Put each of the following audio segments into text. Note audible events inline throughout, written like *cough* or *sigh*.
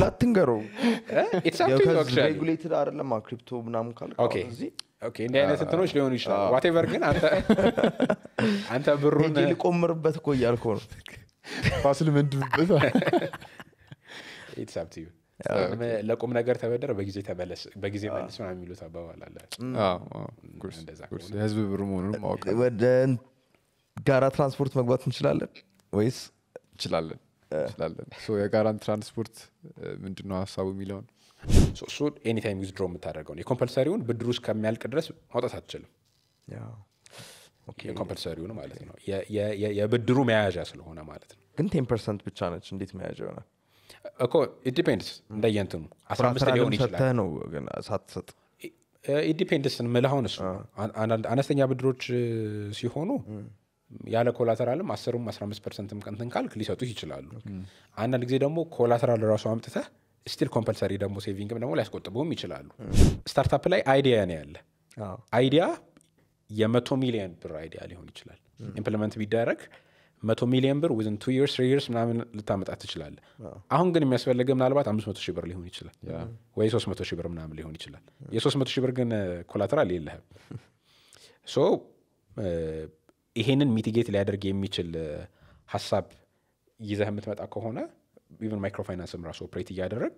ብላ አትንገረው አይደለም ክሪፕቶ ምናምን ካል እንዲህ አይነት እንትኖች ሊሆኑ ይችላል ዋቴቨር ግን አንተ *laughs* ብሩን ልቆምርበት እኮ እያልኮ ነው *laughs* ፋስል ምንድብበት ለቁም ነገር በጊዜ ተመለስ በጊዜ መልስ የሚሉት አባባል አለ ብር መሆኑን ማወቅ ወደ ጋራ ትራንስፖርት መግባት እንችላለን ወይስ እንችላለን እንችላለን የጋራን ትራንስፖርት ምንድነው ሀሳቡ የሚለውን እሱ ኤኒታይም ዊዝድሮ የምታደርገው ነው የኮምፐልሰሪውን ብድሩ እስከሚያልቅ ድረስ ማውጣት አትችልም የኮምፐልሰሪውን ማለት ነው የብድሩ መያዣ ስለሆነ ማለት ነው ግን ቴን ፐርሰንት ብቻ ነች እንዴት መያዣ ይሆናል እኮ ኢዲፔንድስ እንደየንትኑ አስራአምስት ሊሆን ይችላል ነው ግን ሳትሰጥ ኢዲፔንድስ ምልህ እሱ አነስተኛ ብድሮች ሲሆኑ ያለ ኮላተራልም አስሩም አስራ አምስት ፐርሰንትም ቀንትን ካልክ ሊሰጡህ ይችላሉ። አንዳንድ ጊዜ ደግሞ ኮላተራል ራሱ አምጥተህ ስቲል ኮምፐልሰሪ ደግሞ ሴቪንግም ደግሞ ሊያስቆጥቡም ይችላሉ። ስታርታፕ ላይ አይዲያ ነው ያለ አይዲያ የመቶ ሚሊዮን ብር አይዲያ ሊሆን ይችላል። ኢምፕሊመንት ቢደረግ መቶ ሚሊዮን ብር ዝን ቱ ርስ ትሪ ይርስ ምናምን ልታመጣ ትችላለ። አሁን ግን የሚያስፈልገ ምናልባት አምስት መቶ ሺህ ብር ሊሆን ይችላል ወይ ሶስት መቶ ሺህ ብር ምናምን ሊሆን ይችላል። የሶስት መቶ ሺህ ብር ግን ኮላተራል uh, የለህም ሶ *laughs* uh, ይሄንን ሚቲጌት ሊያደርግ የሚችል ሀሳብ ይዘህ የምትመጣ ከሆነ ኢቨን ማይክሮፋይናንስም ራሱ ኦፕሬት እያደረግ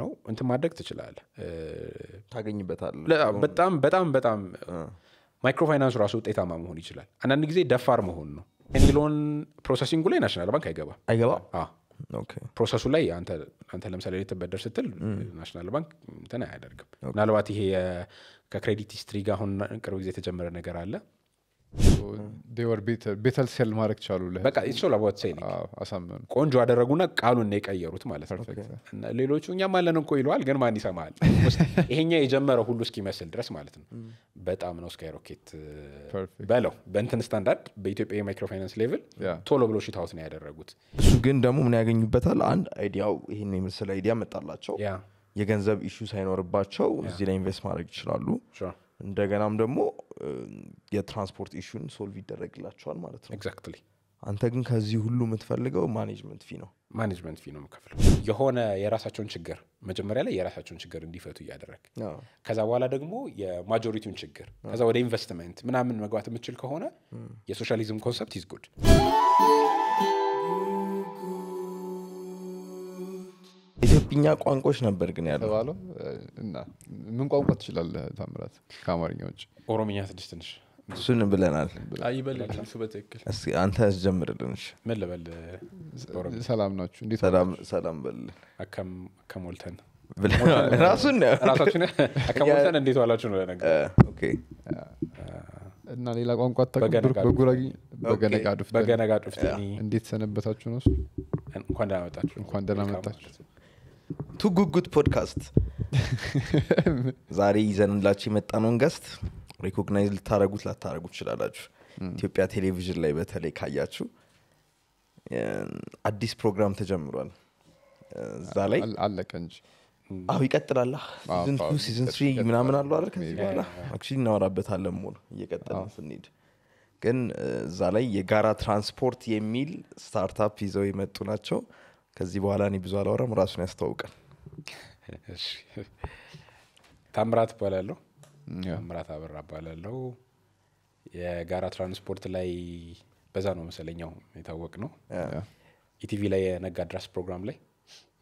ነው እንት ማድረግ ትችላል ታገኝበታለህ። በጣም በጣም በጣም ማይክሮፋይናንሱ ራሱ ውጤታማ መሆን ይችላል። አንዳንድ ጊዜ ደፋር መሆን ነው። ሎን ፕሮሰሲንጉ ላይ ናሽናል ባንክ አይገባም አይገባ ፕሮሰሱ ላይ አንተ ለምሳሌ ልትበደር ስትል ናሽናል ባንክ እንትን አያደርግም። ምናልባት ይሄ ከክሬዲት ሂስትሪ ጋር አሁን ቅርብ ጊዜ የተጀመረ ነገር አለ ዴወር ቤተል ሴል ማድረግ ቻሉ በቃ እሱ ለቦትሴኒክ ቆንጆ አደረጉና ቃሉን የቀየሩት ማለት ነው ሌሎቹ እኛም አለን እኮ ይለዋል ግን ማን ይሰማል ይሄኛ የጀመረው ሁሉ እስኪመስል ድረስ ማለት ነው በጣም ነው ስካይ ሮኬት በለው በእንትን ስታንዳርድ በኢትዮጵያ የማይክሮ ፋይናንስ ሌቭል ቶሎ ብሎ ሽታውት ነው ያደረጉት እሱ ግን ደግሞ ምን ያገኙበታል አንድ አይዲያው ይህን የምስል አይዲያ መጣላቸው የገንዘብ ኢሹ ሳይኖርባቸው እዚህ ላይ ኢንቨስት ማድረግ ይችላሉ እንደገናም ደግሞ የትራንስፖርት ኢሹን ሶልቭ ይደረግላቸዋል ማለት ነው። ኤግዛክትሊ። አንተ ግን ከዚህ ሁሉ የምትፈልገው ማኔጅመንት ፊ ነው። ማኔጅመንት ፊ ነው የምከፍለው። የሆነ የራሳቸውን ችግር መጀመሪያ ላይ የራሳቸውን ችግር እንዲፈቱ እያደረግ ከዛ በኋላ ደግሞ የማጆሪቲውን ችግር ከዛ ወደ ኢንቨስትመንት ምናምን መግባት የምችል ከሆነ የሶሻሊዝም ኮንሰፕት ኢዝ ኢትዮጵኛ ቋንቋዎች ነበር ግን ያለው ምን ቋንቋ ትችላለህ ታምራት? ከአማርኛ ውጭ ኦሮምኛ ትንሽ ትንሽ እሱን ብለናል። ይበልል በትክክል አንተ ያስጀምርልንሽ። ምን ልበል? ሰላም ናችሁ? እንዴት ሰላም በልልን። አካም ራሱን ራሳችን እንዴት ዋላችሁ ነው ለነገር እና ሌላ ቋንቋ በጉራጊ በገነጋ ዱፍተኒ እንዴት ሰነበታችሁ ነው እንኳን ደህና እንኳን ደህና ቱ ጉጉት ፖድካስት *laughs* ዛሬ ይዘንላችሁ የመጣነውን ገስት ሪኮግናይዝ ልታደረጉት ላታደረጉ ትችላላችሁ ኢትዮጵያ ቴሌቪዥን ላይ በተለይ ካያችሁ አዲስ ፕሮግራም ተጀምሯል እዛ ላይ አለቀ እንጂ አሁ ይቀጥላላ ሲዝን ስሪ ምናምን አሉ አለ ከዚህ በኋላ አክቹሊ እናወራበታለን ሞል እየቀጠለ ስንሄድ ግን እዛ ላይ የጋራ ትራንስፖርት የሚል ስታርታፕ ይዘው የመጡ ናቸው ከዚህ በኋላ እኔ ብዙ አላወራም። ራሱን ያስተዋውቃል። ታምራት እባላለሁ። ታምራት አበራ እባላለሁ። የጋራ ትራንስፖርት ላይ በዛ ነው መሰለኛው የታወቅ ነው። ኢቲቪ ላይ የነጋ ድራስ ፕሮግራም ላይ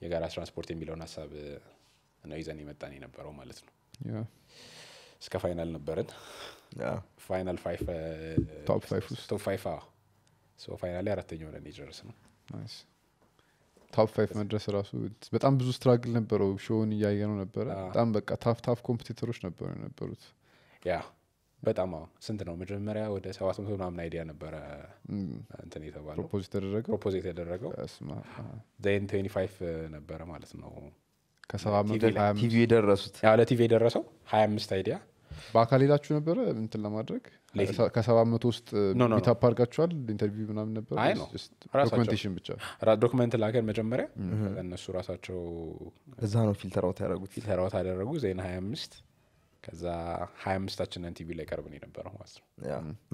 የጋራ ትራንስፖርት የሚለውን ሀሳብ ነው ይዘን የመጣን የነበረው ማለት ነው። እስከ ፋይናል ነበርን። ፋይናል ፋይፍ ቶፕ ፋይፍ ፋይናል ላይ አራተኛ ሆነን የጨረስ ነው። ታፕ ፋይፍ መድረስ ራሱ በጣም ብዙ ስትራግል ነበረው። ሾውን እያየ ነው ነበረ። በጣም በቃ ታፍ ታፍ ኮምፒቲተሮች ነበሩ የነበሩት። ያ በጣም አዎ። ስንት ነው መጀመሪያ ወደ ሰባት መቶ ምናምን አይዲያ ነበረ እንትን የተባለው ፕሮፖዝ የተደረገው ፕሮፖዝ የተደረገው ነበረ ማለት ነው። ከሰባቲቪ የደረሱት ለቲቪ የደረሰው ሀያ አምስት አይዲያ በአካል ሄዳችሁ ነበረ እንትን ለማድረግ ከሰባት መቶ ውስጥ ሚታፕ አድርጋችኋል ኢንተርቪው ምናምን ነበር ዶክመንቴሽን ብቻ ዶክመንት ላከን መጀመሪያ እነሱ ራሳቸው እዛ ነው ፊልተራውት ያደረጉት ፊልተራውት አደረጉ ዜና ሀያ አምስት ከዛ ሀያ አምስታችንን ቲቪ ላይ ቀርብን የነበረው ማለት ነው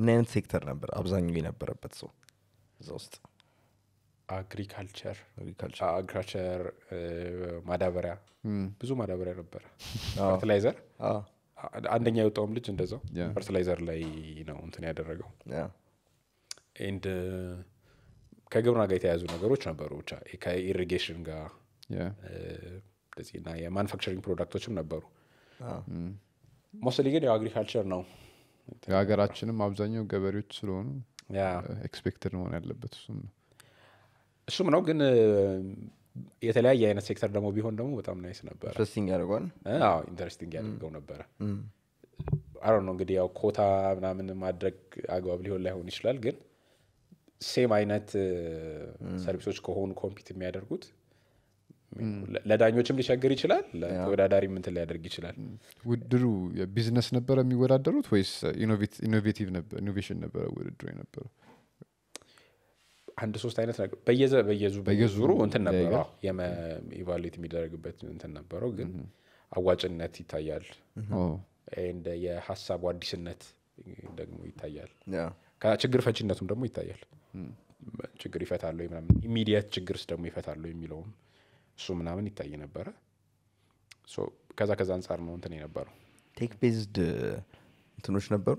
ምን አይነት ሴክተር ነበር አብዛኛው የነበረበት ሰው እዛ ውስጥ አግሪካልቸር አግሪካልቸር ማዳበሪያ ብዙ ማዳበሪያ ነበረ ፈርትላይዘር አንደኛ የወጣውም ልጅ እንደዛው ፈርትላይዘር ላይ ነው እንትን ያደረገው ንድ ከግብርና ጋር የተያዙ ነገሮች ነበሩ ብቻ ከኢሪጌሽን ጋር እና የማንፋክቸሪንግ ፕሮዳክቶችም ነበሩ ሞስሊ ግን ያው አግሪካልቸር ነው የሀገራችንም አብዛኛው ገበሬዎች ስለሆኑ ኤክስፔክትድ መሆን ያለበት እሱም ነው እሱም ነው ግን የተለያየ አይነት ሴክተር ደግሞ ቢሆን ደግሞ በጣም ናይስ ነበረ። ኢንትረስቲንግ ያደርገዋል። ያደርገው ነበረ። አሮ ነው እንግዲህ ያው ኮታ ምናምን ማድረግ አግባብ ሊሆን ላይሆን ይችላል፣ ግን ሴም አይነት ሰርቪሶች ከሆኑ ኮምፒት የሚያደርጉት ለዳኞችም ሊቸግር ይችላል፣ ለተወዳዳሪ ምንት ሊያደርግ ይችላል። ውድድሩ ቢዝነስ ነበረ የሚወዳደሩት ወይስ ኢኖቬቲቭ ኢኖቬሽን ነበረ ውድድሩ የነበረው? አንድ ሶስት አይነት ነገር በየዙሩ እንትን ነበረው ኢቫሉዌት የሚደረግበት እንትን ነበረው ግን አዋጭነት ይታያል እንደ የሀሳቡ አዲስነት ደግሞ ይታያል ችግር ፈችነቱም ደግሞ ይታያል ችግር ይፈታለ ምናምን ኢሚዲየት ችግርስ ደግሞ ይፈታሉ የሚለውም እሱ ምናምን ይታይ ነበረ ከዛ ከዛ አንጻር ነው እንትን የነበረው ቴክ ቤዝድ እንትኖች ነበሩ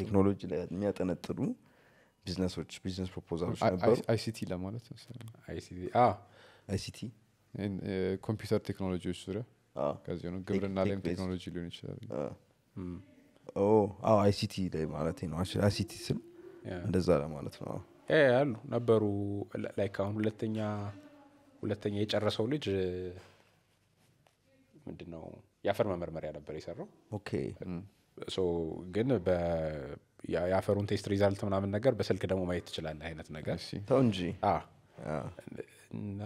ቴክኖሎጂ ላይ የሚያጠነጥሩ ቢዝነሶች ቢዝነስ ፕሮፖዛሎች ነበሩ አይሲቲ ለማለት አይሲቲ ኮምፒውተር ቴክኖሎጂዎች ዙሪያ ከዚህ ነው ግብርና ላይም ቴክኖሎጂ ሊሆን ይችላል አይሲቲ ላይ ማለት ነው አይሲቲ ስም እንደዛ ለማለት ነው አሉ ነበሩ ላይክ አሁን ሁለተኛ ሁለተኛ የጨረሰው ልጅ ምንድነው የአፈር መመርመሪያ ነበር የሰራው ግን የአፈሩን ቴስት ሪዛልት ምናምን ነገር በስልክ ደግሞ ማየት ትችላለህ አይነት ነገር ተው እንጂ እና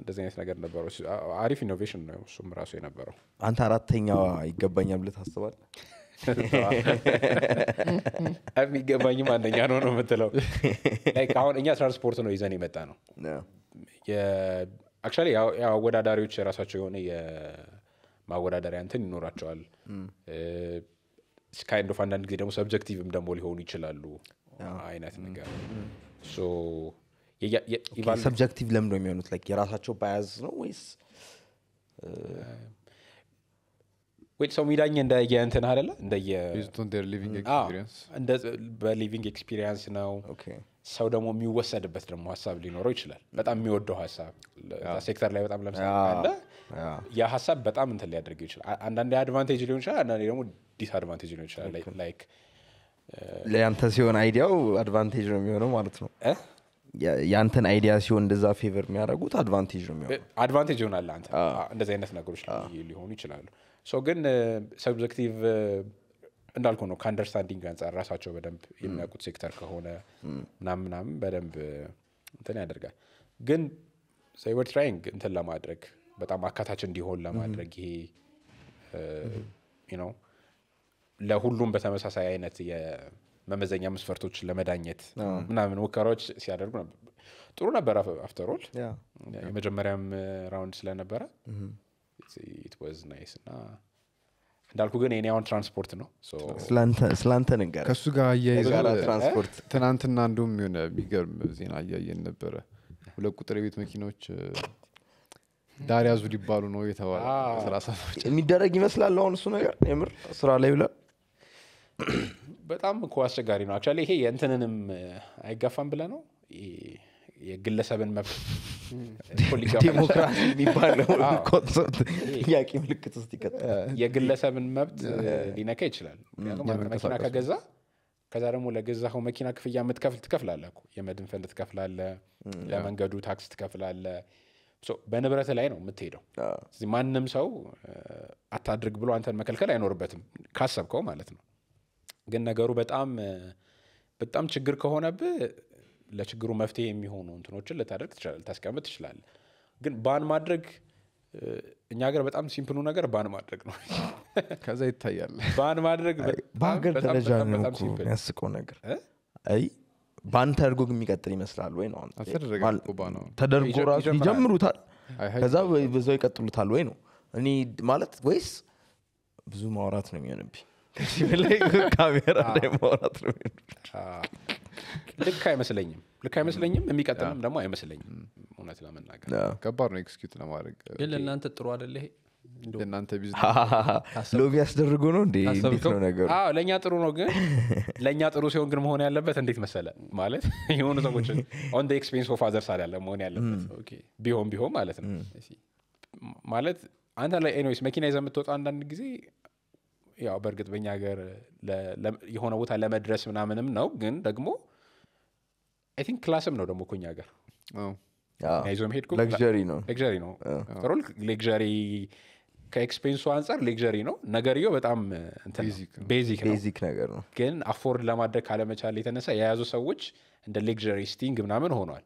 እንደዚህ አይነት ነገር ነበረው። አሪፍ ኢኖቬሽን ነው እሱም ራሱ የነበረው። አንተ አራተኛዋ ይገባኛል ብለ ታስባል የሚገባኝም አንደኛ ነው ነው የምትለው። አሁን እኛ ትራንስፖርት ነው ይዘን የመጣ ነው። አክቹዋሊ አወዳዳሪዎች የራሳቸው የሆነ የማወዳደሪያ እንትን ይኖራቸዋል። ካይንድ ኦፍ አንዳንድ ጊዜ ደግሞ ሰብጀክቲቭም ደግሞ ሊሆኑ ይችላሉ አይነት ነገር ሰብጀክቲቭ ለምዶ የሚሆኑት ላይክ የራሳቸው ባያዝ ነው ወይስ ወይ ሰው ሚዳኝ እንደየንትን እንትን አደለ እንደየ በሊቪንግ ኤክስፒሪየንስ ነው ሰው ደግሞ የሚወሰድበት ደግሞ ሀሳብ ሊኖረው ይችላል። በጣም የሚወደው ሀሳብ ሴክተር ላይ በጣም ለምሳሌ ያ ሀሳብ በጣም እንትን ሊያደርገው ይችላል። አንዳንዴ አድቫንቴጅ ሊሆን ይችላል፣ አንዳንዴ ደግሞ ዲስአድቫንቴጅ ሊሆን ይችላል። ላይክ ለያንተ ሲሆን አይዲያው አድቫንቴጅ ነው የሚሆነው ማለት ነው። ያንተን አይዲያ ሲሆን እንደዛ ፌቨር የሚያደርጉት አድቫንቴጅ ነው የሚሆነው። አድቫንቴጅ ይሆናል አንተ እንደዚህ አይነት ነገሮች ሊሆኑ ይችላሉ። ግን ሰብጀክቲቭ እንዳልኩ ነው ከአንደርስታንዲንግ አንጻር ራሳቸው በደንብ የሚያውቁት ሴክተር ከሆነ ምናምን ምናምን በደንብ እንትን ያደርጋል። ግን ሳይበር ትራይንግ እንትን ለማድረግ በጣም አካታች እንዲሆን ለማድረግ ይሄ ነው ለሁሉም በተመሳሳይ አይነት የመመዘኛ መስፈርቶች ለመዳኘት ምናምን ሙከራዎች ሲያደርጉ ነበር። ጥሩ ነበር። አፍተሮል የመጀመሪያም ራውንድ ስለነበረ ኢት ዋዝ ናይስ እና እንዳልኩ ግን የኔ አሁን ትራንስፖርት ነው ስለአንተ ንገር ከእሱ ጋር ትራንስፖርት ትናንትና እንዲሁም የሆነ የሚገርም ዜና አያየን ነበረ ሁለት ቁጥር የቤት መኪኖች ዳር ያዙ ሊባሉ ነው የተባለ የሚደረግ ይመስላል አሁን እሱ ነገር የምር ስራ ላይ ብለ በጣም እኮ አስቸጋሪ ነው አክቹዋሊ ይሄ የእንትንንም አይጋፋም ብለ ነው የግለሰብን መብት ዲሞክራሲ የሚባለው ጥያቄ ምልክት ውስጥ ይቀጥላል። የግለሰብን መብት ሊነካ ይችላል። መኪና ከገዛ ከዛ ደግሞ ለገዛኸው መኪና ክፍያ የምትከፍል ትከፍላለ። የመድን ፈንድ ትከፍላለ፣ ለመንገዱ ታክስ ትከፍላለ። በንብረት ላይ ነው የምትሄደው። ስለዚህ ማንም ሰው አታድርግ ብሎ አንተን መከልከል አይኖርበትም፣ ካሰብከው ማለት ነው። ግን ነገሩ በጣም በጣም ችግር ከሆነብህ ለችግሩ መፍትሄ የሚሆኑ እንትኖችን ልታደርግ ትችላል፣ ታስቀምጥ ትችላል። ግን ባን ማድረግ እኛ ሀገር በጣም ሲምፕሉ ነገር ባን ማድረግ ነው። ከዛ ይታያል ባን ማድረግ በሀገር ደረጃ ነው የሚያስቀው ነገር። አይ ባን ተደርጎ ግን የሚቀጥል ይመስላል ወይ ነው ተደርጎ ራሱ ይጀምሩታል፣ ከዛ በዛው ይቀጥሉታል ወይ ነው እኔ ማለት ወይስ ብዙ ማውራት ነው የሚሆንብኝ ከዚህ ካሜራ ላይ ማውራት ነው የሚሆንብኝ ልክ አይመስለኝም ልክ አይመስለኝም የሚቀጥልም ደግሞ አይመስለኝም እውነት ለመናገር ከባድ ነው ኤክስኪዩት ለማድረግ ግን ለእናንተ ጥሩ አደለ ይሄ እናንተ ሎቢ ያስደርጉ ነው እንዴ እንዴት ነው ነገሩ ለእኛ ጥሩ ነው ግን *laughs* ለእኛ ጥሩ ሲሆን ግን መሆን ያለበት እንዴት መሰለ ማለት *laughs* የሆኑ ሰዎች ኦን ኤክስፔንስ ኦፍ አዘር አዘርስ ያለ መሆን ያለበት ቢሆን ቢሆን ማለት ነው ማለት አንተ ላይ ኤኒዌይስ መኪና ይዘ የምትወጣ አንዳንድ ጊዜ ያው በእርግጥ በኛ ሀገር የሆነ ቦታ ለመድረስ ምናምንም ነው ግን ደግሞ አይ ቲንክ ክላስም ነው ደግሞ ኮኛ ሀገር ይዞ መሄድ ለግሪ ነው ለግሪ ነው ሮል ለግሪ ከኤክስፔንሱ አንጻር ሌግዘሪ ነው ነገርየው በጣም ቤዚክ ነገር ነው ግን አፎርድ ለማድረግ ካለመቻል የተነሳ የያዙ ሰዎች እንደ ሌግዘሪ ስቲንግ ምናምን ሆኗል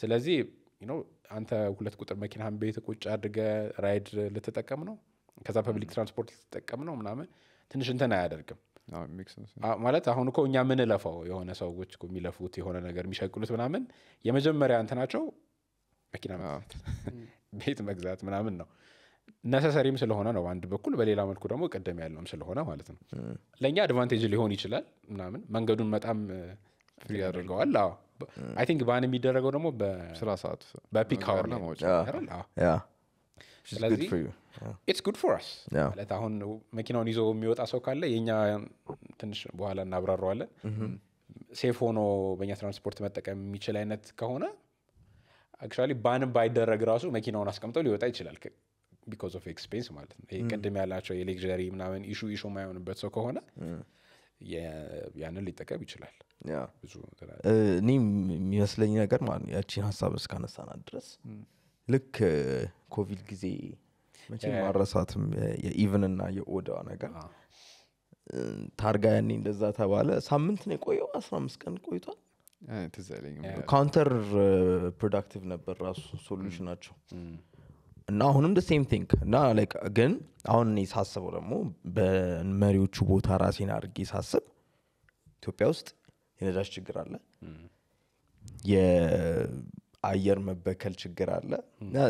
ስለዚህ አንተ ሁለት ቁጥር መኪናን ቤት ቁጭ አድገ ራይድ ልትጠቀም ነው ከዛ ፐብሊክ ትራንስፖርት ልትጠቀም ነው ምናምን ትንሽ እንትን አያደርግም ማለት አሁን እኮ እኛ የምንለፋው የሆነ ሰዎች የሚለፉት የሆነ ነገር የሚሸቅሉት ምናምን የመጀመሪያ ናቸው መኪና መግዛት *laughs* ቤት መግዛት ምናምን ነው ነሰሰሪም ስለሆነ ነው አንድ በኩል በሌላ መልኩ ደግሞ ቀደም ያለውም ስለሆነ ማለት ነው ለእኛ አድቫንቴጅ ሊሆን ይችላል ምናምን መንገዱን በጣም ያደርገዋል አይ ቲንክ ባን የሚደረገው ደግሞ በፒክ አወር ላይ ስለዚህ ኢትስ ጉድ ፎር አስ ማለት አሁን መኪናውን ይዞ የሚወጣ ሰው ካለ የኛ ትንሽ በኋላ እናብራረዋለን mm-hmm. ሴፍ ሆኖ በእኛ ትራንስፖርት መጠቀም የሚችል አይነት ከሆነ አክቹዋሊ ባን ባይደረግ ራሱ መኪናውን አስቀምጠው ሊወጣ ይችላል ቢኮዝ ኦፍ ኤክስፔንስ ማለት ነው mm. ቅድም ያላቸው የሌክዠሪ ምናምን ኢሹ ኢሹ የማይሆንበት ሰው ከሆነ mm. ያንን ሊጠቀም ይችላል እኔ የሚመስለኝ ነገር ያቺን ሀሳብ እስካነሳናት ድረስ mm. ልክ ኮቪድ ጊዜ መቼ ማረሳትም የኢቨን እና የኦዳ ነገር ታርጋ ያኔ እንደዛ ተባለ ሳምንት ነው የቆየው አስራ አምስት ቀን ቆይቷል ካውንተር ፕሮዳክቲቭ ነበር ራሱ ናቸው እና አሁንም ሴም ቲንግ እና ግን አሁን እኔ ሳስበው ደግሞ በመሪዎቹ ቦታ ራሴን አድርጌ ሳስብ ኢትዮጵያ ውስጥ የነዳጅ ችግር አለ አየር መበከል ችግር አለ።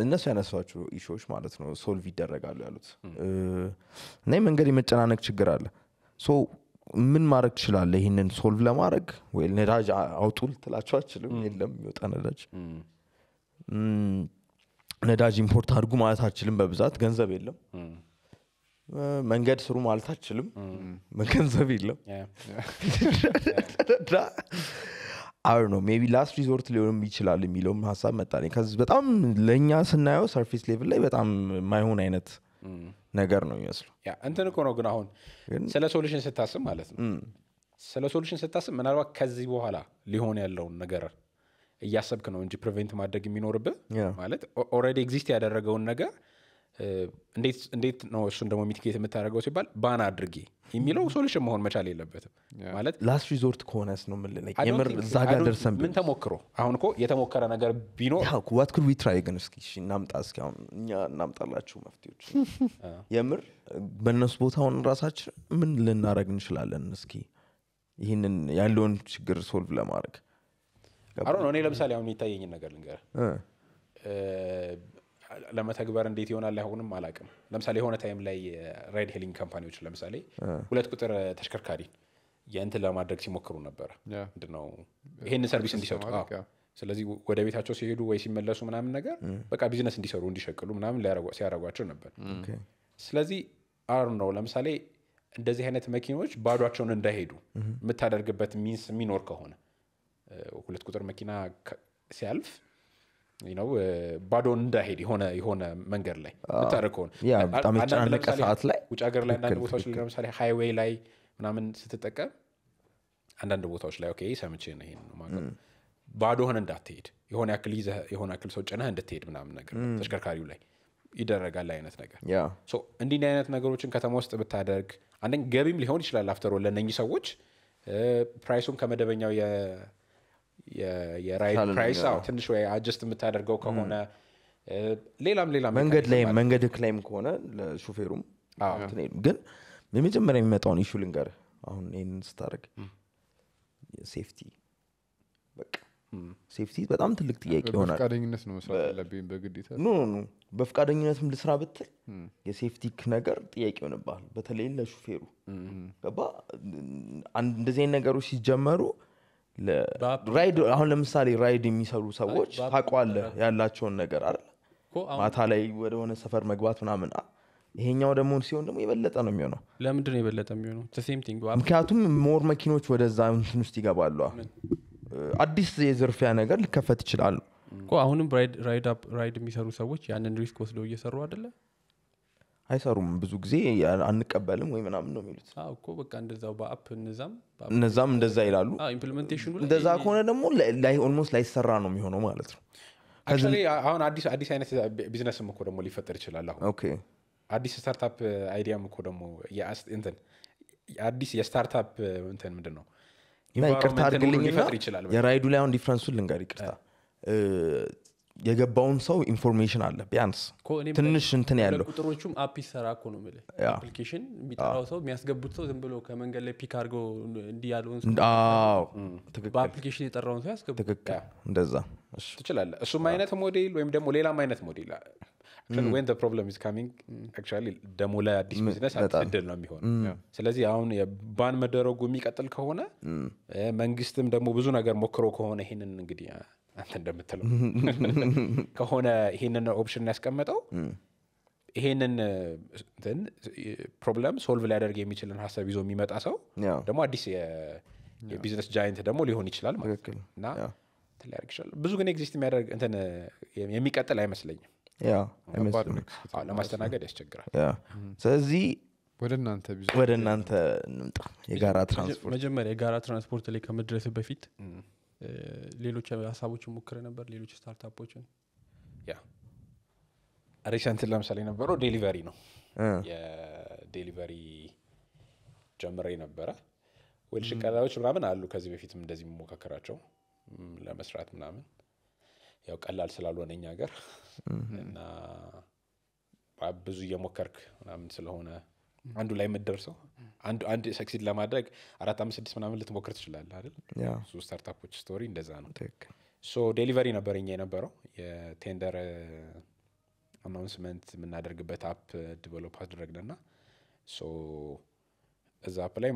እነሱ ያነሷቸው ኢሾዎች ማለት ነው ሶልቭ ይደረጋሉ ያሉት እና መንገድ የመጨናነቅ ችግር አለ። ሶ ምን ማድረግ ትችላለ ይህንን ሶልቭ ለማድረግ ወይ ነዳጅ አውጡ ልትላቸው አችልም። የለም የሚወጣ ነዳጅ ነዳጅ ኢምፖርት አድርጉ ማለት አችልም። በብዛት ገንዘብ የለም። መንገድ ስሩ ማለት አችልም። ገንዘብ የለም *laughs* አር ነው ሜቢ ላስት ሪዞርት ሊሆንም ይችላል የሚለውም ሀሳብ መጣ በጣም ለእኛ ስናየው ሰርፌስ ሌቭል ላይ በጣም የማይሆን አይነት ነገር ነው ይመስሉ እንትን እኮ ነው ግን አሁን ስለ ሶሉሽን ስታስብ ማለት ነው ስለ ሶሉሽን ስታስብ ምናልባት ከዚህ በኋላ ሊሆን ያለውን ነገር እያሰብክ ነው እንጂ ፕሪቨንት ማድረግ የሚኖርብህ ማለት ኦረዲ ኤግዚስት ያደረገውን ነገር እንዴት ነው እሱን ደግሞ ሚቲጌት የምታደርገው ሲባል ባን አድርጌ የሚለው ሶሉሽን መሆን መቻል የለበትም ማለት ላስት ሪዞርት ከሆነስ ነው የምልምር እዛ ጋር ደርሰን ምን ተሞክሮ አሁን እኮ የተሞከረ ነገር ቢኖር ዋት ክድ ዊ ትራይ ግን እስኪ እናምጣ እስኪ አሁን እኛ እናምጣላችሁ መፍትዎች የምር በእነሱ ቦታውን ራሳችን ምን ልናደረግ እንችላለን እስኪ ይህንን ያለውን ችግር ሶልቭ ለማድረግ አሮ ነው እኔ ለምሳሌ አሁን የሚታየኝን ነገር ልንገር ለመተግበር እንዴት ይሆናል አይሆንም አላውቅም። ለምሳሌ የሆነ ታይም ላይ ራይድ ሄሊንግ ካምፓኒዎች ለምሳሌ ሁለት ቁጥር ተሽከርካሪ የእንትን ለማድረግ ሲሞክሩ ነበረ ምንድነው ይሄንን ሰርቪስ እንዲሰጡ ስለዚህ ወደ ቤታቸው ሲሄዱ ወይ ሲመለሱ ምናምን ነገር በቃ ቢዝነስ እንዲሰሩ እንዲሸቅሉ ምናምን ሲያደርጓቸው ነበር። ስለዚህ አር ነው ለምሳሌ እንደዚህ አይነት መኪኖች ባዷቸውን እንዳይሄዱ የምታደርግበት ሚንስ የሚኖር ከሆነ ሁለት ቁጥር መኪና ሲያልፍ ነው uh, ባዶን እንዳሄድ የሆነ የሆነ መንገድ ላይ ምታደረግ በጣም የተጨናነቀ ሰዓት ላይ ውጭ ሀገር ላይ አንዳንድ ቦታዎች ለምሳሌ ሃይዌይ ላይ ምናምን ስትጠቀም አንዳንድ ቦታዎች ላይ ኦኬ ሰምቼ ነው ይሄን ነው ማለት ባዶህን እንዳትሄድ የሆነ ያክል ይዘህ የሆነ ያክል ሰው ጭነህ እንድትሄድ ምናምን ነገር ተሽከርካሪው ላይ ይደረጋል አይነት ነገር እንዲህ አይነት ነገሮችን ከተማ ውስጥ ብታደርግ አንደኛ ገቢም ሊሆን ይችላል አፍተሮ ለነኚህ ሰዎች ፕራይሱም ከመደበኛው የራይድ ፕራይስ ትንሽ ወይ አጀስት የምታደርገው ከሆነ ሌላም ሌላ መንገድ ላይ መንገድ ክላይም ከሆነ ለሹፌሩም ግን የመጀመሪያ የሚመጣውን ኢሹ ልንገርህ አሁን ይህን ስታደርግ ሴፍቲ በቃ ሴፍቲ በጣም ትልቅ ጥያቄ ይሆናል በፍቃደኝነት ነው መስራት ያለብኝ በግዴታ ኖ ኖ በፍቃደኝነትም ልስራ ብትል የሴፍቲክ ነገር ጥያቄ ይሆንብሃል በተለይ ለሹፌሩ ገባ እንደዚህ ነገሮች ሲጀመሩ ራይድ አሁን ለምሳሌ ራይድ የሚሰሩ ሰዎች ታቋለ ያላቸውን ነገር አይደል ማታ ላይ ወደሆነ ሰፈር መግባት ምናምን ይሄኛው ደግሞ ሲሆን ደግሞ የበለጠ ነው የሚሆነው ለምንድን የበለጠ የሚሆነው ምክንያቱም ሞር መኪኖች ወደዛ ንትን ውስጥ ይገባሉ አዲስ የዝርፊያ ነገር ሊከፈት ይችላሉ አሁንም ራይድ የሚሰሩ ሰዎች ያንን ሪስክ ወስደው እየሰሩ አይደለም አይሰሩም ብዙ ጊዜ አንቀበልም ወይ ምናምን ነው የሚሉት እኮ በቃ እንደዛው በአፕ እነዛም እነዛም እንደዛ ይላሉ ኢምፕሊሜንቴሽኑ እንደዛ ከሆነ ደግሞ ኦልሞስት ላይሰራ ነው የሚሆነው ማለት ነው አሁን አዲስ አዲስ አይነት ቢዝነስም እኮ ደግሞ ሊፈጠር ይችላል አሁን አዲስ ስታርታፕ አይዲያም እኮ ደግሞ እንትን አዲስ የስታርታፕ እንትን ምንድን ነው ይቅርታ ይችላል የራይዱ ላይ አሁን ዲፍረንሱን ልንገር ይቅርታ የገባውን ሰው ኢንፎርሜሽን አለ ቢያንስ ትንሽ እንትን ያለው ቁጥሮቹም አፕ ይሰራ ኮ ነው የምልህ አፕሊኬሽን የሚጠራው ሰው የሚያስገቡት ሰው ዝም ብሎ ከመንገድ ላይ ፒክ አርገው እንዲ ያለውን በአፕሊኬሽን የጠራውን ሰው ያስገቡ እንደዛ ትችላለ እሱም አይነት ሞዴል ወይም ደግሞ ሌላም አይነት ሞዴል ወን ፕሮብለም ኢዝ ካሚንግ አክቹዋሊ ደግሞ ለአዲስ ቢዝነስ እድል ነው የሚሆን ስለዚህ አሁን የባን መደረጉ የሚቀጥል ከሆነ መንግስትም ደግሞ ብዙ ነገር ሞክሮ ከሆነ ይሄንን እንግዲህ አንተ እንደምትለው ከሆነ ይሄንን ኦፕሽን ያስቀመጠው ይሄንን ፕሮብለም ሶልቭ ሊያደርግ የሚችልን ሀሳብ ይዞ የሚመጣ ሰው ደግሞ አዲስ የቢዝነስ ጃይንት ደግሞ ሊሆን ይችላል ማለት ነው እና ብዙ ግን ኤግዚስት የሚያደርግ እንትን የሚቀጥል አይመስለኝም ለማስተናገድ ያስቸግራል ስለዚህ ወደ እናንተ ወደ እናንተ የጋራ ትራንስፖርት መጀመሪያ የጋራ ትራንስፖርት ላይ ከመድረስ በፊት ሌሎች ሀሳቦችን ሞክር ነበር? ሌሎች ስታርታፖችን ያ ለምሳሌ የነበረው ዴሊቨሪ ነው። የዴሊቨሪ ጀምሬ ነበረ። ዌልሽ ቀላሎች ምናምን አሉ ከዚህ በፊትም እንደዚህ የሚሞካከራቸው ለመስራት ምናምን ያው ቀላል ስላልሆነ እኛ ሀገር እና ብዙ እየሞከርክ ምናምን ስለሆነ አንዱ ላይ የምትደርሰው አንዱ አንድ ሰክሲድ ለማድረግ አራት አምስት ስድስት ምናምን ልትሞክር ትችላለህ አይደል እሱ ስታርታፖች ስቶሪ እንደዛ ነው ሶ ዴሊቨሪ ነበር እኛ የነበረው የቴንደር አናውንስመንት የምናደርግበት አፕ ዲቨሎፕ አደረግንና ሶ እዛ አፕ ላይ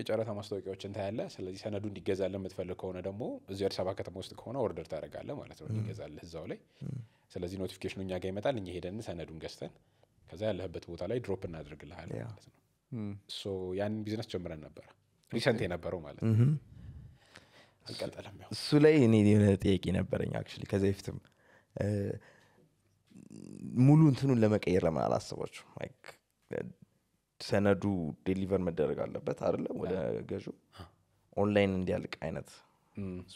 የጨረታ ማስታወቂያዎች እንታያለ ስለዚህ ሰነዱ እንዲገዛልህ የምትፈልግ ከሆነ ደግሞ እዚ አዲስ አበባ ከተማ ውስጥ ከሆነ ኦርደር ታደረጋለ ማለት ነው እንዲገዛልህ እዛው ላይ ስለዚህ ኖቲፊኬሽኑ እኛ ጋር ይመጣል እኛ ሄደን ሰነዱን ገዝተን ከዛ ያለህበት ቦታ ላይ ድሮፕ እናደርግልሃል ማለት ነው። ሶ ያንን ቢዝነስ ጀምረን ነበረ ሪሰንት የነበረው ማለት ነው። አልቀጠለም። እሱ ላይ እኔ የሆነ ጥያቄ ነበረኝ አክ ከዚ ፊትም ሙሉ እንትኑን ለመቀየር ለምን አላሰባችሁ? ሰነዱ ዴሊቨር መደረግ አለበት አይደለም ወደ ገዥ ኦንላይን እንዲያልቅ አይነት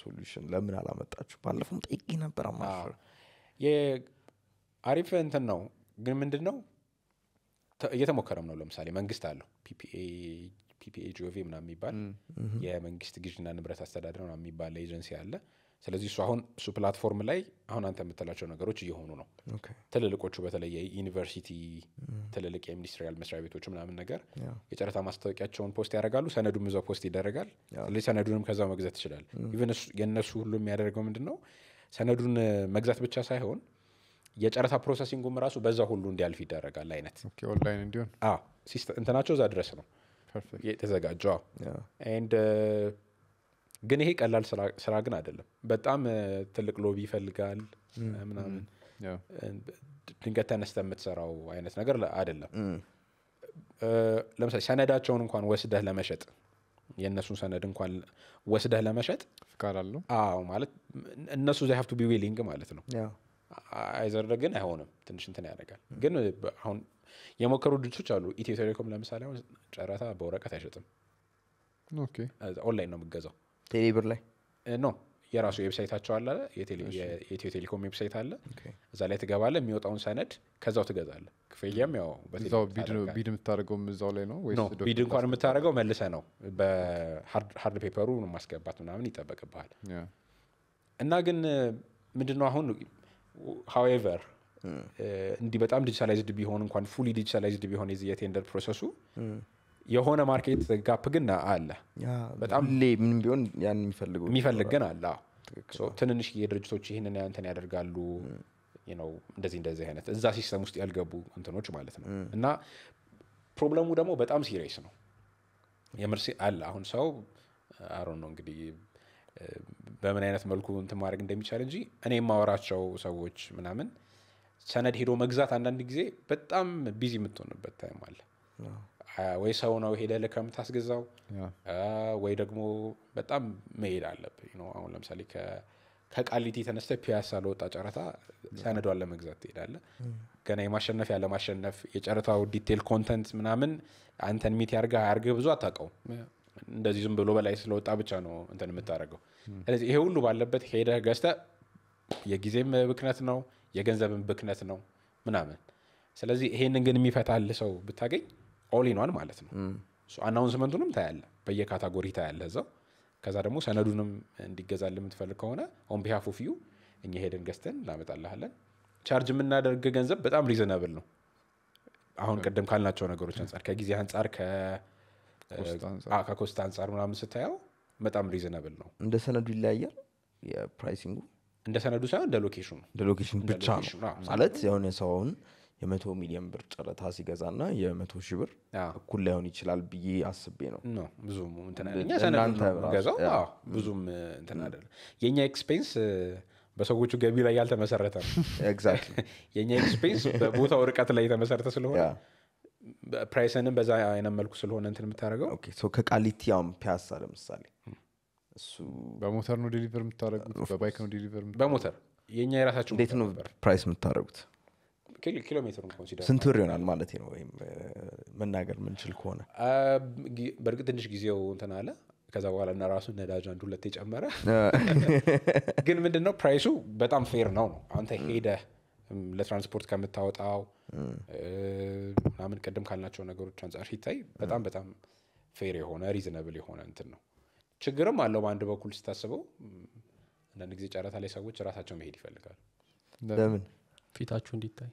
ሶሉሽን ለምን አላመጣችሁ? ባለፈውም ጠይቄ ነበር። አሪፍ እንትን ነው ግን ምንድን ነው እየተሞከረም ነው። ለምሳሌ መንግስት አለው ፒፒኤ ጂኦቪ ምና የሚባል የመንግስት ግዥና ንብረት አስተዳደር ምናምን የሚባል ኤጀንሲ አለ። ስለዚህ እሱ አሁን እሱ ፕላትፎርም ላይ አሁን አንተ የምትላቸው ነገሮች እየሆኑ ነው። ትልልቆቹ በተለይ ዩኒቨርሲቲ ትልልቅ የኢንዱስትሪያል መስሪያ ቤቶች ምናምን ነገር የጨረታ ማስታወቂያቸውን ፖስት ያደርጋሉ። ሰነዱም እዛው ፖስት ይደረጋል። ስለዚህ ሰነዱንም ከዛው መግዛት ትችላል። ኢቨን የእነሱ ሁሉ የሚያደርገው ምንድን ነው ሰነዱን መግዛት ብቻ ሳይሆን የጨረታ ፕሮሰሲንጉም ራሱ በዛ ሁሉ እንዲያልፍ ይደረጋል። አይነት ኦንላይን እንዲሆን እንትናቸው እዛ ድረስ ነው የተዘጋጀው። ኤንድ ግን ይሄ ቀላል ስራ ግን አይደለም። በጣም ትልቅ ሎቢ ይፈልጋል ምናምን ድንገት ተነስተ የምትሰራው አይነት ነገር አይደለም። ለምሳሌ ሰነዳቸውን እንኳን ወስደህ ለመሸጥ የእነሱን ሰነድ እንኳን ወስደህ ለመሸጥ ፍቃድ አለው ማለት እነሱ ዘ ሀፍቱ ቢ ዊሊንግ ማለት ነው። አይዘር ግን አይሆንም። ትንሽ እንትን ያደርጋል። ግን አሁን የሞከሩ ድርጅቶች አሉ። ኢትዮ ቴሌኮም ለምሳሌ አሁን ጨረታ በወረቀት አይሸጥም፣ ኦንላይን ነው የምገዛው። ቴሌብር ላይ ኖ የራሱ ዌብሳይታቸው አለ። የኢትዮ ቴሌኮም ዌብሳይት አለ። እዛ ላይ ትገባለ፣ የሚወጣውን ሰነድ ከዛው ትገዛለ። ክፍያም ያው ቢድ የምታደርገው እዛው ላይ ነው። ቢድ እንኳን የምታደርገው መልሰ ነው፣ በሀርድ ፔፐሩ ማስገባት ምናምን ይጠበቅብሃል። እና ግን ምንድነው አሁን ሀዌቨር eh, እንዲህ በጣም ዲጂታላይዝድ ቢሆን እንኳን ፉሊ ዲጂታላይዝድ ቢሆን የዚህ የቴንደር ፕሮሰሱ የሆነ ማርኬት ጋፕ ግን አለ። በጣም ቢሆን ያን የሚፈልግ ግን አለ። ትንንሽ የድርጅቶች ይህንን ያንተን ያደርጋሉ ነው እንደዚህ እንደዚህ አይነት እዛ ሲስተም ውስጥ ያልገቡ እንትኖች ማለት ነው። እና ፕሮብለሙ ደግሞ በጣም ሲሪየስ ነው። የምርሲ አለ አሁን ሰው አሮ ነው እንግዲህ በምን አይነት መልኩ እንትን ማድረግ እንደሚቻል እንጂ እኔ የማወራቸው ሰዎች ምናምን ሰነድ ሄዶ መግዛት አንዳንድ ጊዜ በጣም ቢዚ የምትሆንበት ታይም አለ። ወይ ሰው ነው ሄደ ልከ የምታስገዛው፣ ወይ ደግሞ በጣም መሄድ አለብህ። አሁን ለምሳሌ ከቃሊቲ የተነስተ ፒያሳ ለወጣ ጨረታ ሰነዷን ለመግዛት ትሄዳለህ። ገና የማሸነፍ ያለ ማሸነፍ የጨረታው ዲቴል ኮንተንት ምናምን አንተን ሚት ያርገ አያርገህ ብዙ አታውቀውም። እንደዚህ ዝም ብሎ በላይ ስለወጣ ብቻ ነው እንትን የምታደርገው። ስለዚህ ይሄ ሁሉ ባለበት ሄደህ ገዝተህ የጊዜም ብክነት ነው፣ የገንዘብም ብክነት ነው ምናምን። ስለዚህ ይሄንን ግን የሚፈታል ሰው ብታገኝ ኦሊኗን ማለት ነው። አናውንስመንቱንም ታያለ በየካታጎሪ ታያለ እዛው። ከዛ ደግሞ ሰነዱንም እንዲገዛል የምትፈልግ ከሆነ ኦን ቢሃፍ ኦፍ ዩ እኛ ሄደን ገዝተን ላመጣልሃለን። ቻርጅ የምናደርግ ገንዘብ በጣም ሪዘናብል ነው። አሁን ቅድም ካልናቸው ነገሮች አንጻር ከጊዜ አንጻር ከኮስት አንጻር ምናምን ስታየው በጣም ሪዝነብል ነው። እንደ ሰነዱ ይለያያል የፕራይሲንጉ እንደ ሰነዱ ሳይሆን እንደ ሎኬሽኑ እንደ ሎኬሽን ብቻ ነው ማለት የሆነ ሰውን የመቶ ሚሊዮን ብር ጨረታ ሲገዛ ና የመቶ ሺህ ብር እኩል ላይሆን ይችላል ብዬ አስቤ ነው ብዙም ገዛው ብዙም እንትን የእኛ ኤክስፔንስ በሰዎቹ ገቢ ላይ ያልተመሰረተ ነው። *laughs* *laughs* የእኛ ኤክስፔንስ በቦታው ርቀት ላይ የተመሰረተ ስለሆነ ፕራይስንም በዛ አይነት መልኩ ስለሆነ እንትን የምታደርገው ከቃሊቲ ፒያሳ ለምሳሌ እሱ በሞተር ነው ዴሊቨር የምታደረጉት በባይክ ነው ዴሊቨር በሞተር የኛ የራሳቸው እንዴት ነው ፕራይስ የምታደረጉት ኪሎ ስንት ብር ይሆናል ማለት ነው ወይም መናገር ምንችል ከሆነ በእርግጥ ትንሽ ጊዜው እንትን አለ ከዛ በኋላ እና ራሱ ነዳጅ አንድ ሁለት የጨመረ ግን ምንድነው ፕራይሱ በጣም ፌር ነው ነው አንተ ሄደ ለትራንስፖርት ከምታወጣው ምናምን ቅድም ካልናቸው ነገሮች አንጻር ሲታይ በጣም በጣም ፌር የሆነ ሪዝነብል የሆነ እንትን ነው። ችግርም አለው በአንድ በኩል ስታስበው፣ አንዳንድ ጊዜ ጨረታ ላይ ሰዎች ራሳቸው መሄድ ይፈልጋል ለምን ፊታችሁ እንዲታይ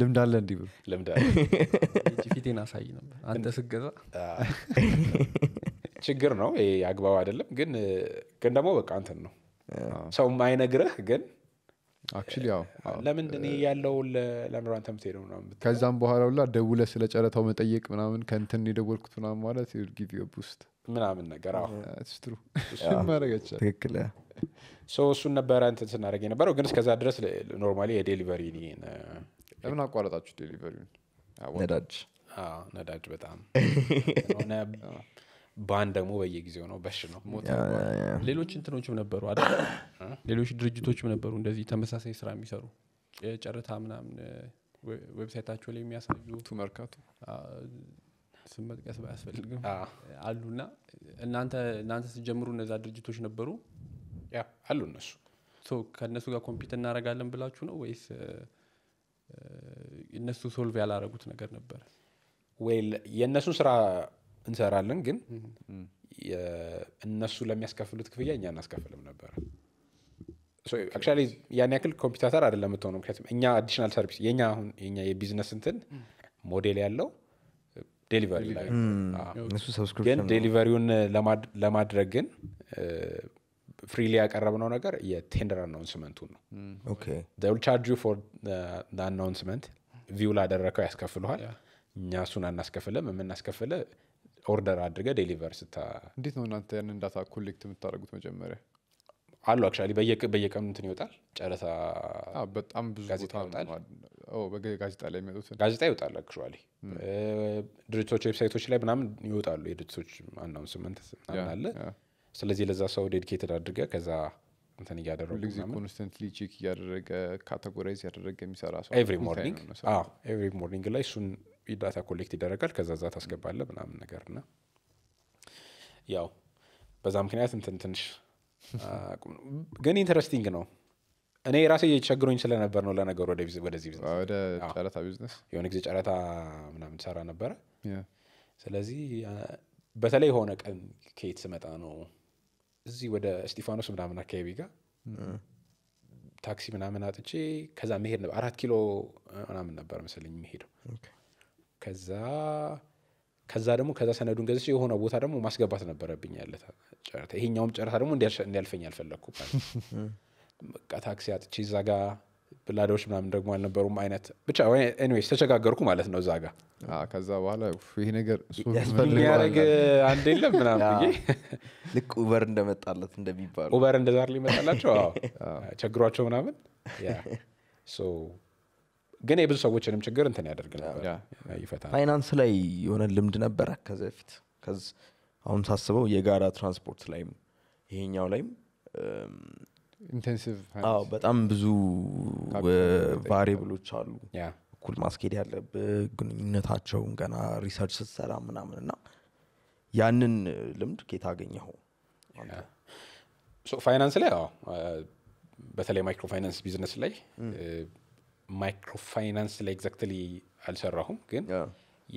ልምዳለ አለ ፊቴን አሳይ ነበር አንተ ስገዛ ችግር ነው። አግባብ አይደለም ግን ግን ደግሞ በቃ እንትን ነው ሰው አይነግረህ ግን አክቹዋሊ ያው ለምን ያለው ያለውን ለምሮ አንተ የምትሄደው ከዛም በኋላ ሁላ ደውለ ስለ ጨረታው መጠየቅ ምናምን ከንትን የደወልኩት ምናምን ማለት ጊቭ ቡስት ምናምን ነገር ስትሩ *laughs* *laughs* ማድረገቻል ትክክል እሱን ነበረ እንትን ስናደረግ የነበረው ግን እስከዛ ድረስ ኖርማሊ የዴሊቨሪ ለምን አቋረጣችሁ ዴሊቨሪውን ነዳጅ ነዳጅ በጣም *laughs* ባን ደግሞ በየጊዜው ነው በሽ ነው ሌሎች እንትኖችም ነበሩ አ *coughs* ሌሎች ድርጅቶችም ነበሩ እንደዚህ ተመሳሳይ ስራ የሚሰሩ ጨረታ ምናምን ዌብሳይታቸው ላይ የሚያሳዩ ቱመርካቱ ስም መጥቀስ ባያስፈልግም አሉና እናንተ እናንተ ስትጀምሩ እነዛ ድርጅቶች ነበሩ አሉ እነሱ ከእነሱ ጋር ኮምፒውተር እናደርጋለን ብላችሁ ነው ወይስ እነሱ ሶልቭ ያላረጉት ነገር ነበር ወይ የእነሱ ስራ እንሰራለን ግን እነሱ ለሚያስከፍሉት ክፍያ እኛ እናስከፍልም ነበረ አክቹዋሊ ያን ያክል ኮምፒውተር አይደለም ምትሆነ ምክንያቱም እኛ አዲሽናል ሰርቪስ የኛ አሁን የኛ የቢዝነስ እንትን ሞዴል ያለው ዴሊቨሪ ላይ ግን ዴሊቨሪውን ለማድረግ ግን ፍሪሊ ያቀረብነው ነገር የቴንደር አናውንስመንቱን ነው ቻርጅ ፎር አናውንስመንት ቪው ላደረከው ያስከፍልኋል እኛ እሱን አናስከፍልም የምናስከፍለ ኦርደር አድርገ ዴሊቨር ስታ እንዴት ነው እናንተ ያን እንዳታ ኮሌክት የምታደረጉት መጀመሪያ አሉ አክቹዋሊ በየቀኑ እንትን ይወጣል፣ ጨረታ በጣም ብዙ ጋዜጣ ላይ የሚወጡት ጋዜጣ ይወጣል። አክቹዋሊ ድርጅቶች ዌብሳይቶች ላይ ምናምን ይወጣሉ። የድርጅቶች አናውንስመንት ምናምን አለ። ስለዚህ ለዛ ሰው ዴዲኬትድ አድርገ ከዛ እንትን እያደረጉ ጊዜ ኮንስተንትሊ ቼክ እያደረገ ካቴጎራይዝ ያደረገ የሚሰራ ሰው ኤቭሪ ሞርኒንግ ኤቭሪ ሞርኒንግ ላይ እሱን ዳታ ኮሌክት ይደረጋል። ከዛ ዛ ታስገባለህ ምናምን ነገር ና ያው በዛ ምክንያት እንትን ትንሽ ግን ኢንተረስቲንግ ነው። እኔ ራሴ የቸግሮኝ ስለነበር ነው ለነገሩ ወደዚህ ቢዝነስ የሆነ ጊዜ ጨረታ ምናምን ሰራ ነበረ። ስለዚህ በተለይ የሆነ ቀን ከየት ስመጣ ነው እዚህ ወደ እስጢፋኖስ ምናምን አካባቢ ጋር ታክሲ ምናምን አጥቼ ከዛ መሄድ ነበር። አራት ኪሎ ምናምን ነበር መሰለኝ መሄደው ከዛ ከዛ ደግሞ ከዛ ሰነዱን ገዝቼ የሆነ ቦታ ደግሞ ማስገባት ነበረብኝ ያለ ጨረታ። ይሄኛውም ጨረታ ደግሞ እንዲያልፈኝ አልፈለግኩም። በቃ ታክሲ አጥቼ እዛ ጋ ብላዳዎች ምናምን ደግሞ አልነበሩም አይነት ብቻ ኤኒዌይስ ተቸጋገርኩ ማለት ነው እዛ ጋ። ከዛ በኋላ ይሄ ነገር የሚያደርግ አንድ የለም ምናምን ልክ ኡበር እንደመጣለት እንደሚባሉ ኡበር እንደዛር ሊመጣላቸው ቸግሯቸው ምናምን *laughs* ግን የብዙ ሰዎችንም ችግር እንትን ያደርግ ነበር ፋይናንስ ላይ የሆነ ልምድ ነበረ ከዚ በፊት አሁን ሳስበው የጋራ ትራንስፖርት ላይም ይሄኛው ላይም በጣም ብዙ ቫሪብሎች አሉ እኩል ማስኬድ ያለብህ ግንኙነታቸውን ገና ሪሰርች ስትሰራ ምናምን እና ያንን ልምድ ጌታ አገኘኸው? ፋይናንስ ላይ በተለይ ማይክሮ ፋይናንስ ቢዝነስ ላይ ማይክሮፋይናንስ ላይ ኤግዛክትሊ አልሰራሁም፣ ግን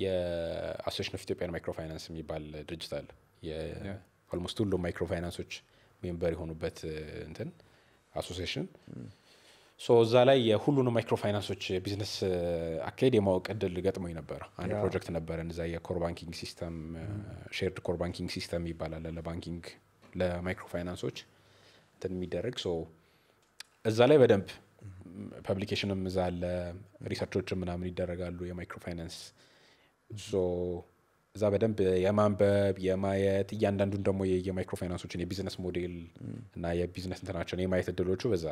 የአሶሽን ኦፍ ኢትዮጵያን ማይክሮፋይናንስ የሚባል ድርጅት አለ። ኦልሞስት ሁሉም ማይክሮፋይናንሶች ሜምበር የሆኑበት እንትን አሶሴሽን ሶ እዛ ላይ የሁሉንም ማይክሮፋይናንሶች ቢዝነስ አካሄድ የማወቅ እድል ገጥሞኝ ነበረ። አንድ ፕሮጀክት ነበረን እዛ የኮር ባንኪንግ ሲስተም ሼርድ ኮር ባንኪንግ ሲስተም ይባላል ለባንኪንግ ለማይክሮፋይናንሶች እንትን የሚደረግ እዛ ላይ በደንብ ፐብሊኬሽንም እዛ አለ ሪሰርቾችም ምናምን ይደረጋሉ የማይክሮፋይናንስ እዛ በደንብ የማንበብ የማየት እያንዳንዱን ደግሞ የማይክሮፋይናንሶችን የቢዝነስ ሞዴል እና የቢዝነስ እንትናቸውን የማየት እድሎቹ በዛ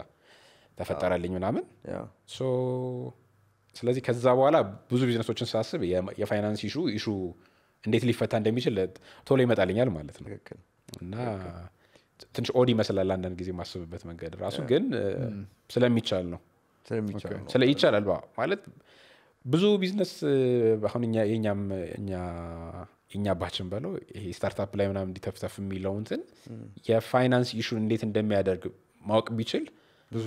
ተፈጠረልኝ ምናምን ስለዚህ ከዛ በኋላ ብዙ ቢዝነሶችን ሳስብ የፋይናንስ ኢሹ ኢሹ እንዴት ሊፈታ እንደሚችል ቶሎ ይመጣልኛል ማለት ነው እና ትንሽ ኦድ ይመስላል አንዳንድ ጊዜ የማስብበት መንገድ ራሱ ግን ስለሚቻል ነው ስለ ይቻላል ማለት ብዙ ቢዝነስ አሁን የኛም እኛ ባችን በለው ይሄ ስታርታፕ ላይ ምናም እንዲተፍተፍ የሚለው እንትን የፋይናንስ ኢሹን እንዴት እንደሚያደርግ ማወቅ ቢችል ብዙ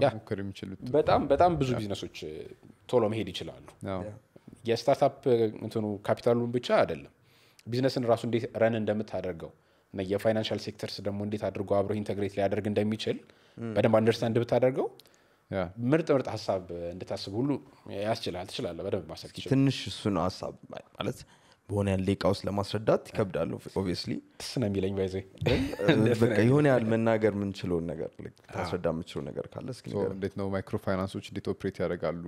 መሞከር የሚችሉት በጣም በጣም ብዙ ቢዝነሶች ቶሎ መሄድ ይችላሉ። የስታርታፕ እንትኑ ካፒታሉን ብቻ አይደለም ቢዝነስን ራሱ እንዴት ረን እንደምታደርገው እና የፋይናንሻል ሴክተርስ ደግሞ እንዴት አድርጎ አብሮ ኢንተግሬት ሊያደርግ እንደሚችል በደንብ አንደርስታንድ ብታደርገው ምርጥ ምርጥ ሀሳብ እንድታስብ ሁሉ ያስችላል። ትችላለ በደንብ ማሰብ ትንሽ እሱ ነው ሀሳብ ማለት በሆነ ያለ ቃ ውስጥ ለማስረዳት ይከብዳሉ። ኦብቪየስሊ ትስ ነው የሚለኝ ባይዘ *laughs* የሆነ ያህል መናገር ምንችለውን ነገር ታስረዳ የምችለው ነገር ካለ እንዴት ነው ማይክሮ ፋይናንሶች እንዴት ኦፕሬት ያደርጋሉ?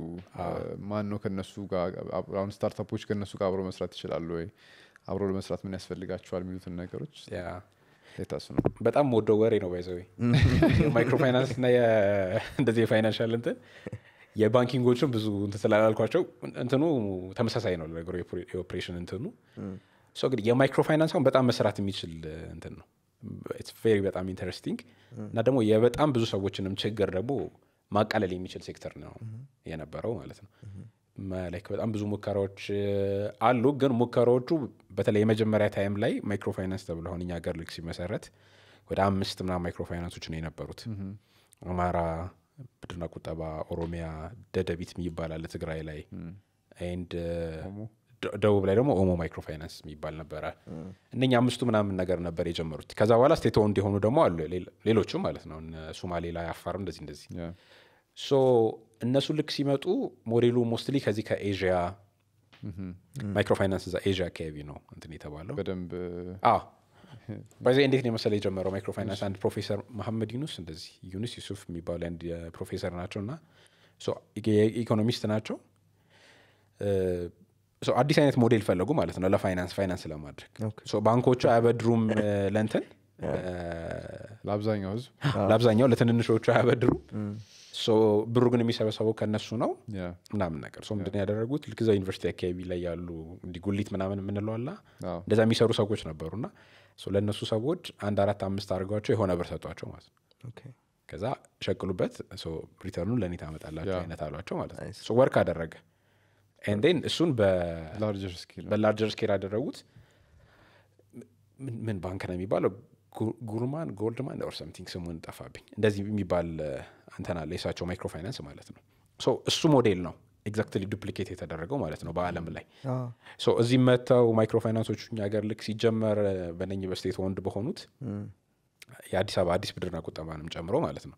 ማን ነው ከነሱ ጋር አሁን ስታርታፖች ከነሱ ጋር አብሮ መስራት ይችላሉ ወይ? አብሮ ለመስራት ምን ያስፈልጋቸዋል? የሚሉትን ነገሮች የታሱ ነው። በጣም ወደው ወሬ ነው ባይዘ ማይክሮ ፋይናንስ እና *laughs* እንደዚህ የፋይናንሻል እንትን የባንኪንጎችን ብዙ እንትን ስላላልኳቸው እንትኑ ተመሳሳይ ነው ነገሩ የኦፕሬሽን እንትኑ እንግዲህ የማይክሮ ፋይናንስ አሁን በጣም መስራት የሚችል እንትን ነው። ሪ በጣም ኢንተረስቲንግ እና ደግሞ የበጣም ብዙ ሰዎችንም ችግር ደግሞ ማቃለል የሚችል ሴክተር ነው የነበረው ማለት ነው። ላይክ በጣም ብዙ ሙከራዎች አሉ። ግን ሙከራዎቹ በተለይ የመጀመሪያ ታይም ላይ ማይክሮ ፋይናንስ ተብሎ አሁን እኛ ሀገር ልክ ሲመሰረት ወደ አምስት ምና ማይክሮ ፋይናንሶች ነው የነበሩት። አማራ ብድርና ቁጠባ፣ ኦሮሚያ፣ ደደቢት የሚባል አለ ትግራይ ላይ ኤንድ ደቡብ ላይ ደግሞ ኦሞ ማይክሮ ፋይናንስ የሚባል ነበረ። እነኛ አምስቱ ምናምን ነገር ነበር የጀመሩት። ከዛ በኋላ ስቴቶ እንዲሆኑ ደግሞ አሉ ሌሎቹም ማለት ነው ሱማሌ ላይ፣ አፋርም እንደዚህ እንደዚህ እነሱ ልክ ሲመጡ ሞዴሉ ሞስትሊ ከዚህ ከኤዥያ ማይክሮ እዛ ኤዥያ አካባቢ ነው እንትን የተባለው በደንብ ባይዘ እንዴት ነው የመሰለ የጀመረው ማይክሮ አንድ ፕሮፌሰር መሐመድ ዩኑስ እንደዚህ ዩኑስ ዩሱፍ የሚባሉ አንድ ፕሮፌሰር ናቸው እና ኢኮኖሚስት ናቸው አዲስ አይነት ሞዴል ፈለጉ ማለት ነው ለፋይናንስ ፋይናንስ ለማድረግ ባንኮቹ አያበድሩም ለንትን ለአብዛኛው ህዝብ ለአብዛኛው ለትንንሾቹ አያበድሩም ብሩ ግን የሚሰበሰበው ከእነሱ ነው ምናምን ነገር ምንድን ያደረጉት ልክ ዩኒቨርሲቲ አካባቢ ላይ ያሉ ጉሊት ምናምን የምንለዋላ እንደዛ የሚሰሩ ሰዎች ነበሩ እና ለእነሱ ሰዎች አንድ አራት አምስት አድርገቸው የሆነ ብር ሰጧቸው ማለት ነው ከዛ ሸቅሉበት ሪተርኑን ለእኔ ታመጣላቸው አይነት አሏቸው ማለት ነው ወርክ አደረገ ንን እሱን በላርጀር ስኬል አደረጉት ምን ባንክ ነው የሚባለው ጉርማን ጎልድማን ኦር ሰምቲንግ ስሙን ጠፋብኝ እንደዚህ የሚባል እንትን አለ የሳቸው ማይክሮ ፋይናንስ ማለት ነው እሱ ሞዴል ነው ኤግዛክትሊ ዱፕሊኬት የተደረገው ማለት ነው በአለም ላይ እዚህ መተው ማይክሮ ፋይናንሶቹ ሀገር ልክ ሲጀመር በነኝ በስቴት ወንድ በሆኑት የአዲስ አበባ አዲስ ብድርና ቁጠባንም ጨምሮ ማለት ነው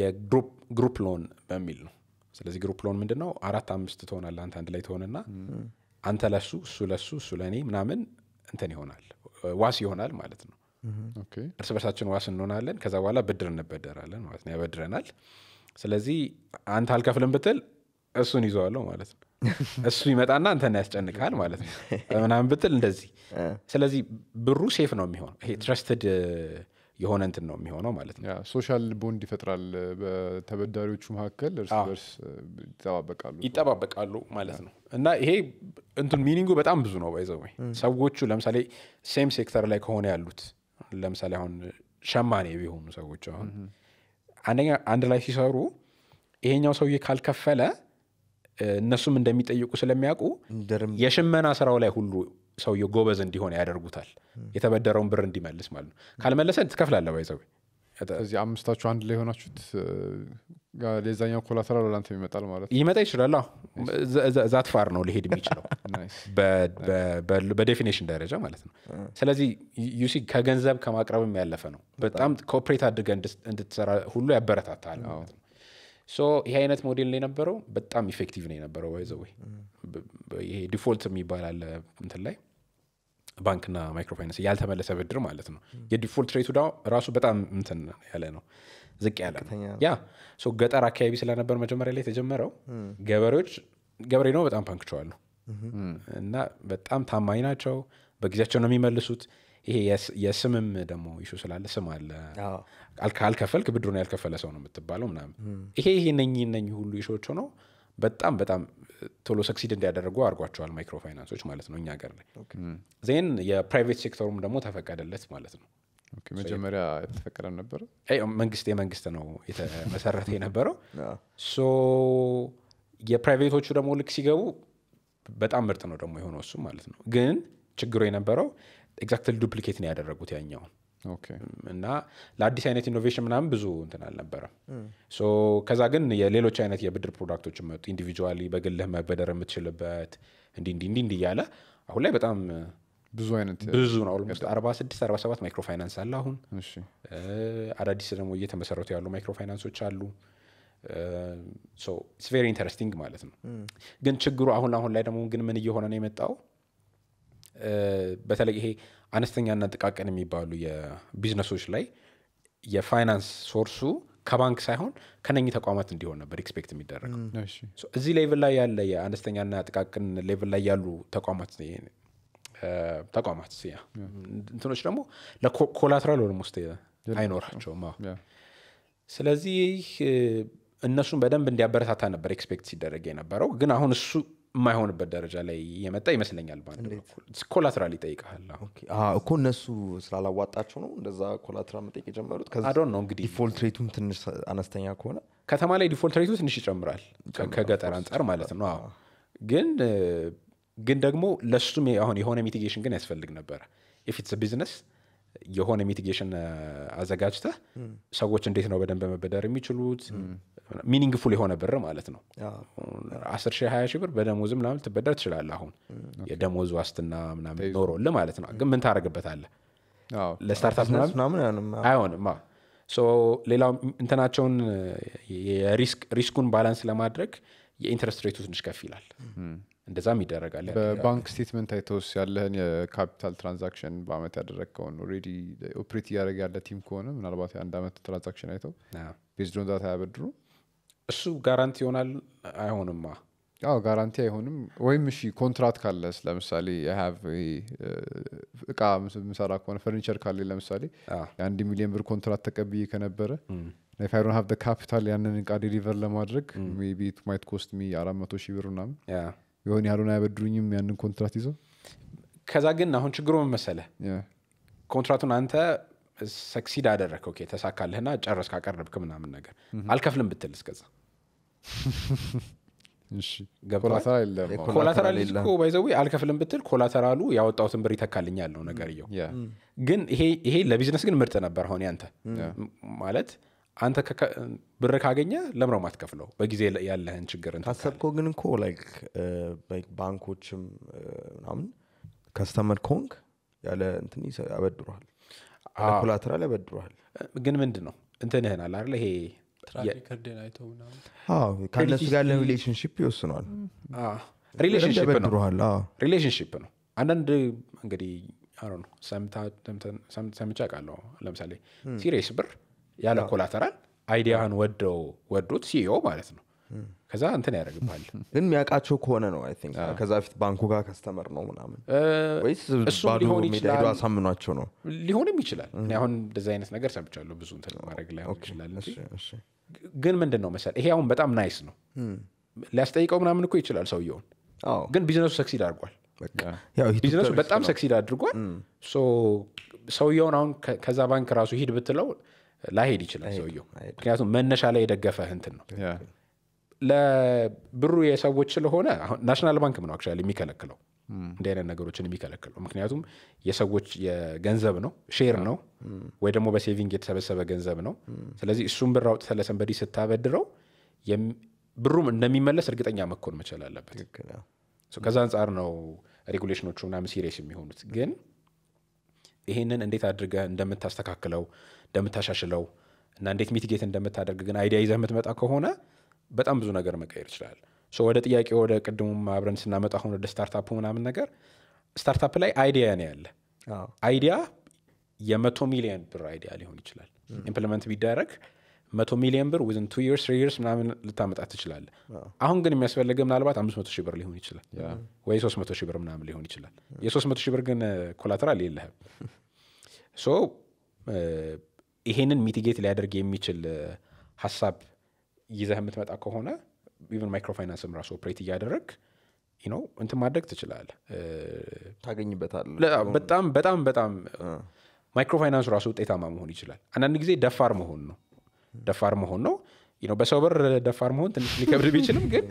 የግሩፕ ሎን በሚል ነው ስለዚህ ግሩፕ ሎን ምንድን ነው አራት አምስት ትሆናለ አንተ አንድ ላይ ትሆንና አንተ ለሱ እሱ ለሱ እሱ ለእኔ ምናምን እንትን ይሆናል ዋስ ይሆናል ማለት ነው እርስ በርሳችን ዋስ እንሆናለን። ከዛ በኋላ ብድር እንበደራለን ማለት ነው፣ ያበድረናል። ስለዚህ አንተ አልከፍልም ብትል እሱን ይዘዋለሁ ማለት ነው። *laughs* እሱ ይመጣና አንተን ያስጨንቃል ማለት ነው ምናምን ብትል እንደዚህ። ስለዚህ ብሩ ሴፍ ነው የሚሆነው። ይሄ ትረስትድ የሆነ እንትን ነው የሚሆነው ማለት ነው። ሶሻል ቦንድ ይፈጥራል። በተበዳሪዎቹ መካከል እርስ በርስ ይጠባበቃሉ ይጠባበቃሉ ማለት ነው እና ይሄ እንትን ሚኒንጉ በጣም ብዙ ነው። ባይዘ ሰዎቹ ለምሳሌ ሴም ሴክተር ላይ ከሆነ ያሉት ለምሳሌ አሁን ሸማኔ ቢሆኑ ሰዎች አሁን አንደኛ አንድ ላይ ሲሰሩ ይሄኛው ሰውዬ ካልከፈለ እነሱም እንደሚጠይቁ ስለሚያውቁ የሽመና ስራው ላይ ሁሉ ሰውየ ጎበዝ እንዲሆን ያደርጉታል። የተበደረውን ብር እንዲመልስ ማለት ነው። ካልመለሰ ትከፍላለ ባይዘ እዚህ አምስታችሁ አንድ ላይ የሆናችሁት ለዛኛው ኮላተራል ወላንተ አንተ ይመጣል ማለት ይመጣ ይችላል ዛት ፋር ነው ሊሄድ የሚችለው *laughs* በዴፊኔሽን ደረጃ ማለት ነው ስለዚህ ዩሲ ከገንዘብ ከማቅረብም ያለፈ ነው በጣም ኮፕሬት አድርገ እንድትሰራ ሁሉ ያበረታታል ማለት ነው ሶ ይህ አይነት ሞዴል ነው የነበረው በጣም ኢፌክቲቭ ነው የነበረው ወይዘ ወይ ይሄ ዲፎልት የሚባላለ እንትን ላይ ባንክና ማይክሮፋይናንስ ያልተመለሰ ብድር ማለት ነው የዲፎልት ሬቱ ራሱ በጣም እንትን ያለ ነው ዝቅ ያለ ያ ገጠር አካባቢ ስለነበር መጀመሪያ ላይ የተጀመረው ገበሬዎች ገበሬ ነው በጣም ፓንክቸዋል እና በጣም ታማኝ ናቸው በጊዜያቸው ነው የሚመልሱት ይሄ የስምም ደግሞ ይሹ ስላለ ስም አለ ካልከፈልክ ብድሩን ያልከፈለ ሰው ነው የምትባለው ምናም ይሄ ይሄ ነኝ ነኝ ሁሉ ይሾች ሆኖ በጣም በጣም ቶሎ ሰክሲድ እንዲያደረጉ አርጓቸዋል ማይክሮ ፋይናንሶች ማለት ነው እኛ ሀገር ላይ ዜን የፕራይቬት ሴክተሩም ደግሞ ተፈቀደለት ማለት ነው መጀመሪያ የተፈቀደ ነበረ መንግስት የመንግስት ነው የተመሰረተ የነበረው ሶ የፕራይቬቶቹ ደግሞ ልክ ሲገቡ በጣም ምርጥ ነው ደግሞ የሆነው እሱም ማለት ነው ግን ችግሩ የነበረው ኤግዛክትል ዱፕሊኬት ነው ያደረጉት ያኛውን እና ለአዲስ አይነት ኢኖቬሽን ምናምን ብዙ እንትን አልነበረም ከዛ ግን የሌሎች አይነት የብድር ፕሮዳክቶች መጡ ኢንዲቪጁዋሊ በግልህ መበደር የምትችልበት እንዲ እንዲ እንዲ እያለ አሁን ላይ በጣም ብዙ አይነት ብዙ ነው ኦልሞስት አርባ ስድስት አርባ ሰባት ማይክሮ ፋይናንስ አለ አሁን አዳዲስ ደግሞ እየተመሰረቱ ያሉ ማይክሮ ፋይናንሶች አሉ ስ ቬሪ ኢንተረስቲንግ ማለት ነው ግን ችግሩ አሁን አሁን ላይ ደግሞ ግን ምን እየሆነ ነው የመጣው በተለይ ይሄ አነስተኛና ጥቃቅን የሚባሉ የቢዝነሶች ላይ የፋይናንስ ሶርሱ ከባንክ ሳይሆን ከነኚህ ተቋማት እንዲሆን ነበር ኤክስፔክት የሚደረገው እዚህ ሌቭል ላይ ያለ የአነስተኛና ጥቃቅን ሌቭል ላይ ያሉ ተቋማት ተቋማት እንትኖች ደግሞ ለኮላትራል ኦልሞስት አይኖራቸውም ስለዚህ እነሱን በደንብ እንዲያበረታታ ነበር ኤክስፔክት ሲደረግ የነበረው ግን አሁን እሱ የማይሆንበት ደረጃ ላይ የመጣ ይመስለኛል በአንድ ኮላትራል ይጠይቃል እኮ እነሱ ስላላዋጣቸው ነው እንደዛ ኮላትራል መጠየቅ የጀመሩት ነው እንግዲህ ዲፎልት ሬቱም ትንሽ አነስተኛ ከሆነ ከተማ ላይ ዲፎልት ሬቱ ትንሽ ይጨምራል ከገጠር አንጻር ማለት ነው ግን ግን ደግሞ ለሱም አሁን የሆነ ሚቲጌሽን ግን ያስፈልግ ነበረ ኢፊትስ ቢዝነስ የሆነ ሚቲጌሽን አዘጋጅተ ሰዎች እንዴት ነው በደንብ መበደር የሚችሉት ሚኒንግፉል የሆነ ብር ማለት ነው አስር ሺ ሀያ ሺ ብር በደሞዝ ምናምን ትበደር ትችላለ አሁን የደሞዝ ዋስትና ምናምን ኖሮል ማለት ነው ግን ምን ታደረግበታለ ለስታርታፕ ምናምን አይሆንም ሌላው እንትናቸውን የሪስኩን ባላንስ ለማድረግ የኢንትረስት ሬቱ ትንሽ ከፍ ይላል እንደዛም ይደረጋል። በባንክ ስቴትመንት አይተውስ ያለህን የካፒታል ትራንዛክሽን በአመት ያደረግከውን ኦሬዲ ኦፕሬት እያደረገ ያለ ቲም ከሆነ ምናልባት የአንድ አመት ትራንዛክሽን አይተው ቤዝዶን ዛት አያበድሩ። እሱ ጋራንቲ ይሆናል አይሆንማ? አዎ ጋራንቲ አይሆንም። ወይም እሺ ኮንትራት ካለስ ለምሳሌ ሀቭ እቃ ምሰራ ከሆነ ፈርኒቸር ካለ ለምሳሌ የአንድ ሚሊዮን ብር ኮንትራት ተቀብዬ ከነበረ ፋይሮን ሀብ ካፒታል ያንን እቃ ዲሊቨር ለማድረግ ሜይ ቢ ማይት ኮስት ሚ አራት መቶ ሺህ ብር ምናምን የሆን ያሉን አያበድሩኝም ያንን ኮንትራት ይዘው ከዛ ግን አሁን ችግሩ መመሰለ ኮንትራቱን አንተ ሰክሲድ አደረግ ኦኬ ተሳካልህና ጨረስ ካቀረብክ ምናምን ነገር አልከፍልም ብትል እስከዛ *laughs* ኮላተራል እኮ ባይዘዌ አልከፍልም ብትል ኮላተራሉ ያወጣሁትን ብር ይተካልኛል ያለው ነገር እየው ግን ይሄ ለቢዝነስ ግን ምርጥ ነበር አሁን ያንተ ማለት አንተ ብር ካገኘ ለምረው ማትከፍለው በጊዜ ያለህን ችግር ካሰብከው ግን እኮ ባንኮችም ምናምን ከስተመር ኮንክ ያለ እንትን ያበድሯል ኮላትራል ያበድሯል ግን ምንድን ነው እንትን ይህናል አለ ይሄ ከእነሱ ጋር ለሪሌሽንሽፕ ይወስኗል ሪሌሽንሽፕ ነው አንዳንድ እንግዲህ ሰምቻ ቃለው ለምሳሌ ሲሬስ ብር ያለ ኮላተራል አይዲያህን ወደው ወዱት ሲዮ ማለት ነው ከዛ እንትን ያደርግብሃል ግን የሚያውቃቸው ከሆነ ነው ከዛ በፊት ባንኩ ጋር ከስተመር ነው ምናምን ወይስባዶሄዶ አሳምኗቸው ነው ሊሆንም ይችላል አሁን እንደዚህ አይነት ነገር ሰምቻለሁ ብዙ እንትን ማድረግ ላይ ይችላል ግን ምንድን ነው መሰል ይሄ አሁን በጣም ናይስ ነው ሊያስጠይቀው ምናምን እኮ ይችላል ሰውየውን ግን ቢዝነሱ ሰክሲድ አድርጓል ቢዝነሱ በጣም ሰክሲድ አድርጓል ሰውየውን አሁን ከዛ ባንክ ራሱ ሂድ ብትለው ላሄድ ይችላል ሰውየው። ምክንያቱም መነሻ ላይ የደገፈ እንትን ነው ለብሩ የሰዎች ስለሆነ ናሽናል ባንክም ነው አክቹዋሊ የሚከለክለው እንደ አይነት ነገሮችን የሚከለክለው። ምክንያቱም የሰዎች ገንዘብ ነው፣ ሼር ነው ወይ ደግሞ በሴቪንግ የተሰበሰበ ገንዘብ ነው። ስለዚህ እሱን ብር አውጥተህ ለሰንበዲ ስታበድረው ብሩም እንደሚመለስ እርግጠኛ መኮን መቻል አለበት። ከዛ አንጻር ነው ሬጉሌሽኖቹ ምናምን ሲሪየስ የሚሆኑት። ግን ይህንን እንዴት አድርገ እንደምታስተካክለው እንደምታሻሽለው እና እንዴት ሚቲጌት እንደምታደርግ ግን አይዲያ ይዘህ የምትመጣ ከሆነ በጣም ብዙ ነገር መቀየር ይችላል። ወደ ጥያቄ ወደ ቅድሙ አብረን ስናመጣ ሆነ ወደ ስታርታፕ ምናምን ነገር ስታርታፕ ላይ አይዲያ ነው ያለ አይዲያ የመቶ ሚሊዮን ብር አይዲያ ሊሆን ይችላል። ኢምፕሊመንት ቢደረግ መቶ ሚሊዮን ብር ዊዝን ቱ ይርስ ትሪ ይርስ ምናምን ልታመጣ ትችላለ። አሁን ግን የሚያስፈልገ ምናልባት አምስት መቶ ሺህ ብር ሊሆን ይችላል ወይ ሶስት መቶ ሺህ ብር ምናምን ሊሆን ይችላል። የሶስት መቶ ሺህ ብር ግን ኮላተራል eh, የለህም። *laughs* eh, ይሄንን ሚቲጌት ሊያደርግ የሚችል ሀሳብ ይዘህ የምትመጣ ከሆነ ኢቨን ማይክሮፋይናንስም ራሱ ኦፕሬት እያደረግ ነው እንት ማድረግ ትችላል ታገኝበታለህ። በጣም በጣም በጣም ማይክሮፋይናንሱ ራሱ ውጤታማ መሆን ይችላል። አንዳንድ ጊዜ ደፋር መሆን ነው ደፋር መሆን ነው ነው በሰው በር ደፋር መሆን ትንሽ ሊከብድ ቢችልም ግን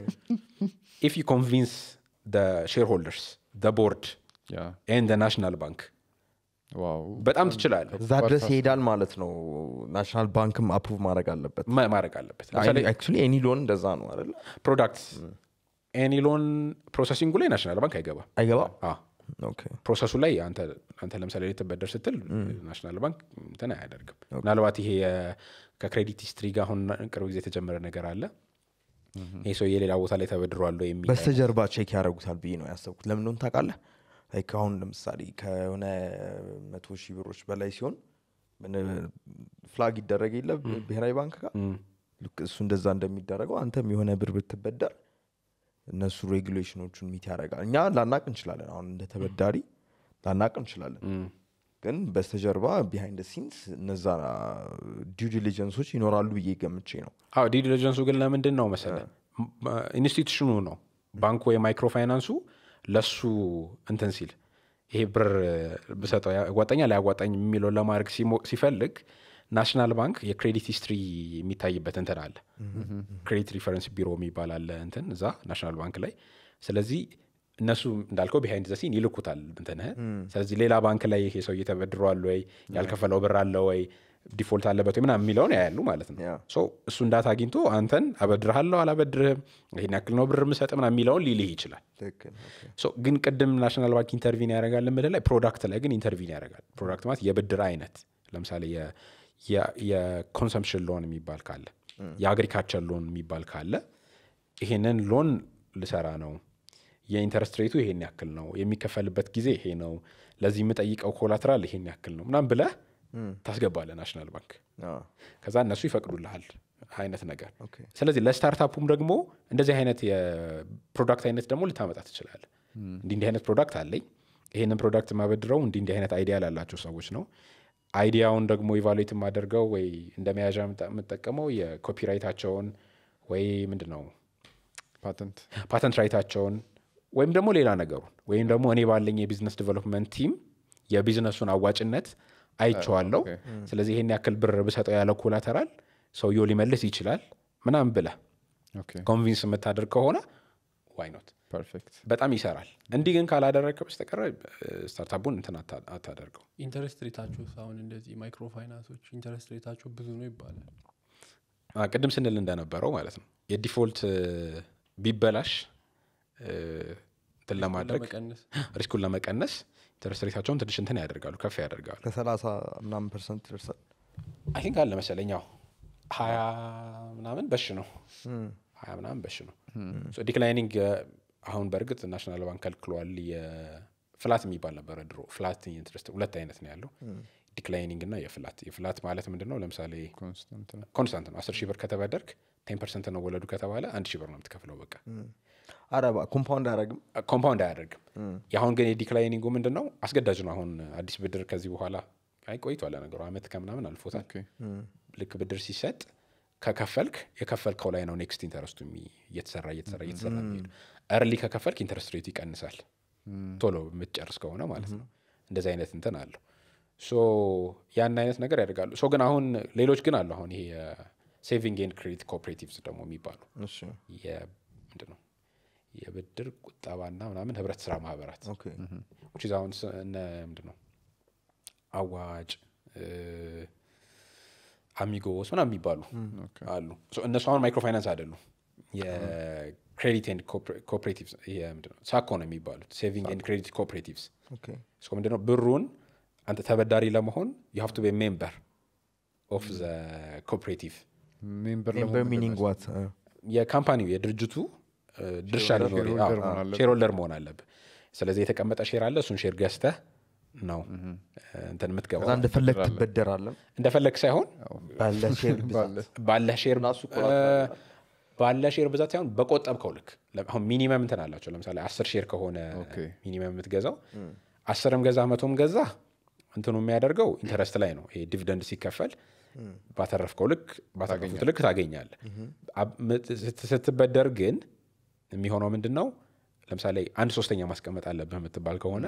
ኢፍ ዩ ኮንቪንስ ሼርሆልደርስ ቦርድ ናሽናል ባንክ በጣም ትችላለ እዛ ድረስ ይሄዳል ማለት ነው። ናሽናል ባንክም አፕሩቭ ማድረግ አለበት ማድረግ አለበት። ኤኒ ሎን እንደዛ ነው አለ ፕሮዳክት ኤኒ ሎን ፕሮሰሲንጉ ላይ ናሽናል ባንክ አይገባ አይገባ ፕሮሰሱ ላይ አንተ ለምሳሌ ልትበደር ስትል ናሽናል ባንክ እንትን አያደርግም። ምናልባት ይሄ ከክሬዲት ስትሪ ጋር አሁን ቅርብ ጊዜ የተጀመረ ነገር አለ ይሄ ሰው የሌላ ቦታ ላይ ተበድሯል የሚ በስተጀርባ ቼክ ያደረጉታል ብይ ነው ያሰብኩት። ለምን ሆን ታውቃለህ? ላይክ አሁን ለምሳሌ ከሆነ መቶ ሺህ ብሮች በላይ ሲሆን ፍላግ ይደረግ የለ ብሔራዊ ባንክ ጋር እሱ እንደዛ እንደሚደረገው አንተም የሆነ ብር ብትበደር እነሱ ሬጉሌሽኖቹን ሚት ያደርጋል። እኛ ላናቅ እንችላለን፣ አሁን እንደ ተበዳሪ ላናቅ እንችላለን። ግን በስተጀርባ ቢሃይንድ ሲንስ እነዛ ዲዲሊጀንሶች ዲሊጀንሶች ይኖራሉ ብዬ ገምቼ ነው። ዲዲሊጀንሱ ግን ለምንድን ነው መሰለህ ኢንስቲቱሽኑ ነው ባንክ ወይ ማይክሮ ፋይናንሱ ለሱ እንትን ሲል ይሄ ብር ብሰጠው ያጓጠኛ ላያጓጠኝ የሚለውን ለማድረግ ሲፈልግ ናሽናል ባንክ የክሬዲት ሂስትሪ የሚታይበት እንትን አለ። ክሬዲት ሪፈረንስ ቢሮ የሚባል አለ እንትን እዛ ናሽናል ባንክ ላይ። ስለዚህ እነሱ እንዳልከው ቢሃይንድ ዘሲን ይልኩታል እንትንህ። ስለዚህ ሌላ ባንክ ላይ ይሄ ሰው እየተበድሯል ወይ ያልከፈለው ብር አለ ወይ ዲፎልት አለበት ምናምን የሚለውን ያያሉ ማለት ነው። እሱ እንዳት አግኝቶ አንተን አበድርሃለሁ አላበድርህም፣ ይህን ያክል ነው ብር ምሰጥ ምናምን የሚለውን ሊልህ ይችላል። ግን ቅድም ናሽናል ባንክ ኢንተርቪን ያደርጋል ምድር ላይ ፕሮዳክት ላይ ግን ኢንተርቪን ያደርጋል። ፕሮዳክት ማለት የብድር አይነት ለምሳሌ የኮንሰምፕሽን ሎን የሚባል ካለ የአግሪካልቸር ሎን የሚባል ካለ ይሄንን ሎን ልሰራ ነው የኢንተረስት ሬቱ ይሄን ያክል ነው፣ የሚከፈልበት ጊዜ ይሄ ነው፣ ለዚህ የምጠይቀው ኮላትራል ይሄን ያክል ነው ምናም ብለህ ታስገባለ ናሽናል ባንክ ከዛ እነሱ ይፈቅዱልሃል አይነት ነገር ስለዚህ ለስታርታፑም ደግሞ እንደዚህ አይነት የፕሮዳክት አይነት ደግሞ ልታመጣ ትችላል እንዲ እንዲህ አይነት ፕሮዳክት አለኝ ይህንን ፕሮዳክት ማበድረው እንዲ እንዲህ አይነት አይዲያ ላላቸው ሰዎች ነው አይዲያውን ደግሞ ኢቫሉዌት የማደርገው ወይ እንደ መያዣ የምጠቀመው የኮፒራይታቸውን ወይ ምንድን ነው ፓተንት ራይታቸውን ወይም ደግሞ ሌላ ነገሩን ወይም ደግሞ እኔ ባለኝ የቢዝነስ ዲቨሎፕመንት ቲም የቢዝነሱን አዋጭነት አይቸዋለው ስለዚህ ይሄን ያክል ብር ብሰጠው ያለ ኮላተራል ሰውየው ሊመልስ ይችላል ምናምን ብለ ኮንቪንስ የምታደርግ ከሆነ ዋይኖት በጣም ይሰራል። እንዲህ ግን ካላደረግከ በስተቀረ ስታርታፑን እንትን አታደርገው። ኢንተረስት ሬታችሁ አሁን እንደዚህ ማይክሮ ፋይናንሶች ኢንተረስት ሬታችሁ ብዙ ነው ይባላል። ቅድም ስንል እንደነበረው ማለት ነው የዲፎልት ቢበላሽ ትን ለማድረግ *gasps* ሪስኩን ለመቀነስ ትርስ ሬታቸውን ትንሽ እንትን ያደርጋሉ ከፍ ያደርጋሉ። ከ ምናምን ፐርሰንት ይደርሳል አይ ቲንክ አለ መሰለኝ። ያው ሀያ ምናምን በሽ ነው ሀያ ምናምን በሽ ነው ዲክላይኒንግ። አሁን በእርግጥ ናሽናል ባንክ ከልክሏል። የፍላት የሚባል ነበረ ድሮ። ፍላት ኢንትረስት ሁለት አይነት ነው ያለው ዲክላይኒንግ እና የፍላት። የፍላት ማለት ምንድነው ለምሳሌ ኮንስታንት ነው አስር ሺህ ብር ከተበደርክ ቴን ፐርሰንት ነው ወለዱ ከተባለ አንድ ሺህ ብር ነው የምትከፍለው በቃ አረባ ኮምፓውንድ አያደርግም ኮምፓውንድ አያደርግም የአሁን ግን የዲክላይኒንጉ ምንድን ነው አስገዳጅ ነው አሁን አዲስ ብድር ከዚህ በኋላ አይ ቆይቷል ነገሩ አመት ከምናምን አልፎታል ልክ ብድር ሲሰጥ ከከፈልክ የከፈልከው ላይ ነው ኔክስት ኢንተረስቱ እየተሰራ እየተሰራ እየተሰራ ሚሄዱ እርሊ ከከፈልክ ኢንተረስት ሬቱ ይቀንሳል ቶሎ የምትጨርስ ከሆነ ማለት ነው እንደዚህ አይነት እንትን አለው ያን አይነት ነገር ያደርጋሉ ግን አሁን ሌሎች ግን አሉ አሁን ይሄ ሴቪንግ ን ክሬዲት ኮኦፕሬቲቭስ ደግሞ የሚባሉ ነው የብድር ቁጠባና ምናምን ህብረት ስራ ማህበራት አሁን ምንድን ነው አዋጭ አሚጎስ ምና የሚባሉ አሉ እነሱ አሁን ማይክሮፋይናንስ አደሉ የክሬዲት ኤንድ ሳኮ ነው የሚባሉት ሴቪንግ ን ክሬዲት ኮኦፕሬቲቭስ እስኮ ምንድነው ብሩን አንተ ተበዳሪ ለመሆን ዩሀፍቱ ቤ ሜምበር ኦፍ ዘ ኮኦፕሬቲቭ ሜምበር ሚኒንግ የካምፓኒው የድርጅቱ ድርሻ ሼርሆልደር መሆን አለብ ስለዚህ የተቀመጠ ሼር አለ። እሱን ሼር ገዝተ ነው እንትን የምትገባው። እንደፈለግ ትበደራለ እንደፈለግ ሳይሆን ሼር ባለ ሼር ብዛት ሳይሆን በቆጠብከው ልክ። አሁን ሚኒመም እንትን አላቸው። ለምሳሌ አስር ሼር ከሆነ ሚኒመም የምትገዛው አስርም ገዛ መቶም ገዛ እንትኑ የሚያደርገው ኢንተረስት ላይ ነው። ይሄ ዲቪደንድ ሲከፈል ባተረፍከው ልክ ባታገኙት ልክ ታገኛለ ስትበደር ግን የሚሆነው ምንድን ነው? ለምሳሌ አንድ ሶስተኛ ማስቀመጥ አለብህ የምትባል ከሆነ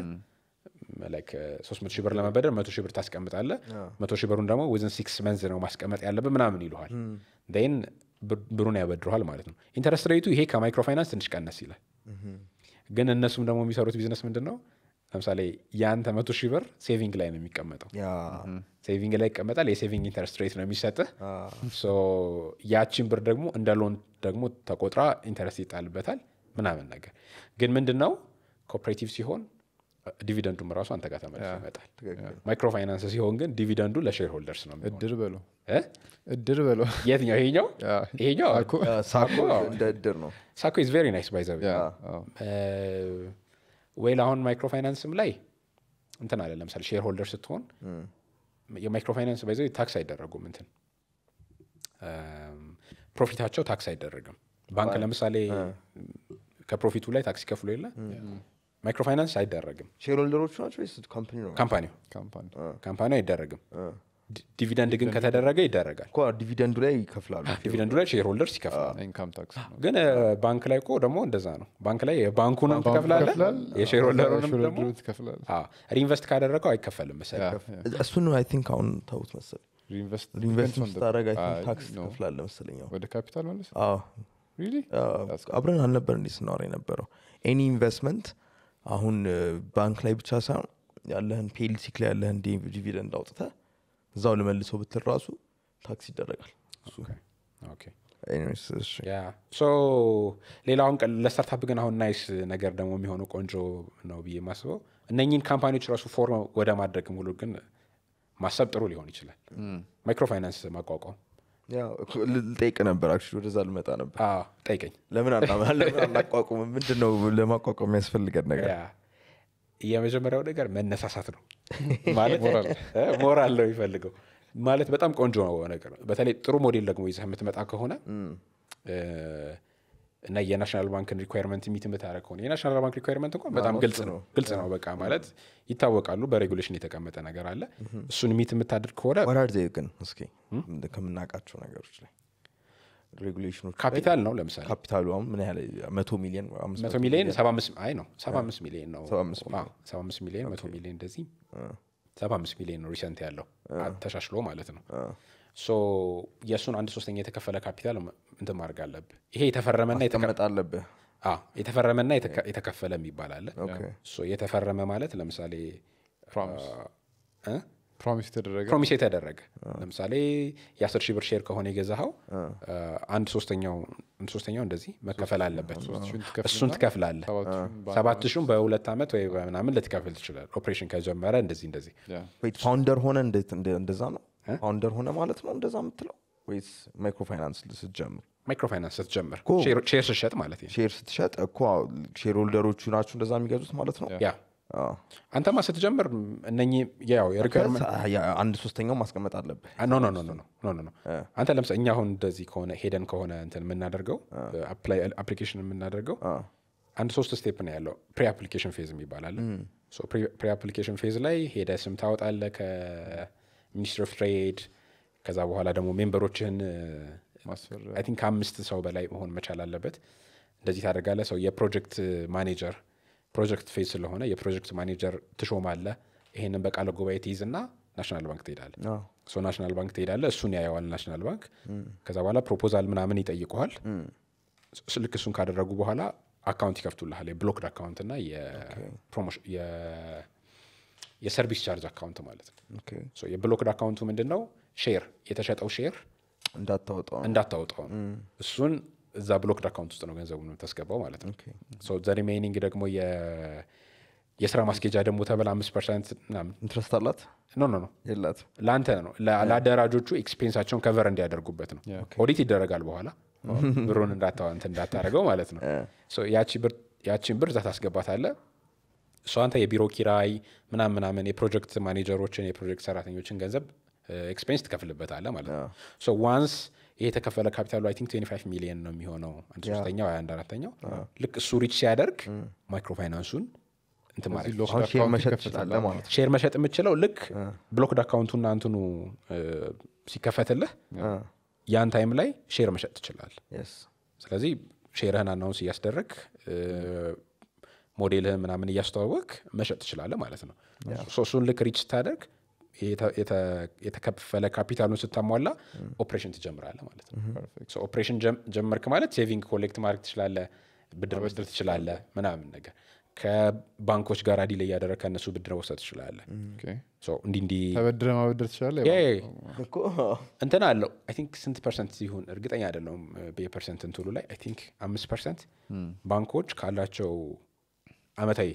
ሶስት መቶ ሺህ ብር ለመበደር መቶ ሺህ ብር ታስቀምጣለ መቶ ሺህ ብሩን ደግሞ ዝን ሲክስ መንዝ ነው ማስቀመጥ ያለብህ ምናምን ይልል ን ብሩን ያበድረዋል ማለት ነው። ኢንተረስት ሬቱ ይሄ ከማይክሮ ፋይናንስ ትንሽ ቀነስ ይላል። ግን እነሱም ደግሞ የሚሰሩት ቢዝነስ ምንድን ነው ለምሳሌ የአንተ መቶ ሺህ ብር ሴቪንግ ላይ ነው የሚቀመጠው። ሴቪንግ ላይ ይቀመጣል። የሴቪንግ ኢንተረስት ሬት ነው የሚሰጥህ። ያችን ብር ደግሞ እንደ ሎን ደግሞ ተቆጥራ ኢንተረስት ይጣልበታል ምናምን ነገር። ግን ምንድን ነው ኮፐሬቲቭ ሲሆን ዲቪደንዱም ራሱ አንተ ጋር ተመልሶ ይመጣል። ማይክሮ ፋይናንስ ሲሆን ግን ዲቪደንዱ ለሼር ሆልደርስ ነው። እድር በሎ እድር በሎ የትኛው? ይሄኛው ይሄኛው ሳኮ እንደ እድር ነው። ሳኮ ኢዝ ቬሪ ናይስ ባይ ዘ ወይ ለአሁን ማይክሮ ፋይናንስም ላይ እንትን አለ ለምሳሌ ሼር ሆልደር ስትሆን የማይክሮ ፋይናንስ ባይዘ ታክስ አይደረጉም እንትን ፕሮፊታቸው ታክስ አይደረግም ባንክ ለምሳሌ ከፕሮፊቱ ላይ ታክስ ይከፍሉ የለ ማይክሮ ፋይናንስ አይደረግም ሼር ሆልደሮቹ ናቸው አይደረግም ዲቪደንድ ግን ከተደረገ ይደረጋል ዲቪደንዱ ላይ ይከፍላሉ ዲቪደንዱ ላይ ሼር ሆልደርስ ይከፍላል ግን ባንክ ላይ እኮ ደግሞ እንደዛ ነው ባንክ ላይ የባንኩንም ትከፍላለ የሼር ሆልደሩንም ሪኢንቨስት ካደረገው አይከፈልም መሰል እሱን አይ ቲንክ አሁን ተውት መሰል ሪኢንቨስት ትከፍላለ መሰለኛው ወደ ካፒታል መለስ አብረን አልነበር እንዲህ ስናወራ የነበረው ኤኒ ኢንቨስትመንት አሁን ባንክ ላይ ብቻ ሳይሆን ያለህን ፔሊሲክ ላይ ያለህን ዲቪደንድ አውጥተህ እዛው ልመልሰው ብትል ራሱ ታክስ ይደረጋል ሌላውን ለስታርታፕ ግን አሁን ናይስ ነገር ደግሞ የሚሆነው ቆንጆ ነው ብዬ ማስበው እነኚህን ካምፓኒዎች ራሱ ፎርም ወደ ማድረግ ሙሉ ግን ማሰብ ጥሩ ሊሆን ይችላል hmm. ማይክሮፋይናንስ ማቋቋም ልጠይቅ ነበር አክ ወደዛ ልመጣ ነበር ጠይቀኝ ለምን አናቋቁም ምንድነው ለማቋቋም የሚያስፈልገን ነገር የመጀመሪያው ነገር መነሳሳት ነው *laughs* ማለት ሞራል ነው የሚፈልገው ማለት በጣም ቆንጆ ነገር ነው። በተለይ ጥሩ ሞዴል ደግሞ ይዘህ የምትመጣ ከሆነ እና የናሽናል ባንክን ሪኳርመንት ሚት የምታደረግ ከሆነ የናሽናል ባንክ ሪኳርመንት እንኳን በጣም ግልጽ ነው ግልጽ ነው በቃ ማለት ይታወቃሉ። በሬጉሌሽን የተቀመጠ ነገር አለ። እሱን ሚት የምታደርግ ከሆነ ወራድ ግን እስኪ ከምናውቃቸው ነገሮች ላይ ሬጉሌሽኖች ካፒታል ነው ለምሳሌ ካፒታሉ አሁን ምን ያህል መቶ ሚሊዮን መቶ ሚሊዮን ሰባ አምስት ሚሊዮን ነው ሰባ አምስት ሚሊዮን መቶ ሚሊዮን እንደዚህ ሰባ አምስት ሚሊዮን ነው ሪሰንት ያለው ተሻሽሎ ማለት ነው ሶ የእሱን አንድ ሶስተኛ የተከፈለ ካፒታል እንትን ማድረግ አለብ ይሄ የተፈረመና አለብህ የተፈረመና የተከፈለ የሚባል አለ የተፈረመ ማለት ለምሳሌ ፕሮሚስ የተደረገ ፕሮሚስ የተደረገ ለምሳሌ የአስር ሺህ ብር ሼር ከሆነ የገዛኸው አንድ ሶስተኛው ሶስተኛው እንደዚህ መከፈል አለበት። እሱን ትከፍላለ ሰባት ሺሁን በሁለት ዓመት ወይ ምናምን ልትከፍል ትችላል። ኦፕሬሽን ከጀመረ እንደዚህ እንደዚህ። ፋውንደር ሆነ እንደዛ ነው። ፋውንደር ሆነ ማለት ነው እንደዛ የምትለው ወይስ ማይክሮ ፋይናንስ ስትጀምር ፋይናንስ ስትጀምር ሼር ስትሸጥ ማለት ሼር ስትሸጥ እኮ ሼር ሆልደሮቹ ናቸው እንደዛ የሚገዙት ማለት ነው ያ አንተ ማ ስትጀምር እነ አንድ ሶስተኛው ማስቀመጥ አለብህ አንተ ለምሳ እኛ አሁን እንደዚህ ከሆነ ሄደን ከሆነ እንትን የምናደርገው አፕሊኬሽን የምናደርገው አንድ ሶስት ስቴፕ ነው ያለው ፕሪ አፕሊኬሽን ፌዝ የሚባላል ፕሪ አፕሊኬሽን ፌዝ ላይ ሄደ ስም ታወጣለ ከሚኒስትር ኦፍ ትሬድ ከዛ በኋላ ደግሞ ሜምበሮችህን ቲንክ ከአምስት ሰው በላይ መሆን መቻል አለበት እንደዚህ ታደርጋለ ሰው የፕሮጀክት ማኔጀር ፕሮጀክት ፌዝ ስለሆነ የፕሮጀክት ማኔጀር አለ ይሄንን በቃለ ጉባኤ ትይዝና ናሽናል ባንክ ሶ ናሽናል ባንክ ትሄዳለ እሱን ያየዋል ናሽናል ባንክ። ከዛ በኋላ ፕሮፖዛል ምናምን ይጠይቀዋል። ልክ እሱን ካደረጉ በኋላ አካውንት ይከፍቱልሃል። የብሎክድ አካውንት ና የሰርቪስ ቻርጅ አካውንት ማለት ነው። የብሎክድ አካውንቱ ምንድን ነው? ሼር የተሸጠው ሼር እንዳታወጣው እሱን እዛ ብሎክድ አካውንት ውስጥ ነው ገንዘቡ የምታስገባው ማለት ነው። ዘ ሪሜኒንግ ደግሞ የስራ ማስኬጃ ደግሞ ተብላ አምስት ፐርሰንት ምናምን ኢንትረስት አላት። ኖ ኖ ኖ ለአንተ ነው ለአደራጆቹ ኤክስፔንሳቸውን ከቨር እንዲያደርጉበት ነው። ኦዲት ይደረጋል በኋላ *laughs* ብሩን እንዳታዋንት እንዳታደረገው ማለት ነው። ያቺን ብር እዛ ታስገባታለህ። እሷ አንተ የቢሮ ኪራይ ምናም ምናምን የፕሮጀክት ማኔጀሮችን የፕሮጀክት ሰራተኞችን ገንዘብ ኤክስፔንስ ትከፍልበታለህ ማለት ነው ዋንስ ይሄ የተከፈለ ካፒታሉ አይ ቲንክ 25 ሚሊየን ነው የሚሆነው አንድ ሶስተኛው አንድ አራተኛው ልክ እሱ ሪች ሲያደርግ ማይክሮ ፋይናንሱን ሼር መሸጥ የምችለው ልክ ብሎክድ አካውንቱና አንትኑ ሲከፈትልህ ያን ታይም ላይ ሼር መሸጥ ትችላል ስለዚህ ሼርህን አናውንስ እያስደረግ ሞዴልህን ምናምን እያስተዋወቅ መሸጥ ትችላለ ማለት ነው እሱን ልክ ሪች ስታደርግ የተከፈለ ካፒታሉን ስታሟላ ኦፕሬሽን ትጀምራለ ማለት ነው። ኦፕሬሽን ጀመርክ ማለት ሴቪንግ ኮሌክት ማድረግ ትችላለ ብድር መስጠት ትችላለ ምናምን ነገር ከባንኮች ጋር ዲል እያደረግ ከእነሱ ብድር መውሰድ ትችላለ እንዲንዲተበድረ ማበድር ትችላለህ። እንትን አለው ቲንክ ስንት ፐርሰንት ሲሆን እርግጠኛ አይደለውም በየፐርሰንት እንትሉ ላይ አይ ቲንክ አምስት ፐርሰንት ባንኮች ካላቸው አመታዊ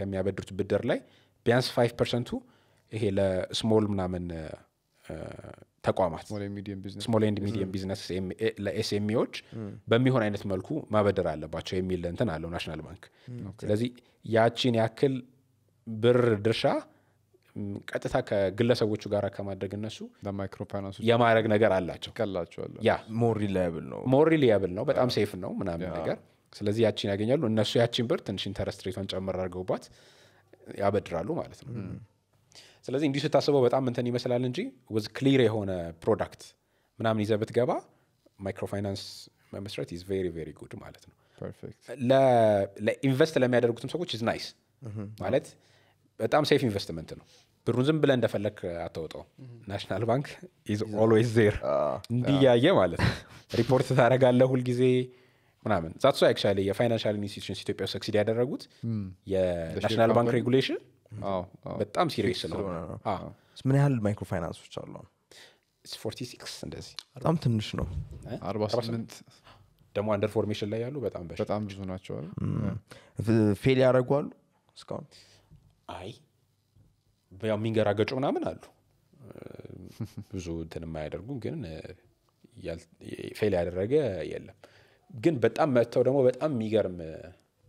ከሚያበድሩት ብድር ላይ ቢያንስ ፋይቭ ፐርሰንቱ ይሄ ለስሞል ምናምን ተቋማት ስሞል ኤንድ ሚዲየም ቢዝነስ ለኤስኤምኢዎች በሚሆን አይነት መልኩ ማበደር አለባቸው የሚል እንትን አለው ናሽናል ባንክ። ስለዚህ ያቺን ያክል ብር ድርሻ ቀጥታ ከግለሰቦቹ ጋር ከማድረግ እነሱ የማድረግ ነገር አላቸው ያ ሞር ነው በጣም ሴፍ ነው ምናምን ነገር ስለዚህ ያቺን ያገኛሉ እነሱ ያቺን ብር ትንሽ ኢንተረስት ጨምር አድርገውባት ያበድራሉ ማለት ነው ስለዚህ እንዲህ ስታስበው በጣም እንትን ይመስላል እንጂ ወዝ ክሊር የሆነ ፕሮዳክት ምናምን ይዘህ ብትገባ ማይክሮፋይናንስ መመስረት ኢዝ ቬሪ ቬሪ ጉድ ማለት ነው ለኢንቨስት ለሚያደርጉትም ሰዎች ኢዝ ናይስ ማለት በጣም ሴፍ ኢንቨስትመንት ነው ብሩን ዝም ብለ እንደፈለግ አተወጠው ናሽናል ባንክ ኢዝ ኦልዌይዝ ዜር እንዲያየ ማለት ነው ሪፖርት ታደረጋለ ሁልጊዜ ምናምን ዛትሶ አክቹዋሊ የፋይናንሻል ኢንስቲቱሽንስ ኢትዮጵያ ሰክሲድ ያደረጉት የናሽናል ባንክ ሬጉሌሽን በጣም ሲሪስ ነው ምን ያህል ማይክሮ ፋይናንሶች አሉ እንደዚህ በጣም ትንሽ ነው ደግሞ አንደር ፎርሜሽን ላይ ያሉ በጣም በጣም ብዙ ናቸው ፌል ያደረጓሉ አሉ እስካሁን አይ የሚንገራገጩ ምናምን አሉ ብዙ እንትን የማያደርጉ ግን ፌል ያደረገ የለም ግን በጣም መጥተው ደግሞ በጣም የሚገርም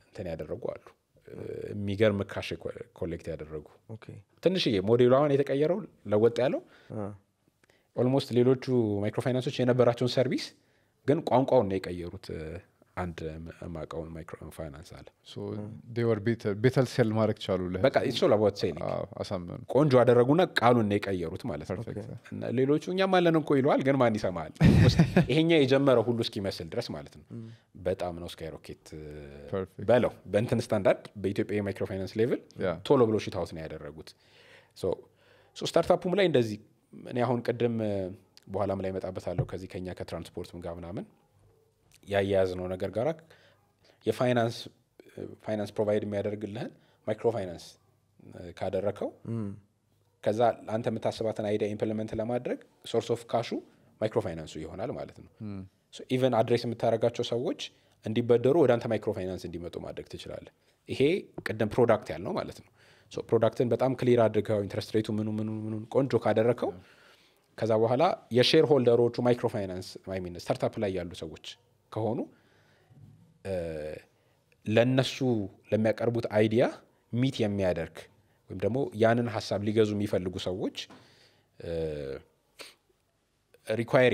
እንትን ያደረጉ አሉ የሚገርም ካሽ ኮሌክት ያደረጉ ትንሽዬ ሞዴሏን የተቀየረው ለወጥ ያለው ኦልሞስት ሌሎቹ ማይክሮፋይናንሶች የነበራቸውን ሰርቪስ ግን ቋንቋውን ነው የቀየሩት አንድ የማውቀውን ማይክሮ ፋይናንስ አለ ቤተል ሴል ማድረግ ቻሉ በቃ ቆንጆ አደረጉና ቃሉን የቀየሩት ማለት ነው ሌሎቹ እኛም አለን እኮ ይለዋል ግን ማን ይሰማል ይሄኛ የጀመረ ሁሉ እስኪመስል ድረስ ማለት ነው በጣም ነው ስካይ ሮኬት በለው በእንትን ስታንዳርድ በኢትዮጵያ የማይክሮ ፋይናንስ ሌቭል ቶሎ ብሎ ሽታውት ነው ያደረጉት ስታርታፑም ላይ እንደዚህ እኔ አሁን ቅድም በኋላም ላይ መጣበታለሁ ከዚህ ከኛ ከትራንስፖርት ምጋ ምናምን ያያያዝ ነው ነገር ጋር የፋይናንስ ፋይናንስ ፕሮቫይድ የሚያደርግልህን ማይክሮ ፋይናንስ ካደረከው ከዛ አንተ የምታስባትን አይዲያ ኢምፕሊመንት ለማድረግ ሶርስ ኦፍ ካሹ ማይክሮ ፋይናንሱ ይሆናል ማለት ነው። ኢቨን አድሬስ የምታደረጋቸው ሰዎች እንዲበደሩ ወደ አንተ ማይክሮ ፋይናንስ እንዲመጡ ማድረግ ትችላለ ይሄ ቅድም ፕሮዳክት ያልነው ማለት ነው። ፕሮዳክትን በጣም ክሊር አድርገው ኢንትረስት ሬቱ ምኑ ምኑ ምኑን ቆንጆ ካደረከው ከዛ በኋላ የሼር ሆልደሮቹ ማይክሮ ፋይናንስ ስታርታፕ ላይ ያሉ ሰዎች ከሆኑ ለነሱ ለሚያቀርቡት አይዲያ ሚት የሚያደርግ ወይም ደግሞ ያንን ሀሳብ ሊገዙ የሚፈልጉ ሰዎች ሪኳየር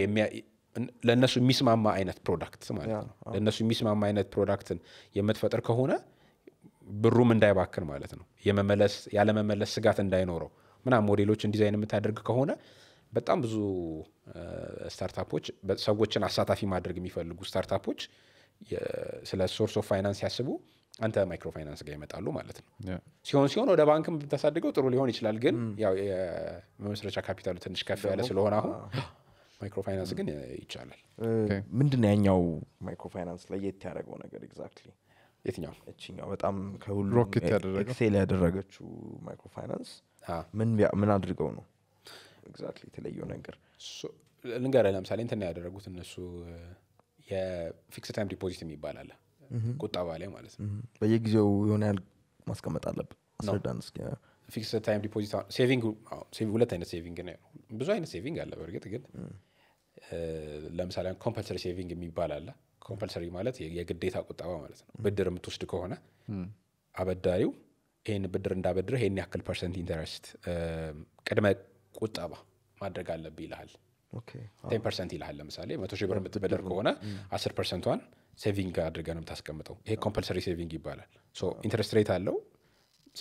ለእነሱ የሚስማማ አይነት ፕሮዳክት ማለት ነው። ለእነሱ የሚስማማ አይነት ፕሮዳክትን የምትፈጥር ከሆነ ብሩም እንዳይባክን ማለት ነው። የመመለስ ያለመመለስ ስጋት እንዳይኖረው ምናምን ሞዴሎችን ዲዛይን የምታደርግ ከሆነ በጣም ብዙ ስታርታፖች ሰዎችን አሳታፊ ማድረግ የሚፈልጉ ስታርታፖች ስለ ሶርስ ኦፍ ፋይናንስ ሲያስቡ አንተ ማይክሮ ፋይናንስ ጋር ይመጣሉ ማለት ነው። ሲሆን ሲሆን ወደ ባንክም ብታሳድገው ጥሩ ሊሆን ይችላል። ግን ያው የመመስረቻ ካፒታሉ ትንሽ ከፍ ያለ ስለሆነ አሁን ማይክሮ ፋይናንስ ግን ይቻላል። ምንድን ያኛው ማይክሮ ፋይናንስ የት ያደረገው ነገር ኤግዛክትሊ የትኛው? እችኛው በጣም ከሁሉ ያደረገችው ማይክሮ ፋይናንስ ምን አድርገው ነው ኤግዛክትሊ የተለየው ነገር ልንገረ ለምሳሌ እንትና ያደረጉት እነሱ የፊክስ ታይም ዲፖዚት የሚባል አለ ቁጠባ ላይ ማለት ነው በየጊዜው የሆነ ያል ማስቀመጥ አለብን ፊክስ ታይም ዲፖዚት ሴቪንግ ሁለት አይነት ሴቪንግ ነው ብዙ አይነት ሴቪንግ አለ በእርግጥ ግን ለምሳሌ ኮምፐልሰሪ ሴቪንግ የሚባል አለ ኮምፐልሰሪ ማለት የግዴታ ቁጠባ ማለት ነው ብድር የምትወስድ ከሆነ አበዳሪው ይህን ብድር እንዳበድር ይህን ያክል ፐርሰንት ኢንተረስት ቅድመ ቁጠባ ማድረግ አለብ ይልሃል። ቴን ፐርሰንት ይልሃል። ለምሳሌ መቶ ሺህ ብር የምትበደር ከሆነ አስር ፐርሰንቷን ሴቪንግ አድርገ ነው የምታስቀምጠው። ይሄ ኮምፐልሰሪ ሴቪንግ ይባላል። ሶ ኢንትረስት ሬት አለው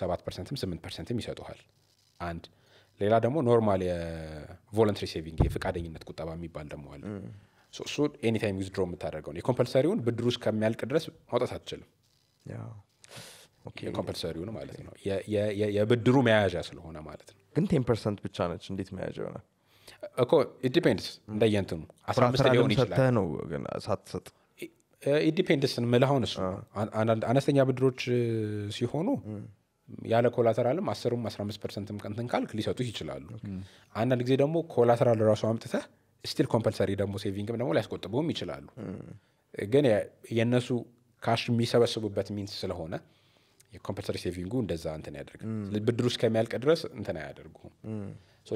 ሰባት ፐርሰንትም ስምንት ፐርሰንትም ይሰጡሃል። አንድ ሌላ ደግሞ ኖርማል የቮለንተሪ ሴቪንግ የፈቃደኝነት ቁጠባ የሚባል ደግሞ አለ። እሱ ኤኒታይም ዊዝድሮ የምታደርገው የኮምፐልሰሪውን ብድሩ እስከሚያልቅ ድረስ ማውጣት አትችልም። የኮምፐልሰሪውን ማለት ነው የብድሩ መያዣ ስለሆነ ማለት ነው። ግን ቴን ፐርሰንት ብቻ ነች እንዴት መያዣ ይሆናል እኮ ኢዲፔንድስ እንደየንትኑ ሊሆን ይችላል ነው ግን ሳትሰጥ ኢዲፔንድስ ምልሁን እሱ አነስተኛ ብድሮች ሲሆኑ ያለ ኮላተራልም አስሩም አስራ አምስት ፐርሰንትም ቀንትን ካልክ ሊሰጡ ይችላሉ አንዳንድ ጊዜ ደግሞ ኮላተራል ራሱ አምጥተህ ስቲል ኮምፐልሰሪ ደግሞ ሴቪንግም ደግሞ ሊያስቆጥቡም ይችላሉ ግን የእነሱ ካሽ የሚሰበስቡበት ሚንስ ስለሆነ የኮምፐልሰሪ ሴቪንጉ እንደዛ እንትን ያደርግ ብድሩ እስከሚያልቅ ድረስ እንትን አያደርጉም።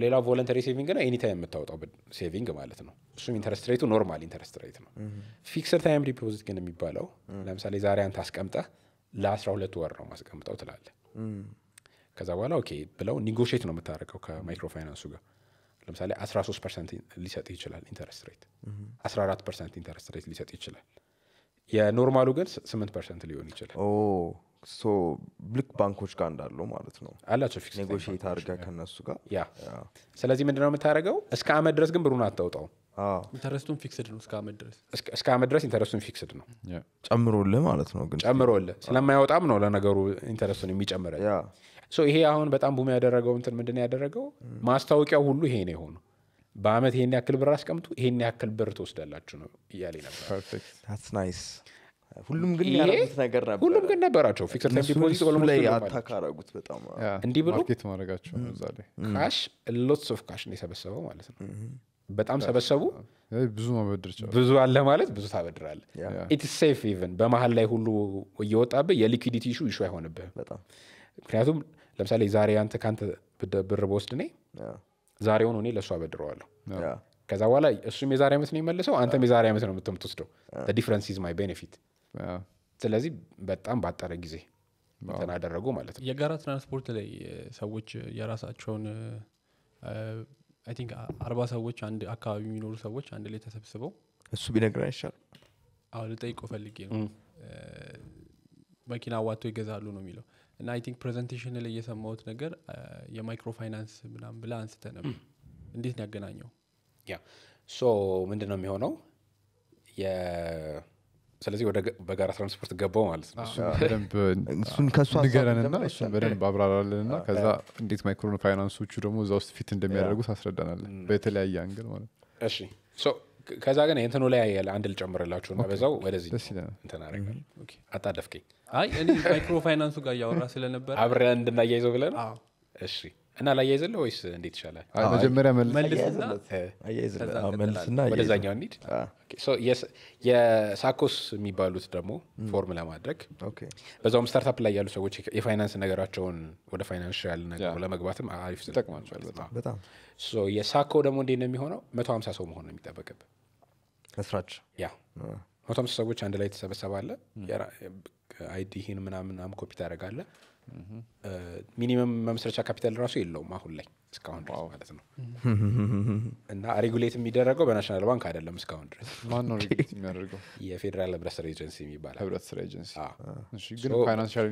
ሌላው ቮለንተሪ ሴቪንግ ነው። ኤኒታይም የምታወጣው ሴቪንግ ማለት ነው። እሱም ኢንተረስት ሬቱ ኖርማል ኢንተረስት ሬት ነው። ፊክስድ ታይም ዲፖዚት ግን የሚባለው ለምሳሌ ዛሬ አንተ አስቀምጠህ ለአስራ ሁለት ወር ነው ማስቀምጠው ትላለ ከዛ በኋላ ኦኬ ብለው ኒጎሽት ነው የምታደርገው ከማይክሮ ፋይናንሱ ጋር ለምሳሌ 13 ፐርሰንት ሊሰጥ ይችላል ኢንተረስት ሬት፣ 14 ፐርሰንት ኢንተረስት ሬት ሊሰጥ ይችላል። የኖርማሉ ግን 8 ፐርሰንት ሊሆን ይችላል። ሶ ልክ ባንኮች ጋር እንዳለው ማለት ነው አላቸው ፊክስ ኔጎሽት አድርገህ ከነሱ ጋር ያ ስለዚህ ምንድነው የምታደርገው እስከ አመት ድረስ ግን ብሩን አታውጣው ኢንተረስቱን ፊክስድ ነው እስከ አመት ድረስ እስከ አመት ድረስ ኢንተረስቱን ፊክስድ ነው ጨምሮልህ ማለት ነው ግን ጨምሮልህ ስለማያወጣም ነው ለነገሩ ኢንተረስቱን የሚጨምረ ይሄ አሁን በጣም ቡም ያደረገው እንትን ምንድን ያደረገው ማስታወቂያው ሁሉ ይሄ ነው የሆኑ በአመት ይሄን ያክል ብር አስቀምጡ ይሄን ያክል ብር ትወስዳላችሁ ነው እያሌ ነበር ሁሉም ግን ያረጉት ነገር ነበር ሁሉም ግን ነበራቸው ፊክስድ ታይም ዲፖዚት ላይ አታክ አረጉት በጣም እንዲህ ብሎ ማርኬት ማድረጋቸው እዛ ላይ ካሽ ሎትስ ኦፍ ካሽ ነው የሰበሰበው ማለት ነው በጣም ሰበሰቡ ብዙ ማበድር ብዙ አለ ማለት ብዙ ታበድራለ ኢትስ ሴፍ ኢቨን በመሀል ላይ ሁሉ እየወጣብህ የሊኩዲቲ ኢሹ ኢሹ አይሆንብህም ምክንያቱም ለምሳሌ ዛሬ አንተ ከአንተ ብር በወስድ ኔ ዛሬውን እኔ ለእሱ አበድረዋለሁ ከዛ በኋላ እሱም የዛሬ ዓመት ነው የሚመልሰው አንተም የዛሬ ዓመት ነው የምትወስደው ዲፍረንስ ኢዝ ማይ ቤኔፊት ስለዚህ በጣም ባጠረ ጊዜ ተናደረጉ ማለት ነው። የጋራ ትራንስፖርት ላይ ሰዎች የራሳቸውን አይ ቲንክ አርባ ሰዎች አንድ አካባቢ የሚኖሩ ሰዎች አንድ ላይ ተሰብስበው እሱ ቢነግር አይሻል አሁ ልጠይቆ ፈልጌ ነው መኪና ዋቶ ይገዛሉ ነው የሚለው እና አይ ቲንክ ፕሬዘንቴሽን ላይ የሰማሁት ነገር የማይክሮ ፋይናንስ ምናምን ብላ አንስተ ነበር። እንዴት ነው ያገናኘው? ያ ሶ ምንድን ነው የሚሆነው ስለዚህ ወደ በጋራ ትራንስፖርት ገባው ማለት ነው እሱን ንገረንና እሱን በደንብ አብራራልንና ከዛ እንዴት ማይክሮ ፋይናንሶቹ ደግሞ እዛ ውስጥ ፊት እንደሚያደርጉት አስረዳናለን በተለያየ አንግል ማለት እሺ ከዛ ግን የእንትኑ ላይ ያለ አንድ ልጨምርላችሁ ና በዛው ወደዚህ እንትናረጋል አጣደፍከኝ ማይክሮ ፋይናንሱ ጋር እያወራ ስለነበር አብረ እንድናያይዘው ብለን እሺ እና ላያይዘለ ወይስ እንዴት ይሻላል? መጀመሪያ መልስና ወደዛኛው እንሂድ። የሳኮስ የሚባሉት ደግሞ ፎርም ለማድረግ በዛውም ስታርታፕ ላይ ያሉ ሰዎች የፋይናንስ ነገራቸውን ወደ ፋይናንሻል ነገር ለመግባትም አሪፍ ስለጠቅማቸዋል። የሳኮ ደግሞ እንዴት ነው የሚሆነው? መቶ ሀምሳ ሰው መሆን ነው የሚጠበቅብ መስራች ያ መቶ ሀምሳ ሰዎች አንድ ላይ ተሰበሰባለ አይዲህን ምናምን ኮፒ ታደረጋለ ሚኒመም መመስረቻ ካፒታል ራሱ የለውም አሁን ላይ እስካሁን ድረስ ማለት ነው። እና ሬጉሌት የሚደረገው በናሽናል ባንክ አይደለም እስካሁን ድረስ *laughs* የፌዴራል ህብረት ስራ ኤጀንሲ የሚባል ህብረት ስራ ኤጀንሲ ፋይናንሻል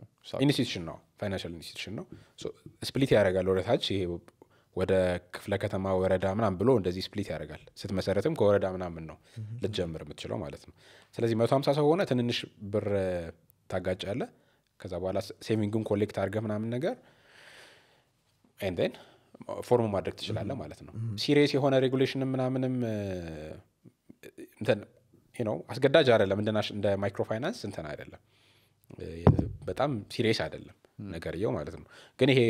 ነው ኢንስቲትዩሽን ነው ፋይናንሻል ኢንስቲትዩሽን ነው። ስፕሊት ያደርጋል ወደ ታች ይሄ ወደ ክፍለ ከተማ ወረዳ ምናም ብሎ እንደዚህ ስፕሊት ያደርጋል። ስትመሰረትም ከወረዳ ምናምን ነው ልትጀምር የምትችለው ማለት ነው። ስለዚህ መቶ ሀምሳ ሰው ሆነ ትንንሽ ብር ታጋጫለህ ከዛ በኋላ ሴቪንግን ኮሌክት አድርገ ምናምን ነገር ንን ፎርም ማድረግ ትችላለ ማለት ነው ሲሪየስ የሆነ ሬጉሌሽን ምናምንም ነው አስገዳጅ አይደለም እንደ ማይክሮ ፋይናንስ እንትን አይደለም በጣም ሲሪየስ አይደለም የው ማለት ነው ግን ይሄ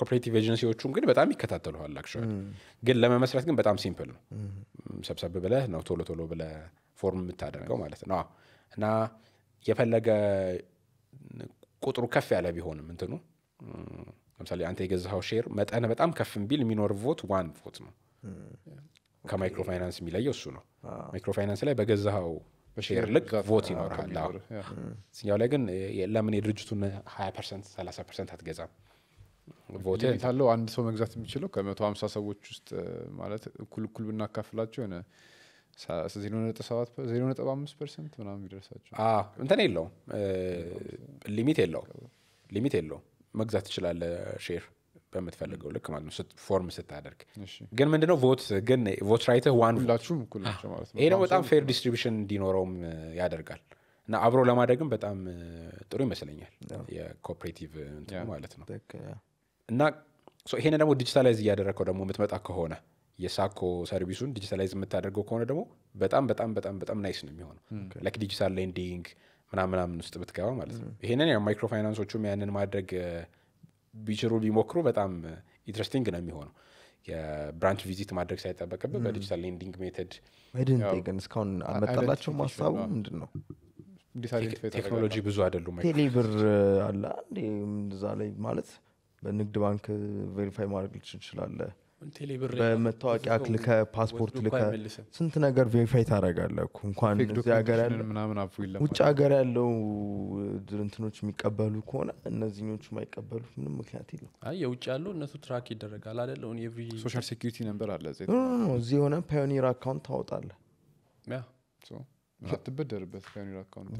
ኮፕሬቲቭ ኤጀንሲዎቹን ግን በጣም ይከታተሉል አክቹዋሊ ግን ለመመስረት ግን በጣም ሲምፕል ነው ሰብሰብ ብለ ነው ቶሎ ቶሎ ብለ ፎርም የምታደርገው ማለት ነው እና የፈለገ ቁጥሩ ከፍ ያለ ቢሆንም እንትኑ ለምሳሌ አንተ የገዛኸው ሼር መጠን በጣም ከፍም ቢል የሚኖር ቮት ዋን ቮት ነው። ከማይክሮ ፋይናንስ የሚለየው እሱ ነው። ማይክሮ ፋይናንስ ላይ በገዛኸው በሼር ልክ ቮት ይኖራል። ስኛው ላይ ግን ለምን የድርጅቱን 20 ፐርሰንት 30 ፐርሰንት አትገዛም? ቮት አንድ ሰው መግዛት የሚችለው ከመቶ ሀምሳ ሰዎች ውስጥ ማለት እኩል እኩል ብናካፍላቸው የሆነ 0.7 ፐርሰንት ምናምን ይደርሳቸው እንትን ሊሚት የለው ሊሚት የለው መግዛት ትችላለ ሼር በምትፈልገው ልክ ማለት ነው ፎርም ስታደርግ ግን ምንድነው ቮት ግን ቮት ራይትህ ዋን ይሄ ደግሞ በጣም ፌር ዲስትሪቢሽን እንዲኖረውም ያደርጋል እና አብሮ ለማድረግም በጣም ጥሩ ይመስለኛል የኮፕሬቲቭ ማለት ነው እና ይሄን ደግሞ ዲጂታላይዝ እያደረግከው ደግሞ የምትመጣ ከሆነ የሳኮ ሰርቪሱን ዲጂታላይዝ የምታደርገው ከሆነ ደግሞ በጣም በጣም በጣም በጣም ናይስ ነው የሚሆነው ላይክ ዲጂታል ሌንዲንግ ምናምናምን ውስጥ ብትገባ ማለት ነው ይህንን ያው ማይክሮ ፋይናንሶቹም ያንን ማድረግ ቢችሩ ቢሞክሩ በጣም ኢንትረስቲንግ ነው የሚሆነው የብራንች ቪዚት ማድረግ ሳይጠበቅብ በዲጂታል ሌንዲንግ ሜተድ ግን እስካሁን አመጣላቸው ማሳቡ ምንድን ነው ቴክኖሎጂ ብዙ አይደሉም ቴሌብር አለ እዛ ላይ ማለት በንግድ ባንክ ቬሪፋይ ማድረግ ልችል በመታወቂያ ልከ ፓስፖርት ልከ ስንት ነገር ቬሪፋይ ታደረጋለ እኮ እንኳን እዚህ ሀገር ያለ ውጭ ሀገር ያለው ድርንትኖች የሚቀበሉ ከሆነ እነዚህኞቹ ማይቀበሉ ምንም ምክንያት የለም። አይ የውጭ ያለው እነሱ ትራክ ይደረጋል አይደለ? ሶሻል ሴኩሪቲ ነምበር አለ እዚህ የሆነ ፓዮኒር አካውንት ታወጣለ አትበደርበት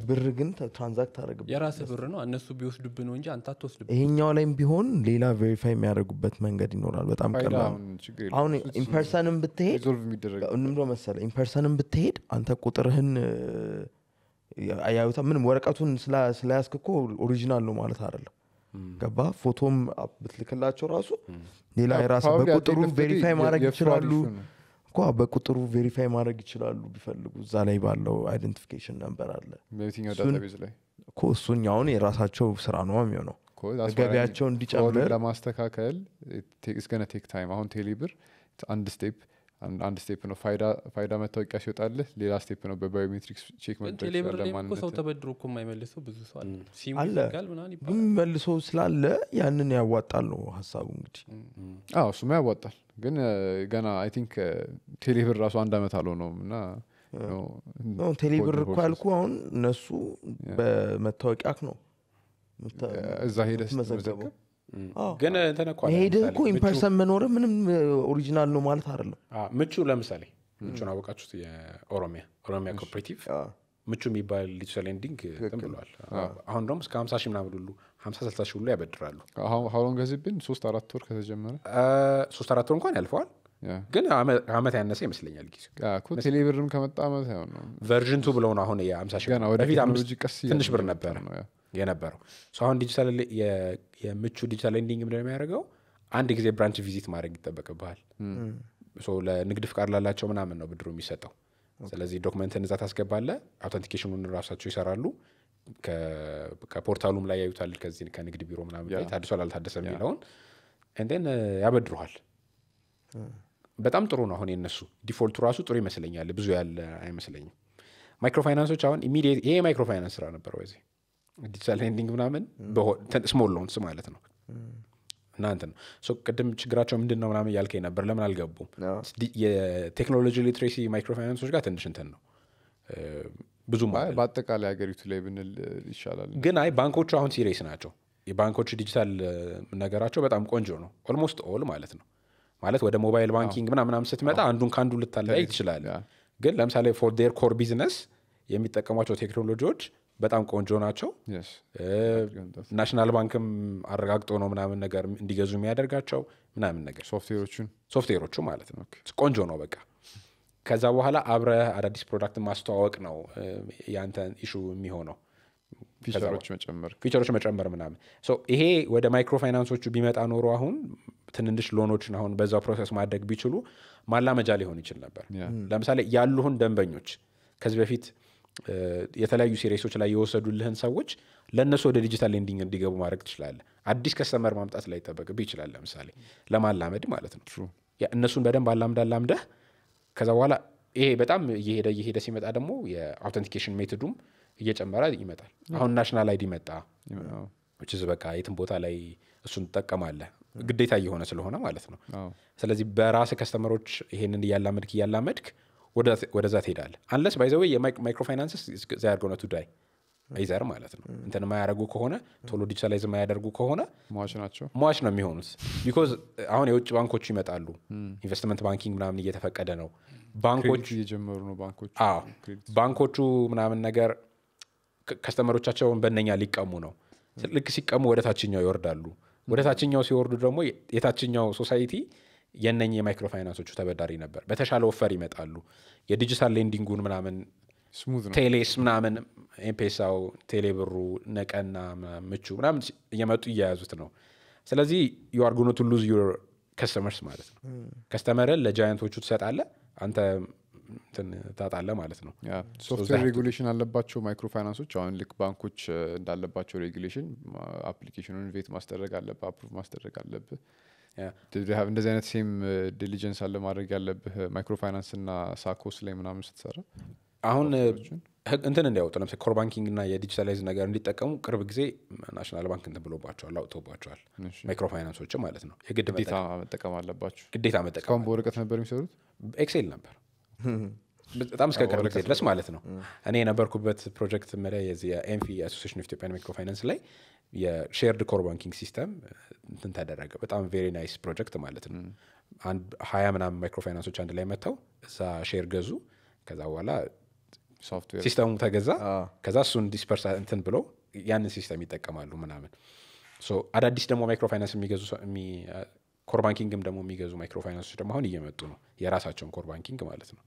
ብር ግን ትራንዛክት አረግበት የራስ ብር ነው እነሱ ቢወስዱብ ነው እንጂ አንተ አትወስድብ ይሄኛው ላይም ቢሆን ሌላ ቬሪፋይ የሚያደርጉበት መንገድ ይኖራል በጣም ቀላሁን ኢምፐርሰንም ብትሄድ ምንድነው መሰለ ኢምፐርሰንም ብትሄድ አንተ ቁጥርህን አያዩታ ምንም ወረቀቱን ስለያስክ እኮ ኦሪጂናል ነው ማለት አይደለም ገባ ፎቶም ብትልክላቸው ራሱ ሌላ የራስ በቁጥሩ ቬሪፋይ ማድረግ ይችላሉ እኳ በቁጥሩ ቬሪፋይ ማድረግ ይችላሉ ቢፈልጉ እዛ ላይ ባለው አይደንቲፊኬሽን ነበር አለ እኮ እሱን አሁን የራሳቸው ስራ ነው የሚሆነው ገቢያቸው እንዲጨምር ለማስተካከል ቴክ ታይም አሁን ቴሌብር አንድ ስቴፕ አንድ ስቴፕ ነው ፋይዳ መታወቂያ ሲወጣልህ፣ ሌላ ስቴፕ ነው በባዮሜትሪክስ ቼክ መለማንነት ተበድሮ እኮ የማይመልሰው ብዙ ሰው መልሶ ስላለ ያንን ያዋጣል ነው ሀሳቡ። እንግዲህ አዎ እሱማ ያዋጣል። ግን ገና አይ ቲንክ ቴሌብር ራሱ አንድ አመት አለው ነው እና ቴሌብር እኮ ያልኩ አሁን እነሱ በመታወቂያክ ነው እዛ ሄደስ መዘገበው ግን መሄድህ እኮ ኢምፐርሰን መኖር ምንም ኦሪጂናል ነው ማለት አይደለም። ምቹ ለምሳሌ ምቹን አወቃችሁት? የኦሮሚያ ኦሮሚያ ኮፕሬቲቭ ምቹ የሚባል ዲጂታል ሌንዲንግ ብለዋል። አሁን ደግሞ እስከ ሀምሳ ሺ ምናምን ሁሉ ሀምሳ ስልሳ ሺ ሁሉ ያበድራሉ። ሀውሎን ገዚብን ሶስት አራት ወር ከተጀመረ ሶስት አራት ወር እንኳን ያልፈዋል ግን አመት ያነሰ ይመስለኛል ጊዜው ቴሌብርም ከመጣ አመት ያው ነው ቨርዥን ቱ ብለው አሁን የሀምሳ ሺ በፊት ትንሽ ብር ነበረ የነበረው አሁን ዲጂታል የምቹ ዲጂታል ሌንዲንግ ምንድን የሚያደርገው አንድ ጊዜ ብራንች ቪዚት ማድረግ ይጠበቅብሃል። ለንግድ ፍቃድ ላላቸው ምናምን ነው ብድሩ የሚሰጠው። ስለዚህ ዶክመንትን እዛ ታስገባለ አውተንቲኬሽኑን ራሳቸው ይሰራሉ። ከፖርታሉም ላይ ያዩታል። ከዚህ ከንግድ ቢሮ ምናምን ታድሶ ላልታደሰ የሚለውን እንደን uh, ያበድሩሃል። በጣም ጥሩ ነው። አሁን የነሱ ዲፎልቱ ራሱ ጥሩ ይመስለኛል። ብዙ ያለ አይመስለኝም። ማይክሮፋይናንሶች አሁን ኢሚዲየት ይሄ የማይክሮፋይናንስ ስራ ነበረው ዚህ ዲጂታል ሌንዲንግ ምናምን ስሞል ሎንስ ማለት ነው እና ነው ቅድም ችግራቸው ምንድን ነው ምናምን እያልከኝ ነበር ለምን አልገቡም የቴክኖሎጂ ሊትሬሲ ማይክሮፋይናንሶች ጋር ትንሽ እንትን ነው ብዙ በአጠቃላይ ሀገሪቱ ላይ ብንል ይሻላል ግን አይ ባንኮቹ አሁን ሲሬስ ናቸው የባንኮቹ ዲጂታል ነገራቸው በጣም ቆንጆ ነው ኦልሞስት ኦል ማለት ነው ማለት ወደ ሞባይል ባንኪንግ ምናምናም ስትመጣ አንዱን ከአንዱ ልታለያይ ትችላለ ግን ለምሳሌ ፎር ዴር ኮር ቢዝነስ የሚጠቀሟቸው ቴክኖሎጂዎች በጣም ቆንጆ ናቸው። ናሽናል ባንክም አረጋግጦ ነው ምናምን ነገር እንዲገዙ የሚያደርጋቸው ምናምን ነገር ሶፍትዌሮቹን ሶፍትዌሮቹ ማለት ነው። ቆንጆ ነው በቃ ከዛ በኋላ አብረ አዳዲስ ፕሮዳክት ማስተዋወቅ ነው ያንተ ኢሹ የሚሆነው ፊቸሮች መጨመር ምናምን። ይሄ ወደ ማይክሮ ፋይናንሶቹ ቢመጣ ኖሮ አሁን ትንንሽ ሎኖችን አሁን በዛው ፕሮሰስ ማድረግ ቢችሉ ማላመጃ ሊሆን ይችል ነበር። ለምሳሌ ያሉሁን ደንበኞች ከዚህ በፊት የተለያዩ ሲሪሶች ላይ የወሰዱልህን ሰዎች ለእነሱ ወደ ዲጂታል ሌንዲንግ እንዲገቡ ማድረግ ትችላለህ። አዲስ ከስተመር ማምጣት ላይ ይጠበቅብህ ይችላል። ለምሳሌ ለማላመድ ማለት ነው። እነሱን በደንብ አላምዳ ላምደህ ከዛ በኋላ ይሄ በጣም እየሄደ እየሄደ ሲመጣ ደግሞ የአውተንቲኬሽን ሜትዱም እየጨመረ ይመጣል። አሁን ናሽናል አይዲ መጣ። ችዝ በቃ የትም ቦታ ላይ እሱን ትጠቀማለህ ግዴታ እየሆነ ስለሆነ ማለት ነው። ስለዚህ በራስ ከስተመሮች ይሄንን እያላመድክ እያላመድክ ወደዛ ትሄዳለ አንለስ ባይዘወ የማይክሮ ፋይናንስስ ዚ ያርገው ዳይ ማለት ነው mm. እንትን የማያደርጉ ከሆነ ቶሎ ዲጂታላይዝ የማያደርጉ ከሆነ ሟች ናቸው ሟች ነው የሚሆኑት ቢኮዝ አሁን የውጭ ባንኮቹ ይመጣሉ ኢንቨስትመንት mm. ባንኪንግ ምናምን እየተፈቀደ ነው ባንኮች እየጀመሩ ነው ባንኮቹ ባንኮቹ ምናምን ነገር ከስተመሮቻቸውን በነኛ ሊቀሙ ነው mm. ልክ ሲቀሙ ወደ ታችኛው ይወርዳሉ ወደ ታችኛው ሲወርዱ ደግሞ የታችኛው ሶሳይቲ የነኝ የማይክሮ ፋይናንሶቹ ተበዳሪ ነበር። በተሻለ ወፈር ይመጣሉ። የዲጂታል ሌንዲንጉን ምናምን ቴሌስ ምናምን ኤምፔሳው ቴሌብሩ ነቀና ምቹ ምናምን እየመጡ እየያዙት ነው። ስለዚህ ዩአርጉኖ ቱ ሉዝ ዩር ከስተመርስ ማለት ነው። ከስተመርን ለጃያንቶቹ ትሰጣለ፣ አንተ ታጣለ ማለት ነው። ሶፍትዌር ሬጉሌሽን አለባቸው ማይክሮ ፋይናንሶች። አሁን ልክ ባንኮች እንዳለባቸው ሬጉሌሽን አፕሊኬሽኑን ቬት ማስደረግ አለብህ፣ አፕሩቭ ማስደረግ አለብህ ሀብ እንደዚህ አይነት ሴም ዲሊጀንስ አለ ማድረግ ያለብህ ማይክሮፋይናንስ እና ሳኮስ ላይ ምናምን ስትሰራ አሁን እንትን እንዲያወጡ ለምሳሌ ኮር ባንኪንግ እና የዲጂታላይዝ ነገር እንዲጠቀሙ ቅርብ ጊዜ ናሽናል ባንክ እንትን ብሎባቸዋል አውጥቶባቸዋል ፋይናንሶች ማለት ነው የግድ መጠቀም አለባቸው ግዴታ መጠቀም በወረቀት ነበር የሚሰሩት ኤክሴል ነበር በጣም እስከ ቅርብ ጊዜ ድረስ ማለት ነው። እኔ የነበርኩበት ፕሮጀክት መ የዚህ የኤንፊ አሶሴሽን ኦፍ ኢትዮጵያን ሚክሮ ፋይናንስ ላይ የሼርድ ኮር ባንኪንግ ሲስተም እንትን ተደረገ። በጣም ቬሪ ናይስ ፕሮጀክት ማለት ነው። ሀያ ምናም ማይክሮ ፋይናንሶች አንድ ላይ መጥተው እዛ ሼር ገዙ። ከዛ በኋላ ሲስተሙ ተገዛ። ከዛ እሱን ዲስፐርስ እንትን ብሎ ያንን ሲስተም ይጠቀማሉ ምናምን። አዳዲስ ደግሞ ማይክሮ ፋይናንስ የሚገዙ ኮር ባንኪንግም ደግሞ የሚገዙ ማይክሮ ፋይናንሶች ደግሞ አሁን እየመጡ ነው። የራሳቸውን ኮር ባንኪንግ ማለት ነው።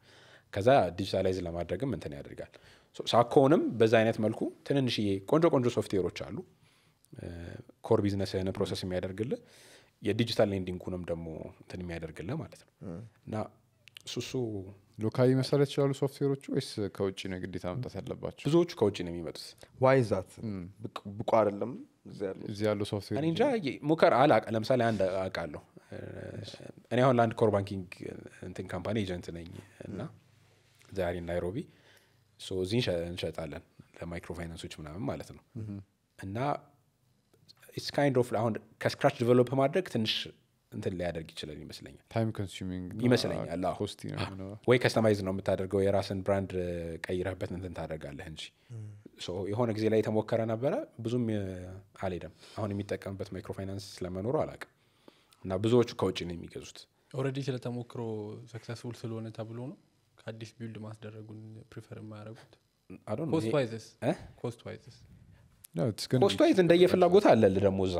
ከዛ ዲጂታላይዝ ለማድረግም እንትን ያደርጋል ሳኮንም በዛ አይነት መልኩ ትንንሽዬ ቆንጆ ቆንጆ ሶፍትዌሮች አሉ ኮር ቢዝነስህን ፕሮሰስ የሚያደርግልህ የዲጂታል ሌንዲንጉንም ደግሞ እንትን የሚያደርግልህ ማለት ነው እና ሱሱ ሎካሊ መሰረት ይችላሉ ሶፍትዌሮቹ ወይስ ከውጭ ነው ግዴታ መምጣት ያለባቸው ብዙዎቹ ከውጭ ነው የሚመጡት ዋይ ዛት ብቁ አይደለም እዚህ ያሉ ሶፍትዌር እኔ እንጃ ሙከር አላቅ ለምሳሌ አንድ አውቃለሁ እኔ አሁን ለአንድ ኮር ባንኪንግ እንትን ካምፓኒ ኤጀንት ነኝ እና ዛሬ ናይሮቢ እዚህ እንሸጣለን ለማይክሮ ፋይናንሶች ምናምን ማለት ነው እና ኢትስ ካይንድ ኦፍ አሁን ከስክራች ዲቨሎፕ ማድረግ ትንሽ እንትን ሊያደርግ ይችላል ይመስለኛል ታይም ኮንሱሚንግ ይመስለኛል ወይ ከስተማይዝ ነው የምታደርገው የራስን ብራንድ ቀይረህበት እንትን ታደርጋለህ እንጂ የሆነ ጊዜ ላይ የተሞከረ ነበረ ብዙም አልሄደም አሁን የሚጠቀምበት ማይክሮ ፋይናንስ ስለመኖሩ አላቅም እና ብዙዎቹ ከውጭ ነው የሚገዙት ኦረዲ ስለተሞክሮ ሰክሰስፉል ስለሆነ ተብሎ ነው አዲስ ቢልድ ማስደረጉን ፕሪፈር የማያደረጉት ኮስት እንደየፍላጎት አለል ደግሞ እዛ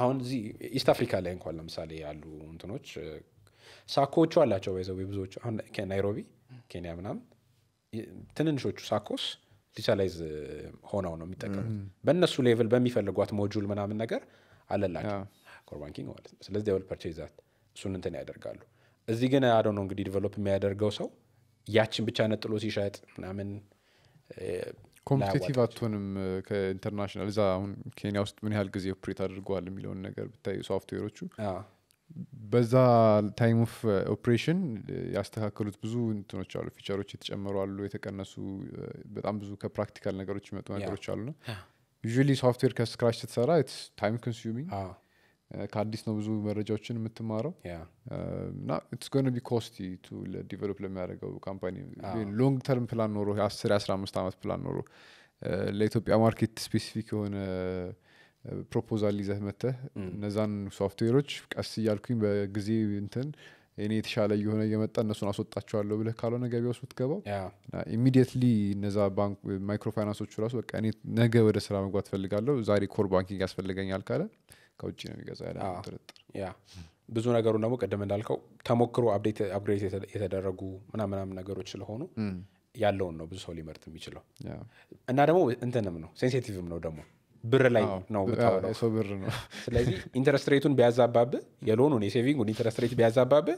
አሁን እዚህ ኢስት አፍሪካ ላይ እንኳን ለምሳሌ ያሉ እንትኖች ሳኮዎቹ አላቸው ይዘ ብዙዎች አሁን ናይሮቢ ኬንያ ምናምን ትንንሾቹ ሳኮስ ዲጂታላይዝ ሆነው ነው የሚጠቀሙት በእነሱ ሌቭል በሚፈልጓት ሞጁል ምናምን ነገር አለላቸው ኮር ባንኪንግ ማለት ነው ስለዚህ ፐርቼዛት እሱን እንትን ያደርጋሉ እዚህ ግን አዶ ነው እንግዲህ ዲቨሎፕ የሚያደርገው ሰው ያችን ብቻ ነጥሎ ሲሸጥ ምናምን ኮምፒቲቭ አትሆንም ከኢንተርናሽናል እዛ አሁን ኬንያ ውስጥ ምን ያህል ጊዜ ኦፕሬት አድርገዋል የሚለውን ነገር ብታይ ሶፍትዌሮቹ በዛ ታይም ኦፍ ኦፕሬሽን ያስተካከሉት ብዙ እንትኖች አሉ ፊቸሮች የተጨመሩ አሉ የተቀነሱ በጣም ብዙ ከፕራክቲካል ነገሮች የሚመጡ ነገሮች አሉ ነው ዩ ሶፍትዌር ከስክራች ስትሰራ ታይም ኮንሱሚንግ ከአዲስ ነው ብዙ መረጃዎችን የምትማረው እና ኢትስ ጎን ቢ ኮስቲ ቱ ዲቨሎፕ ለሚያደርገው ካምፓኒ ሎንግ ተርም ፕላን ኖሮ አስር የአስራ አምስት ዓመት ፕላን ኖሮ ለኢትዮጵያ ማርኬት ስፔሲፊክ የሆነ ፕሮፖዛል ይዘህ መተህ እነዛን ሶፍትዌሮች ቀስ እያልኩኝ በጊዜ እንትን እኔ የተሻለ እየሆነ እየመጣ እነሱን አስወጣቸዋለሁ ብለህ ካልሆነ ገበያ ውስጥ ምትገባው ኢሚዲየትሊ እነዛ ባንክ ማይክሮ ፋይናንሶቹ ራሱ በቃ እኔ ነገ ወደ ስራ መግባት ፈልጋለሁ ዛሬ ኮር ባንኪንግ ያስፈልገኛል ካለ ከውጭ ነው የሚገዛው ያለ ጥርጥር። ያ ብዙ ነገሩን ደግሞ ቀደም እንዳልከው ተሞክሮ አፕዴት አፕግሬድ የተደረጉ ምናምናም ነገሮች ስለሆኑ ያለውን ነው ብዙ ሰው ሊመርጥ የሚችለው እና ደግሞ እንትንም ነው ሴንሲቲቭም ነው ደግሞ ብር ላይ ነው ሰው ብር ነው። *laughs* ስለዚህ ኢንተረስት ሬቱን ቢያዛባብ የሎኑን የሴቪንጉን ኢንተረስት ሬት ቢያዛባብ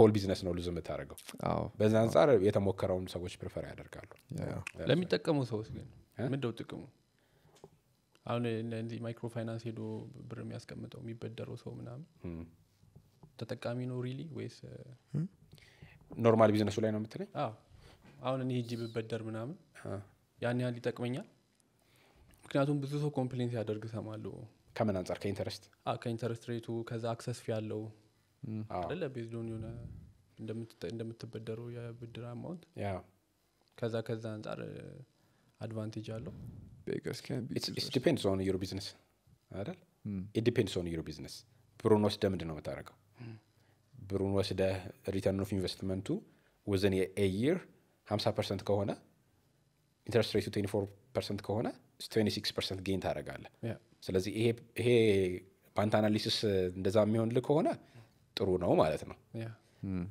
ሆል ቢዝነስ ነው ሉዝ የምታደርገው። በዚ አንጻር የተሞከረውን ሰዎች ፕሪፈር ያደርጋሉ። ለሚጠቀሙ ሰዎች ግን ምንደው ጥቅሙ? አሁን እነዚህ ማይክሮ ፋይናንስ ሄዶ ብር የሚያስቀምጠው የሚበደረው ሰው ምናምን ተጠቃሚ ነው ሪሊ ወይስ ኖርማል ቢዝነሱ ላይ ነው የምትለኝ? አሁን እኔ ሄጂ ብበደር ምናምን ያን ያህል ይጠቅመኛል? ምክንያቱም ብዙ ሰው ኮምፕሌንት ያደርግ ሰማለሁ። ከምን አንጻር? ከኢንተረስት ከኢንተረስት ሬቱ ከዛ አክሰስ ያለው አደለ ቤዝዶን የሆነ እንደምትበደረው የብድር አማውንት ከዛ ከዛ አንጻር አድቫንቴጅ አለው beggars can be hmm. it depends on አይደል ብሩን ወስደ ምንድን ነው የምታደርገው ብሩን ወስደ ሪተርን ኦፍ ኢንቨስትመንቱ ወዘን የኤየር 50 ፐርሰንት ከሆነ ኢንተረስት ሬቱ 24 ፐርሰንት ከሆነ 26 ፐርሰንት ጌን ታደረጋለ ስለዚህ ይሄ ባንት አናሊሲስ እንደዛ የሚሆንልህ ከሆነ ጥሩ ነው ማለት ነው hmm.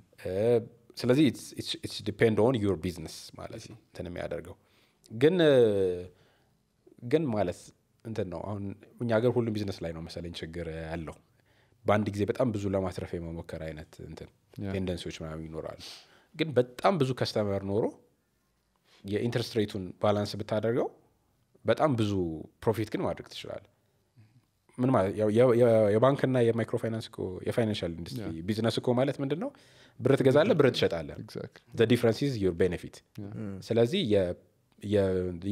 ስለዚህ ኢትስ ዲፔንድ ኦን ዩር ቢዝነስ ማለት ነው እንትን የሚያደርገው ግን ግን ማለት እንትን ነው አሁን እኛ ሀገር ሁሉም ቢዝነስ ላይ ነው መሰለኝ ችግር ያለው በአንድ ጊዜ በጣም ብዙ ለማትረፍ የመሞከር አይነት እንትን ቴንደንሲዎች ምናምን ይኖራሉ። ግን በጣም ብዙ ከስተመር ኖሮ የኢንትረስት ሬቱን ባላንስ ብታደርገው በጣም ብዙ ፕሮፊት ግን ማድረግ ትችላለህ። ምን ማለት የባንክና የማይክሮ ፋይናንስ ኢንዱስትሪ ቢዝነስ እኮ ማለት ምንድን ነው? ብር ትገዛለ ብር ትሸጣለ ዲፍረንስ ኢዝ ቤኔፊት። ስለዚህ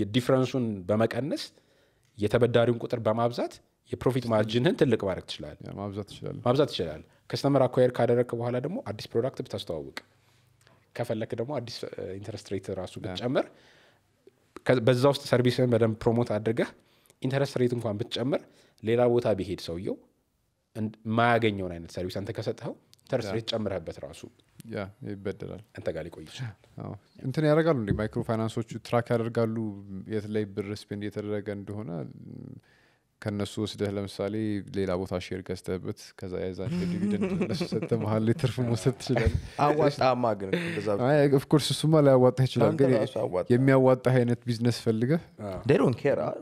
የዲፍረንሱን በመቀነስ የተበዳሪውን ቁጥር በማብዛት የፕሮፊት ማርጅንህን ትልቅ ማድረግ ትችላለህ ማብዛት ትችላለህ ከስተመር አኳየር ካደረግክ በኋላ ደግሞ አዲስ ፕሮዳክት ብታስተዋውቅ ከፈለክ ደግሞ አዲስ ኢንተረስት ሬት ራሱ ብትጨምር በዛ ውስጥ ሰርቪስን በደንብ ፕሮሞት አድርገህ ኢንተረስት ሬት እንኳን ብትጨምር ሌላ ቦታ ቢሄድ ሰውየው የማያገኘውን አይነት ሰርቪስ አንተ ከሰጥኸው ተርስ ሬት ጨምረህበት ራሱ ይበደላል አንተ ጋር ሊቆይ እንትን ያደርጋሉ እንዲ ማይክሮ ፋይናንሶቹ ትራክ ያደርጋሉ የት ላይ ብር ስፔንድ እየተደረገ እንደሆነ ከእነሱ ወስደህ ለምሳሌ ሌላ ቦታ ሼር ገዝተህበት ከዛ የዛን ዲቪደንድ እነሱ ሰጥተህ መሀል ላይ ትርፍ መውሰድ ትችላል አዋጣማ ግን ኦፍኮርስ እሱማ ላያዋጣህ ይችላል። ግን የሚያዋጣ አይነት ቢዝነስ ፈልገህ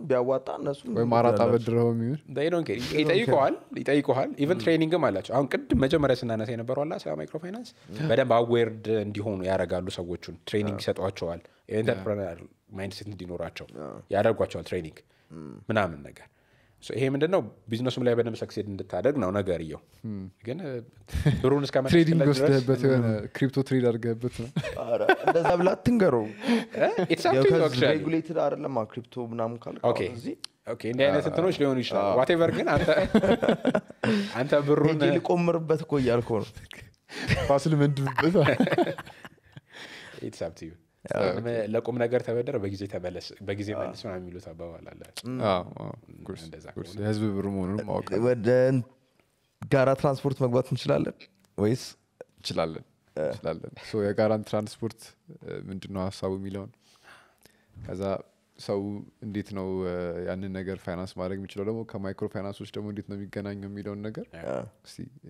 ቢያዋጣ እነሱ ወይም አራጣ በድረው የሚሆን ይጠይቀዋል ይጠይቀዋል። ኢቨን ትሬኒንግም አላቸው። አሁን ቅድም መጀመሪያ ስናነሳ የነበረው አላ ስለ ማይክሮ ፋይናንስ በደንብ አዌርድ እንዲሆኑ ያደርጋሉ። ሰዎቹን ትሬኒንግ ይሰጧቸዋል። ኢንተርፕረነር ማይንድሴት እንዲኖራቸው ያደርጓቸዋል ትሬኒንግ ምናምን ነገር ይሄ ምንድን ነው ቢዝነሱም ላይ በደንብ ሰክሴድ እንድታደግ ነው ነገር እየው ግን ብሩን hmm. እስከመትሬዲንግ ወስደህበት የሆነ ክሪፕቶ ትሬድ አድርገህበት ነው እንደዛ ብላ አትንገረው። ሬጉሌትድ አይደለም ክሪፕቶ ምናምን ካልክ እንዲህ አይነት እንትኖች ሊሆኑ ይችላል። ዋቴቨር ግን አንተ *laughs* ብሩን ሊቆምርበት እኮ እያልከው ነው ፋስል መንድብበት ኢትስ አፕ ቱ ዩ ለቁም ነገር ተበደር በጊዜ ተመለስ በጊዜ መልስ የሚሉት አባባል አለ። የህዝብ ብር መሆኑን ማወቅ ወደ ጋራ ትራንስፖርት መግባት እንችላለን ወይስ እንችላለን እንችላለን። የጋራን ትራንስፖርት ምንድነው ሀሳቡ የሚለውን ከዛ ሰው እንዴት ነው ያንን ነገር ፋይናንስ ማድረግ የሚችለው ደግሞ ከማይክሮ ፋይናንሶች ደግሞ እንዴት ነው የሚገናኘው የሚለውን ነገር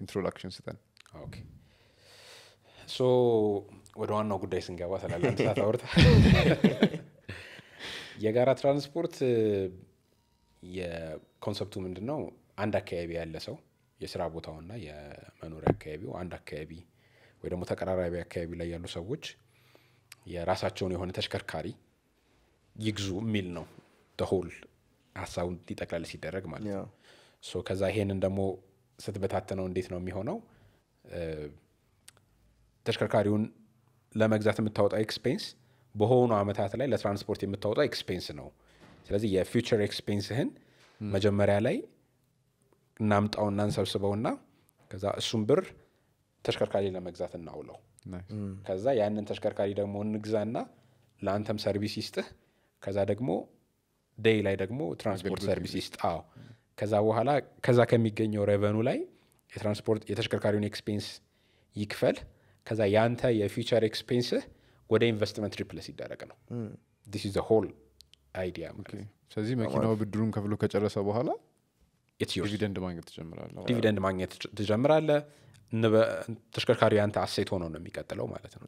ኢንትሮዳክሽን ስጠን። ወደ ዋናው ጉዳይ ስንገባ ስላለአንድ ሰዓት አውርታ *laughs* የጋራ ትራንስፖርት የኮንሰፕቱ ምንድን ነው? አንድ አካባቢ ያለ ሰው የስራ ቦታውና የመኖሪያ አካባቢው አንድ አካባቢ ወይ ደግሞ ተቀራራቢ አካባቢ ላይ ያሉ ሰዎች የራሳቸውን የሆነ ተሽከርካሪ ይግዙ የሚል ነው ተሆል ሀሳቡን ሊጠቅላል ሲደረግ ማለት ነው። ከዛ ይሄንን ደግሞ ስትበታተነው እንዴት ነው የሚሆነው? ተሽከርካሪውን ለመግዛት የምታወጣው ኤክስፔንስ በሆኑ ዓመታት ላይ ለትራንስፖርት የምታወጣው ኤክስፔንስ ነው። ስለዚህ የፊውቸር ኤክስፔንስህን መጀመሪያ ላይ እናምጣው እና እንሰብስበውና ከዛ እሱም ብር ተሽከርካሪ ለመግዛት እናውለው። ከዛ ያንን ተሽከርካሪ ደግሞ እንግዛና ለአንተም ሰርቪስ ይስጥህ። ከዛ ደግሞ ደይ ላይ ደግሞ ትራንስፖርት ሰርቪስ ይስጥ። አዎ ከዛ በኋላ ከዛ ከሚገኘው ሬቨኑ ላይ የትራንስፖርት የተሽከርካሪውን ኤክስፔንስ ይክፈል። ከዛ ያንተ የፊውቸር ኤክስፔንስህ ወደ ኢንቨስትመንት ሪፕለስ ይደረግ ነው ዲስ ሆል አይዲያ ስለዚህ መኪናው ብድሩን ከፍሎ ከጨረሰ በኋላ ዲቪደንድ ማግኘት ትጀምራለ ዲቪደንድ ማግኘት ትጀምራለ ተሽከርካሪ ያንተ አሴት ሆኖ ነው የሚቀጥለው ማለት ነው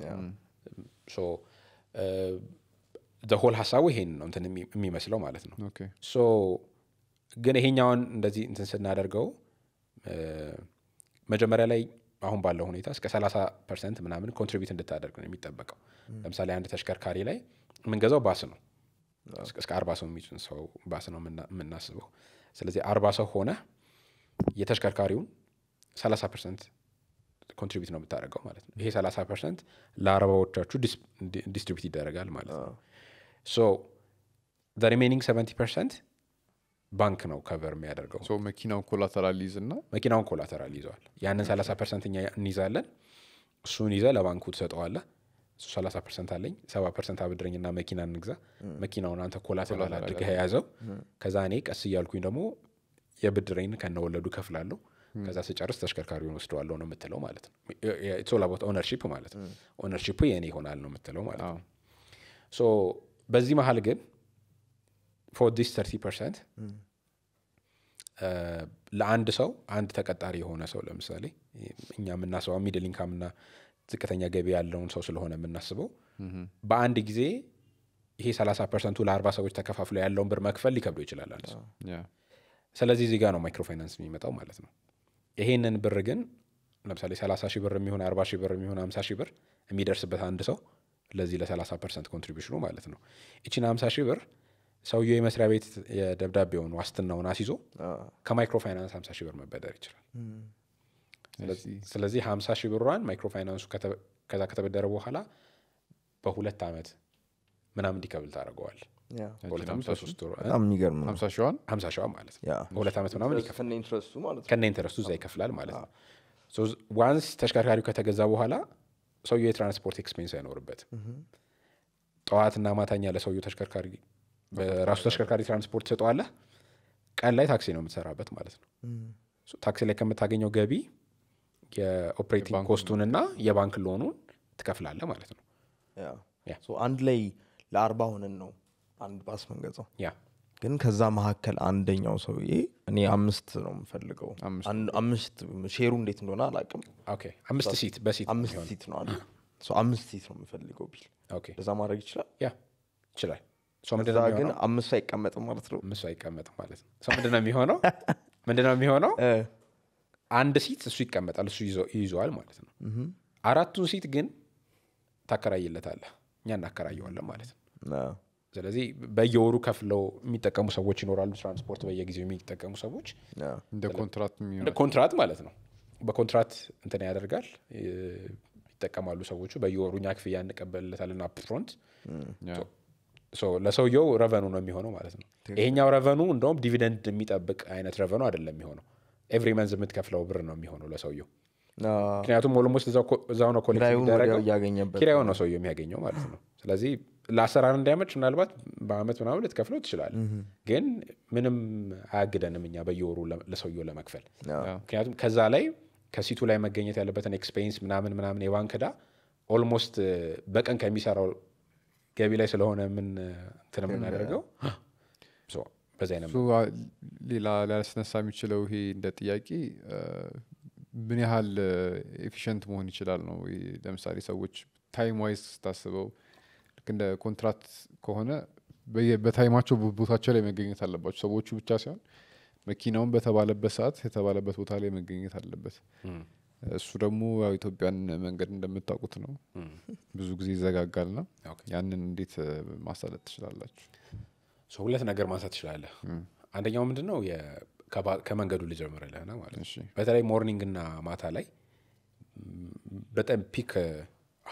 ሆል uh, ሀሳቡ ይሄን ነው እንትን የሚመስለው ማለት ነው ግን ይሄኛውን እንደዚህ እንትን ስናደርገው uh, መጀመሪያ ላይ አሁን ባለው ሁኔታ እስከ 30 ፐርሰንት ምናምን ኮንትሪቢዩት እንድታደርግ ነው የሚጠበቀው። ለምሳሌ አንድ ተሽከርካሪ ላይ የምንገዛው ባስ ነው። እስከ አርባ ሰው የሚጭን ሰው ባስ ነው የምናስበው። ስለዚህ አርባ ሰው ሆነ የተሽከርካሪውን 30 ፐርሰንት ኮንትሪቢዩት ነው የምታደርገው ማለት ነው። ይሄ 30 ፐርሰንት ለአርባዎቻችሁ ዲስትሪቢዩት ይደረጋል ማለት ነው። ሶ ሪሜኒንግ 70 ፐርሰንት ባንክ ነው ከቨር የሚያደርገው። መኪናውን ኮላተራል ይዝ እና መኪናውን ኮላተራል ይዘዋል። ያንን 30 ፐርሰንት እኛ እንይዛለን። እሱን ይዘ ለባንኩ ትሰጠዋለ። እሱ 30 ፐርሰንት አለኝ፣ 70 ፐርሰንት አብድረኝና መኪና እንግዛ። መኪናውን አንተ ኮላተራል አድርገህ የያዘው፣ ከዛ እኔ ቀስ እያልኩኝ ደግሞ የብድረኝን ከነወለዱ ከፍላለሁ። ከዛ ስጨርስ ተሽከርካሪውን ወስደዋለሁ ነው የምትለው ማለት ነው። ሶላቦት ኦነርሺፕ ማለት ነው። ኦነርሺፑ የእኔ ይሆናል ነው የምትለው ማለት ነው። በዚህ መሀል ግን ፎር ዲስ 30 ፐርሰንት ለአንድ ሰው አንድ ተቀጣሪ የሆነ ሰው ለምሳሌ እኛ የምናስበው ሚድል ና ዝቅተኛ ገቢ ያለውን ሰው ስለሆነ የምናስበው በአንድ ጊዜ ይሄ 30 ፐርሰንቱ ለአርባ ሰዎች ተከፋፍሎ ያለውን ብር መክፈል ሊከብዶ ይችላል አንድ ሰው። ስለዚህ እዚህ ነው ማይክሮ ፋይናንስ የሚመጣው ማለት ነው። ይሄንን ብር ግን ለምሳሌ 30 ሺህ ብር የሚሆን 40 ሺህ ብር የሚሆን 50 ሺህ ብር የሚደርስበት አንድ ሰው ለዚህ ለ30 ፐርሰንት ኮንትሪቢሽኑ ማለት ነው። ይችን 50 ሺህ ብር ሰውየው የመስሪያ ቤት የደብዳቤውን ዋስትናውን አስይዞ ከማይክሮ ፋይናንስ ሀምሳ ሺህ ብር መበደር ይችላል። ስለዚህ ሀምሳ ሺህ ብሯን ማይክሮ ፋይናንሱ ከዛ ከተበደረ በኋላ በሁለት ዓመት ምናምን እንዲከብል ታደርገዋል። ማለት ኢንትረስቱ እዛ ይከፍላል ማለት ነው። ዋንስ ተሽከርካሪው ከተገዛ በኋላ ሰውየ የትራንስፖርት ኤክስፔንስ አይኖርበትም። ጠዋትና ማታኛ ለሰውየ ተሽከርካሪ ራሱ ተሽከርካሪ ትራንስፖርት ሰጠዋለ ቀን ላይ ታክሲ ነው የምትሰራበት ማለት ነው። ታክሲ ላይ ከምታገኘው ገቢ የኦፕሬቲንግ እና የባንክ ሎኑን ትከፍላለ ማለት ነው። አንድ ላይ ለአርባ ሆነን ነው አንድ ባስ መንገዛው። ግን ከዛ መካከል አንደኛው ሰውዬ እኔ አምስት ነው የምፈልገው። አምስት ሼሩ እንዴት እንደሆነ አላቅም አምስት ሲት በሲት አምስት ሲት ነው አምስት ሲት ነው የምፈልገው ቢል በዛ ማድረግ ይችላል ይችላል። እዛ ግን አምስቱ አይቀመጥም ማለት ነው። አምስቱ አይቀመጥም ማለት ነው። ምንድነው የሚሆነው? ምንድነው የሚሆነው? አንድ ሲት እሱ ይቀመጣል፣ እሱ ይይዘዋል ማለት ነው። አራቱን ሲት ግን ታከራይለታለህ፣ እኛ እናከራየዋለን ማለት ነው። ስለዚህ በየወሩ ከፍለው የሚጠቀሙ ሰዎች ይኖራሉ። ትራንስፖርት በየጊዜው የሚጠቀሙ ሰዎች እንደ ኮንትራት ማለት ነው። በኮንትራት እንትን ያደርጋል ይጠቀማሉ ሰዎቹ በየወሩ እኛ ክፍያ እንቀበልለታለን አፕፍሮንት ለሰውየው ረቨኑ ነው የሚሆነው ማለት ነው። ይሄኛው ረቨኑ እንደውም ዲቪደንድ የሚጠብቅ አይነት ረቨኑ አይደለም የሚሆነው። ኤቭሪ መንዝ የምትከፍለው ብር ነው የሚሆነው ለሰውየው። ምክንያቱም ኦልሞስት እዛው ነው ኮሌክት ኪራዩን ነው ሰውየው የሚያገኘው ማለት ነው። ስለዚህ ለአሰራር እንዲያመች ምናልባት በአመት ምናምን ልትከፍለው ትችላል፣ ግን ምንም አያግደንም እኛ በየወሩ ለሰውየው ለመክፈል። ምክንያቱም ከዛ ላይ ከሲቱ ላይ መገኘት ያለበትን ኤክስፔንስ ምናምን ምናምን የባንክ ዕዳ ኦልሞስት በቀን ከሚሰራው ገቢ ላይ ስለሆነ ምን እንትን የምናደርገው *gasps* ሌላ ሊያስነሳ የሚችለው ይሄ እንደ ጥያቄ ምን ያህል ኤፊሽንት መሆን ይችላል ነው ለምሳሌ ሰዎች ታይም ዋይዝ ስታስበው ልክ እንደ ኮንትራክት ከሆነ በታይማቸው ቦታቸው ላይ መገኘት አለባቸው ሰዎቹ ብቻ ሳይሆን መኪናውን በተባለበት ሰዓት የተባለበት ቦታ ላይ መገኘት አለበት እሱ ደግሞ ያው ኢትዮጵያን መንገድ እንደምታውቁት ነው፣ ብዙ ጊዜ ይዘጋጋልና ያንን እንዴት ማሳለት ትችላላችሁ? ሁለት ነገር ማንሳት ትችላለ አንደኛው ምንድን ነው ከመንገዱ ልጀምርልህ ማለት በተለይ ሞርኒንግ እና ማታ ላይ በጣም ፒክ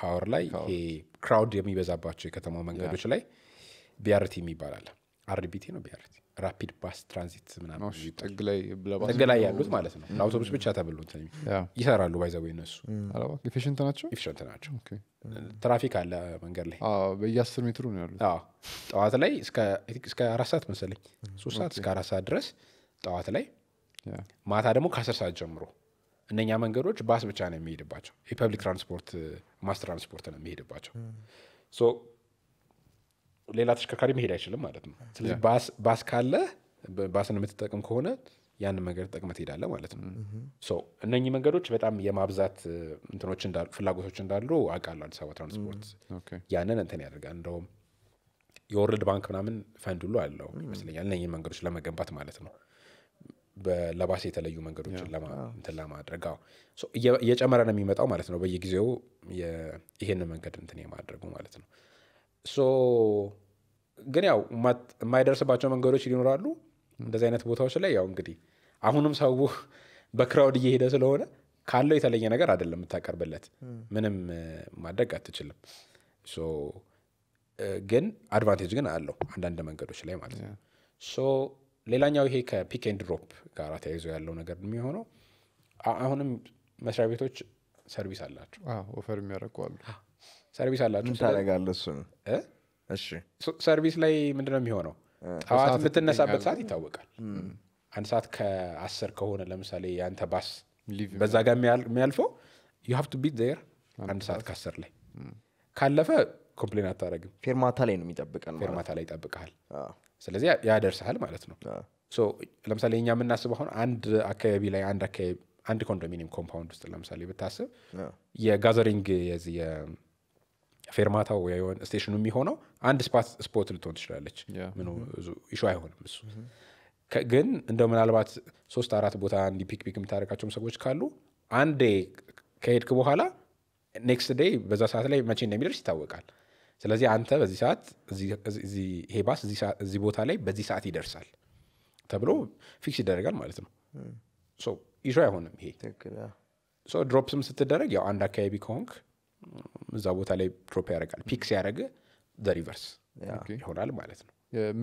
ሀወር ላይ ይሄ ክራውድ የሚበዛባቸው የከተማ መንገዶች ላይ ቢያርቲ የሚባላል አርቢቲ ነው ቢያርቲ ራፒድ ባስ ትራንዚት ምናምንጥግ ላይ ያሉት ማለት ነው ለአውቶቡስ ብቻ ተብሎ ይሰራሉ ባይዘወ እነሱ ኤፊሽንት ናቸው ኤፊሽንት ናቸው ትራፊክ አለ መንገድ ላይ በየአስር ሜትሩ ነው ያሉት ጠዋት ላይ እስከ አራት ሰዓት መሰለኝ ሶስት ሰዓት እስከ አራት ሰዓት ድረስ ጠዋት ላይ ማታ ደግሞ ከአስር ሰዓት ጀምሮ እነኛ መንገዶች ባስ ብቻ ነው የሚሄድባቸው የፐብሊክ ትራንስፖርት ማስ ትራንስፖርት ነው የሚሄድባቸው ሌላ ተሽከርካሪ መሄድ አይችልም ማለት ነው። ስለዚህ ባስ ካለ ባስን የምትጠቅም ከሆነ ያን መንገድ ጠቅመ ትሄዳለ ማለት ነው። እነኚህ መንገዶች በጣም የማብዛት እንትኖች ፍላጎቶች እንዳሉ አውቃለሁ። አዲስ አበባ ትራንስፖርት ያንን እንትን ያደርጋል። እንደውም የወርልድ ባንክ ምናምን ፈንድ ሁሉ አለው ይመስለኛል እነኚህን መንገዶች ለመገንባት ማለት ነው። ለባስ የተለዩ መንገዶችን ለማድረግ እየጨመረ ነው የሚመጣው ማለት ነው። በየጊዜው ይሄን መንገድ እንትን የማድረጉ ማለት ነው። ግን ያው የማይደርስባቸው መንገዶች ሊኖራሉ። እንደዚህ አይነት ቦታዎች ላይ ያው እንግዲህ አሁንም ሰው *laughs* በክራውድ እየሄደ ስለሆነ ካለው የተለየ ነገር አይደለም የምታቀርብለት፣ ምንም ማድረግ አትችልም። ግን አድቫንቴጅ ግን አለው አንዳንድ መንገዶች ላይ ማለት ነው። ሌላኛው ይሄ ከፒክ ኤንድ ድሮፕ ጋር ተያይዞ ያለው ነገር የሚሆነው አሁንም መስሪያ ቤቶች ሰርቪስ አላቸው ኦፈር አሉ ሰርቪስ አላችሁ እሱ ነው ሰርቪስ ላይ ምንድነው የሚሆነው ጠዋት የምትነሳበት ሰዓት ይታወቃል አንድ ሰዓት ከአስር ከሆነ ለምሳሌ የአንተ ባስ በዛ ጋር የሚያልፈው ዩ ቱ ቢት ዘይር አንድ ሰዓት ከአስር ላይ ካለፈ ኮምፕሌን አታደረግም ፌርማታ ላይ ነው የሚጠብቀን ፌርማታ ላይ ይጠብቀሃል ስለዚህ ያደርሰሃል ማለት ነው ለምሳሌ እኛ የምናስበው አሁን አንድ አካባቢ ላይ አንድ አካባቢ አንድ ኮንዶሚኒየም ኮምፓውንድ ውስጥ ለምሳሌ ብታስብ የጋዘሪንግ የዚህ ፌርማታው ስቴሽኑ የሚሆነው አንድ ስፖት ልትሆን ትችላለች። ምኑ mm-hmm. ኢሹ አይሆንም እሱ mm-hmm. ግን እንደው ምናልባት ሶስት አራት ቦታ እንዲ ፒክ ፒክ የምታደረጋቸውም ሰዎች ካሉ አንዴ ከሄድክ በኋላ ኔክስት ዴይ በዛ ሰዓት ላይ መቼ እንደሚደርስ ይታወቃል። ስለዚህ አንተ በዚህ ሰዓት ይሄ ባስ እዚህ ቦታ ላይ በዚህ ሰዓት ይደርሳል ተብሎ ፊክስ ይደረጋል ማለት ነው። mm. ኢሹ አይሆንም ይሄ ድሮፕስም ስትደረግ ያው አንድ አካባቢ ከሆንክ እዛ ቦታ ላይ ድሮፕ ያደርጋል ፒክ ሲያደረገ ሪቨርስ ይሆናል ማለት ነው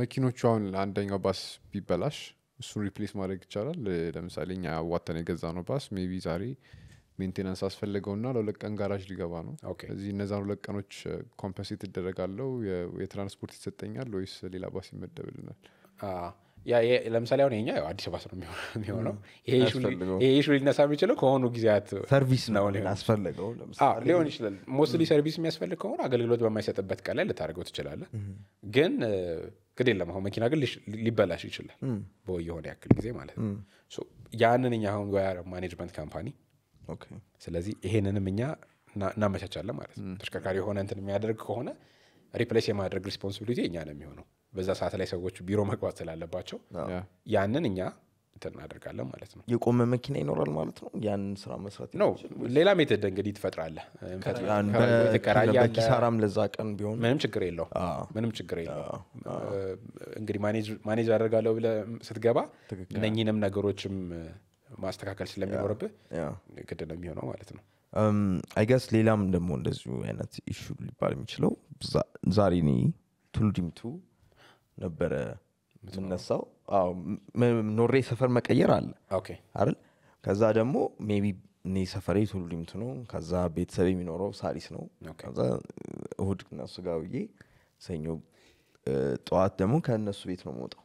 መኪኖቹ አሁን አንደኛው ባስ ቢበላሽ እሱን ሪፕሌስ ማድረግ ይቻላል ለምሳሌ እኛ ዋተን የገዛ ነው ባስ ሜቢ ዛሬ ሜንቴናንስ አስፈልገው ና ለሁለት ቀን ጋራጅ ሊገባ ነው እዚህ እነዛን ሁለት ቀኖች ኮምፐንሴት uh, ይደረጋለው የትራንስፖርት ይሰጠኛል ወይስ ሌላ ባስ ይመደብልናል ለምሳሌ አሁን ኛ አዲስ አበባ ነው *laughs* የሚሆነው ይሄ ኢሹ ሊነሳ የሚችለው ከሆኑ ጊዜያት ሰርቪስ ነው ሊሆን ይችላል ሞስሊ ሰርቪስ የሚያስፈልግ ከሆኑ አገልግሎት በማይሰጥበት ቀን ላይ ልታደርገው ትችላለ ግን ግድ የለም አሁን መኪና ግን ሊበላሽ ይችላል የሆነ ያክል ጊዜ ማለት ነው ያንን እኛ አሁን ጋር ማኔጅመንት ካምፓኒ ስለዚህ ይሄንንም እኛ እናመቻቻለን ማለት ነው ተሽከርካሪ የሆነ እንትን የሚያደርግ ከሆነ ሪፕሌስ የማድረግ ሪስፖንሲቢሊቲ እኛ ነው የሚሆነው በዛ ሰዓት ላይ ሰዎች ቢሮ መግባት ስላለባቸው ያንን እኛ እናደርጋለን ማለት ነው። የቆመ መኪና ይኖራል ማለት ነው። ያንን ስራ መስራት ነው። ሌላ ሜተድ እንግዲህ ትፈጥራለህ፣ ለዛ ቀን ቢሆን ምንም ችግር የለው፣ ምንም ችግር የለው። እንግዲህ ማኔጅ አደርጋለሁ ብለ ስትገባ እነኝንም ነገሮችም ማስተካከል ስለሚኖርብህ ግድ ነው የሚሆነው ማለት ነው። አይገስ ሌላም ደግሞ እንደዚሁ አይነት ኢሹ ሊባል የሚችለው ዛሬ ቱሉዲምቱ ነበረ የምነሳው ኖሬ ሰፈር መቀየር አለ አይደል ከዛ ደግሞ ቢ እኔ ሰፈሬ ቱሉ ዲምቱ ነው ከዛ ቤተሰብ የሚኖረው ሳሪስ ነው ከዛ እሁድ እነሱ ጋር ብዬ ሰኞ ጠዋት ደግሞ ከእነሱ ቤት ነው መውጣው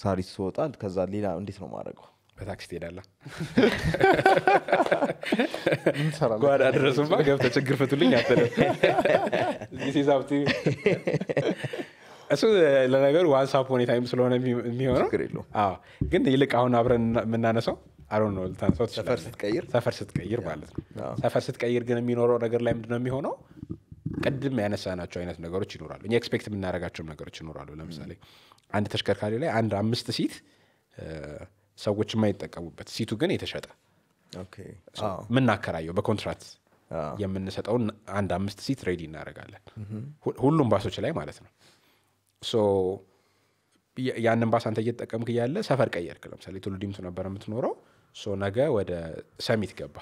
ሳሪስ ስወጣ ከዛ ሌላ እንዴት ነው ማድረገው በታክሲ ትሄዳላ ጓዳ ድረሱማ ገብተ ችግር ፍቱልኝ አትለም *laughs* *laughs* እሱ ለነገሩ ዋንሳፕ ሁኔታ ስለሆነ የሚሆነው ግን ይልቅ አሁን አብረን የምናነሳው አሮን ነው ትችላለህ። ሰፈር ስትቀይር ማለት ነው። ሰፈር ስትቀይር ግን የሚኖረው ነገር ላይ ምንድነው የሚሆነው? ቅድም ያነሳናቸው አይነት ነገሮች ይኖራሉ። እኛ ኤክስፔክት የምናደርጋቸውም ነገሮች ይኖራሉ። ለምሳሌ አንድ ተሽከርካሪ ላይ አንድ አምስት ሲት ሰዎች የማይጠቀሙበት ሲቱ ግን የተሸጠ ምናከራየው በኮንትራት የምንሰጠውን አንድ አምስት ሲት ሬዲ እናደርጋለን። ሁሉም ባሶች ላይ ማለት ነው። ያንን ባስ አንተ እየተጠቀምክ እያለ ሰፈር ቀየርክ። ለምሳሌ ትውልዲምቱ ነበር የምትኖረው፣ ነገ ወደ ሰሚት ገባ።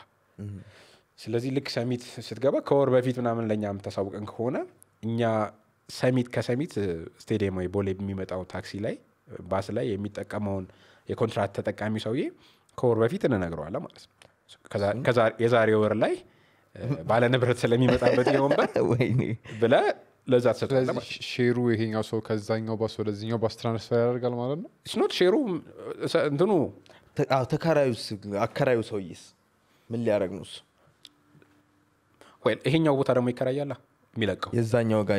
ስለዚህ ልክ ሰሚት ስትገባ ከወር በፊት ምናምን ለእኛ የምታሳውቀን ከሆነ እኛ ሰሚት ከሰሚት ስቴዲየም ወይ ቦሌ የሚመጣው ታክሲ ላይ ባስ ላይ የሚጠቀመውን የኮንትራት ተጠቃሚ ሰውዬ ከወር በፊት እንነግረዋለን ማለት ነው። የዛሬ ወር ላይ ባለንብረት ስለሚመጣበት ወንበር *laughs* ብለህ ለዛ ስለዚህ ሼሩ ይሄኛው ሰው ከዛኛው ባስ ወደዚኛው ባስ ትራንስፈር ያደርጋል ማለት ነው። ስኖት ሼሩ እንትኑ ተከራዩ አከራዩ ሰውዬስ ምን ሊያደርግ ነው? እሱ ይሄኛው ቦታ ደግሞ ይከራያላ የሚለቀው የዛኛው ጋር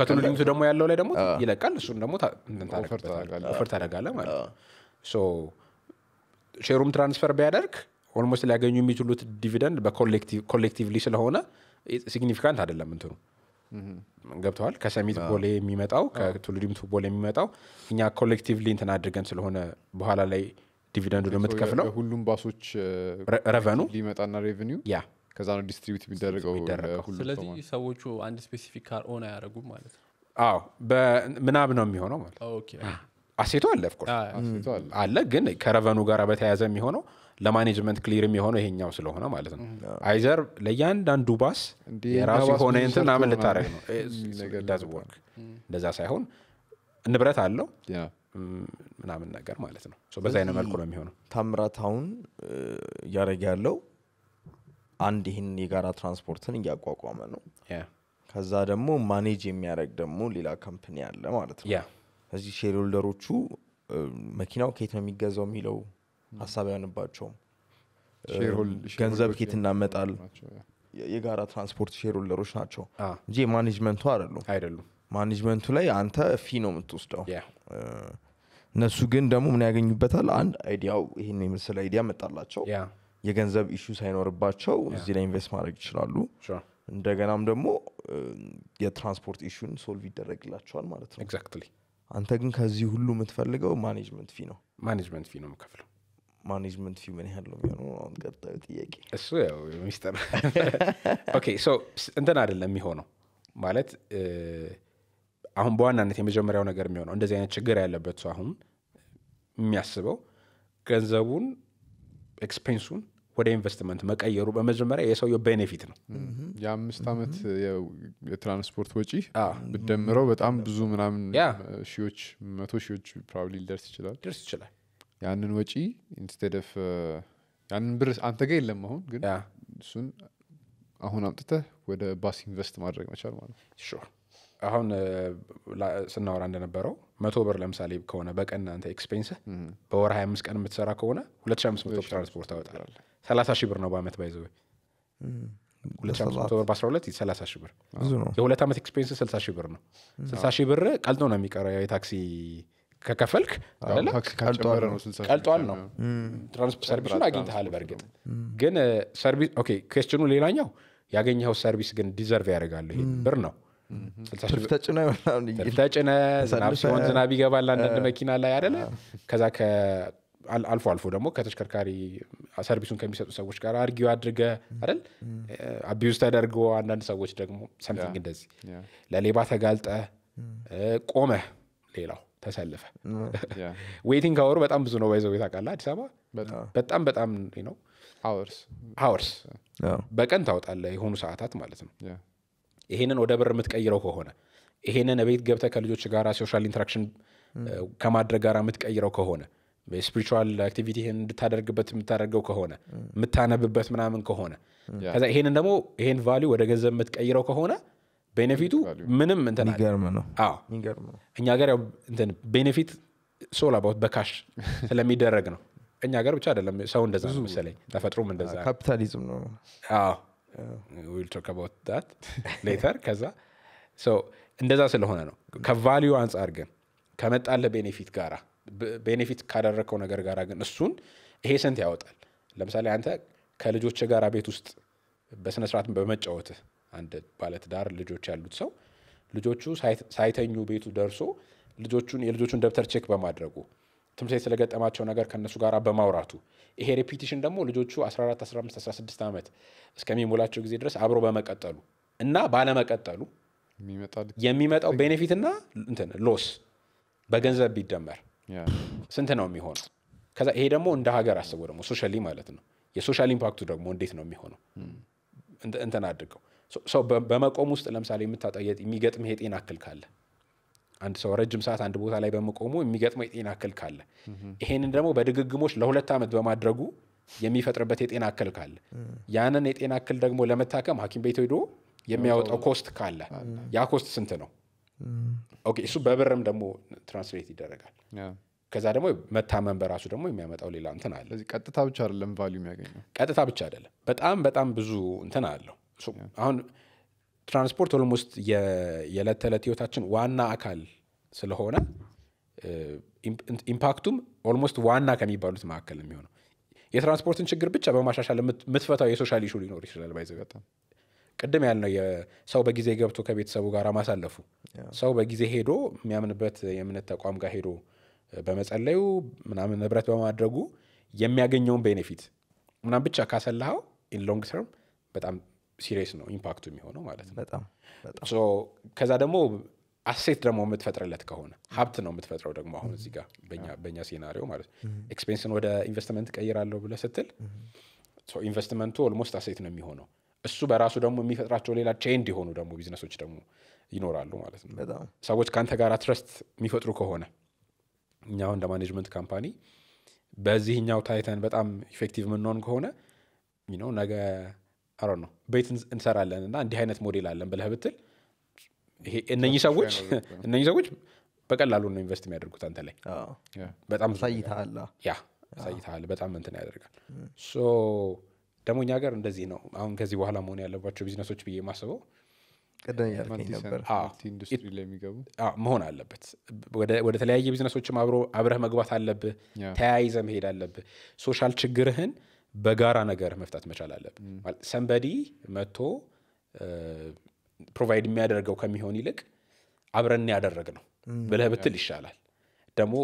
ከትውልኝቱ ደግሞ ያለው ላይ ደግሞ ይለቃል። እሱን ደግሞ ኦፈር ታደርጋለህ ማለት ነው። ሼሩም ትራንስፈር ቢያደርግ ኦልሞስት ሊያገኙ የሚችሉት ዲቪደንድ በኮሌክቲቭሊ ስለሆነ ሲግኒፊካንት አይደለም እንትኑ ገብተዋል። ከሰሚት ቦሌ የሚመጣው ከቱሉዲም ቱ ቦሌ የሚመጣው እኛ ኮሌክቲቭሊ እንትን አድርገን ስለሆነ በኋላ ላይ ዲቪደንዱ ነው ሁሉም ባሶች ረቨኑ ሊመጣና ሬቨኒ ያ ከዛ ነው ዲስትሪቢት የሚደረገው። ስለዚህ ሰዎቹ አንድ ስፔሲፊክ ካር ኦን አያደረጉም ማለት ነው። አዎ ምናብ ነው የሚሆነው ማለት አሴቶ አለ አለ፣ ግን ከረቨኑ ጋር በተያያዘ የሚሆነው ለማኔጅመንት ክሊር የሚሆነው ይሄኛው ስለሆነ ማለት ነው አይዘር ለእያንዳንዱ ባስ የራሱ የሆነ እንትን ምናምን ልታደረግ ነው እንደዛ ሳይሆን ንብረት አለው ምናምን ነገር ማለት ነው በዛ አይነ መልኩ ነው የሚሆነው ታምራት አሁን እያደረገ ያለው አንድ ይህን የጋራ ትራንስፖርትን እያቋቋመ ነው ከዛ ደግሞ ማኔጅ የሚያደረግ ደግሞ ሌላ ካምፕኒ አለ ማለት ነው እዚህ ሼር ሆልደሮቹ መኪናው ከየት ነው የሚገዛው የሚለው ሀሳብ አይሆንባቸውም። ገንዘብ ኬት እናመጣል። የጋራ ትራንስፖርት ሼር ሆልደሮች ናቸው እንጂ የማኔጅመንቱ አይደሉም አይደሉም። ማኔጅመንቱ ላይ አንተ ፊ ነው የምትወስደው። እነሱ ግን ደግሞ ምን ያገኙበታል? አንድ አይዲያው ይህን የምስል አይዲያ መጣላቸው የገንዘብ ኢሹ ሳይኖርባቸው እዚህ ላይ ኢንቨስት ማድረግ ይችላሉ። እንደገናም ደግሞ የትራንስፖርት ኢሹን ሶልቭ ይደረግላቸዋል ማለት ነው። አንተ ግን ከዚህ ሁሉ የምትፈልገው ማኔጅመንት ፊ ነው። ማኔጅመንት ፊ ነው የምከፍለው ማኔጅመንት ፊምን ያህል ነው የሚሆነው አሁን ቀጣዩ ጥያቄ እሱ ያው ሚስጥር ኦኬ ሶ እንትን አይደለም የሚሆነው ማለት አሁን በዋናነት የመጀመሪያው ነገር የሚሆነው እንደዚህ አይነት ችግር ያለበት ሰው አሁን የሚያስበው ገንዘቡን ኤክስፔንሱን ወደ ኢንቨስትመንት መቀየሩ በመጀመሪያ የሰውየው ቤኔፊት ነው የአምስት ዓመት የትራንስፖርት ወጪ ብደምረው በጣም ብዙ ምናምን ሺዎች መቶ ሺዎች ፕሮባብሊ ሊደርስ ይችላል ደርስ ይችላል ያንን ወጪ ኢንስቴደፍ uh, ያንን ብር አንተ ጋ የለም አሁን ግን እሱን አሁን አምጥተህ ወደ ባስ ኢንቨስት ማድረግ መቻል ማለት ነው። አሁን uh, ስናወራ እንደነበረው መቶ ብር ለምሳሌ ከሆነ በቀን አንተ ኤክስፔንስ በወር 25 ቀን የምትሰራ ከሆነ 2500 ትራንስፖርት ታወጣል። 30 ሺህ ብር ነው በአመት ባይዘ ብር የሁለት ዓመት ኤክስፔንስ 60 ሺህ ብር ነው። 60 ሺህ ብር ቀልጦ ነው የሚቀረው የታክሲ ከከፈልክ ቀልጧል ነው ሰርቪሱን አግኝተሃል። በእርግጥ ግን ሰርቪስ ኬስችኑ ሌላኛው ያገኘኸው ሰርቪስ ግን ዲዘርቭ ያደርጋል ብር ነው። ተጭነ ዝናብ ሲሆን ዝናብ ይገባል አንዳንድ መኪና ላይ አደለ። ከዛ አልፎ አልፎ ደግሞ ከተሽከርካሪ ሰርቪሱን ከሚሰጡ ሰዎች ጋር አርጊው አድርገ አይደል አቢዩዝ ተደርጎ አንዳንድ ሰዎች ደግሞ ሰምቲንግ እንደዚህ ለሌባ ተጋልጠ ቆመ ሌላው ተሰልፈ ዌቲንግ አወሩ *laughs* በጣም ብዙ ነው ባይዘው ታቃለ አዲስ አበባ በጣም በጣም ነው አወርስ በቀን ታወጣለ የሆኑ ሰዓታት ማለት ነው ይሄንን ወደ ብር የምትቀይረው ከሆነ ይሄንን ቤት ገብተ ከልጆች ጋር ሶሻል ኢንተራክሽን ከማድረግ ጋር የምትቀይረው ከሆነ ስፒሪቹዋል አክቲቪቲ እንድታደርግበት የምታደርገው ከሆነ የምታነብበት ምናምን ከሆነ ከዛ ይሄንን ደግሞ ይሄን ቫሊዩ ወደ ገንዘብ የምትቀይረው ከሆነ ቤኔፊቱ ምንም እንትን ነው እኛ ገር ያው ቤኔፊት ሶል በካሽ ስለሚደረግ ነው እኛ ገር ብቻ አይደለም ሰው እንደዛ ነው መሰለኝ ተፈጥሮም እንደዛ ካፒታሊዝም ነው ሌተር *laughs* ከዛ እንደዛ ስለሆነ ነው ከቫሊዩ አንጻር ግን ከመጣለ ቤኔፊት ጋራ ቤኔፊት ካደረግከው ነገር ጋራ ግን እሱን ይሄ ስንት ያወጣል ለምሳሌ አንተ ከልጆች ጋር ቤት ውስጥ በስነስርዓት በመጫወትህ አንድ ባለትዳር ልጆች ያሉት ሰው ልጆቹ ሳይተኙ ቤቱ ደርሶ ልጆቹን የልጆቹን ደብተር ቼክ በማድረጉ ትምህርት ቤት ስለገጠማቸው ነገር ከእነሱ ጋር በማውራቱ ይሄ ሬፒቲሽን ደግሞ ልጆቹ 14፣ 15፣ 16 ዓመት እስከሚሞላቸው ጊዜ ድረስ አብሮ በመቀጠሉ እና ባለመቀጠሉ የሚመጣው ቤኔፊት እና እንትን ሎስ በገንዘብ ቢደመር ስንት ነው የሚሆነው? ከዛ ይሄ ደግሞ እንደ ሀገር አስበው ደግሞ ሶሻሊ ማለት ነው የሶሻል ኢምፓክቱ ደግሞ እንዴት ነው የሚሆነው? እንትን አድርገው ሰው በመቆም ውስጥ ለምሳሌ የምታጠየጥ የሚገጥምህ የጤና እክል ካለ አንድ ሰው ረጅም ሰዓት አንድ ቦታ ላይ በመቆሙ የሚገጥመው የጤና እክል ካለ ይሄንን ደግሞ በድግግሞች ለሁለት ዓመት በማድረጉ የሚፈጥርበት የጤና እክል ካለ ያንን የጤና እክል ደግሞ ለመታከም ሐኪም ቤት ሄዶ የሚያወጣው ኮስት ካለ ያ ኮስት ስንት ነው? ኦኬ እሱ በብርም ደግሞ ትራንስሌት ይደረጋል። ከዛ ደግሞ መታመን በራሱ ደግሞ የሚያመጣው ሌላ እንትን አለ። ቀጥታ ብቻ አይደለም ቫሊዩ የሚያገኘው። ቀጥታ ብቻ አይደለም፣ በጣም በጣም ብዙ እንትን አለው። አሁን ትራንስፖርት ኦልሞስት የዕለት ተዕለት ህይወታችን ዋና አካል ስለሆነ ኢምፓክቱም ኦልሞስት ዋና ከሚባሉት መካከል የሚሆነው የትራንስፖርትን ችግር ብቻ በማሻሻል የምትፈታው የሶሻል ኢሹ ሊኖር ይችላል። ባይዘጋ ቅድም ያልነው ሰው በጊዜ ገብቶ ከቤተሰቡ ጋር ማሳለፉ፣ ሰው በጊዜ ሄዶ የሚያምንበት የእምነት ተቋም ጋር ሄዶ በመጸለዩ ምናምን ንብረት በማድረጉ የሚያገኘውን ቤኔፊት ምናምን ብቻ ካሰላኸው ኢን ሎንግ ተርም በጣም ሲሪየስ ነው ኢምፓክቱ የሚሆነው ማለት ነው። ከዛ ደግሞ አሴት ደግሞ የምትፈጥርለት ከሆነ ሀብት ነው የምትፈጥረው ደግሞ አሁን እዚህ ጋር በእኛ ሴናሪዮ ማለት ነው። ኤክስፔንስን ወደ ኢንቨስትመንት ቀይራለሁ ብለ ስትል ኢንቨስትመንቱ ኦልሞስት አሴት ነው የሚሆነው። እሱ በራሱ ደግሞ የሚፈጥራቸው ሌላ ቼንድ የሆኑ ደግሞ ቢዝነሶች ደግሞ ይኖራሉ ማለት ነው። ሰዎች ከአንተ ጋር ትረስት የሚፈጥሩ ከሆነ እኛ እንደ ማኔጅመንት ካምፓኒ በዚህኛው ታይተን በጣም ኢፌክቲቭ የምንሆን ከሆነ ነገ አሮ ነው ቤት እንሰራለን እና እንዲህ አይነት ሞዴል አለን ብለህ ብትል እነኚህ ሰዎች *laughs* እነኚህ ሰዎች በቀላሉ ነው ኢንቨስት የሚያደርጉት አንተ ላይ በጣም ያ አሳይተሃል በጣም እንትን ያደርጋል ሶ ደግሞ እኛ ሀገር እንደዚህ ነው አሁን ከዚህ በኋላ መሆን ያለባቸው ቢዝነሶች ብዬ ማስበው መሆን አለበት ወደ ተለያየ ቢዝነሶችም አብረህ መግባት አለብህ ተያይዘ መሄድ አለብህ ሶሻል ችግርህን በጋራ ነገር መፍታት መቻል አለብን። ሰንበዲ መጥቶ ፕሮቫይድ የሚያደርገው ከሚሆን ይልቅ አብረን ያደረግ ነው ብለህ ብትል ይሻላል። ደግሞ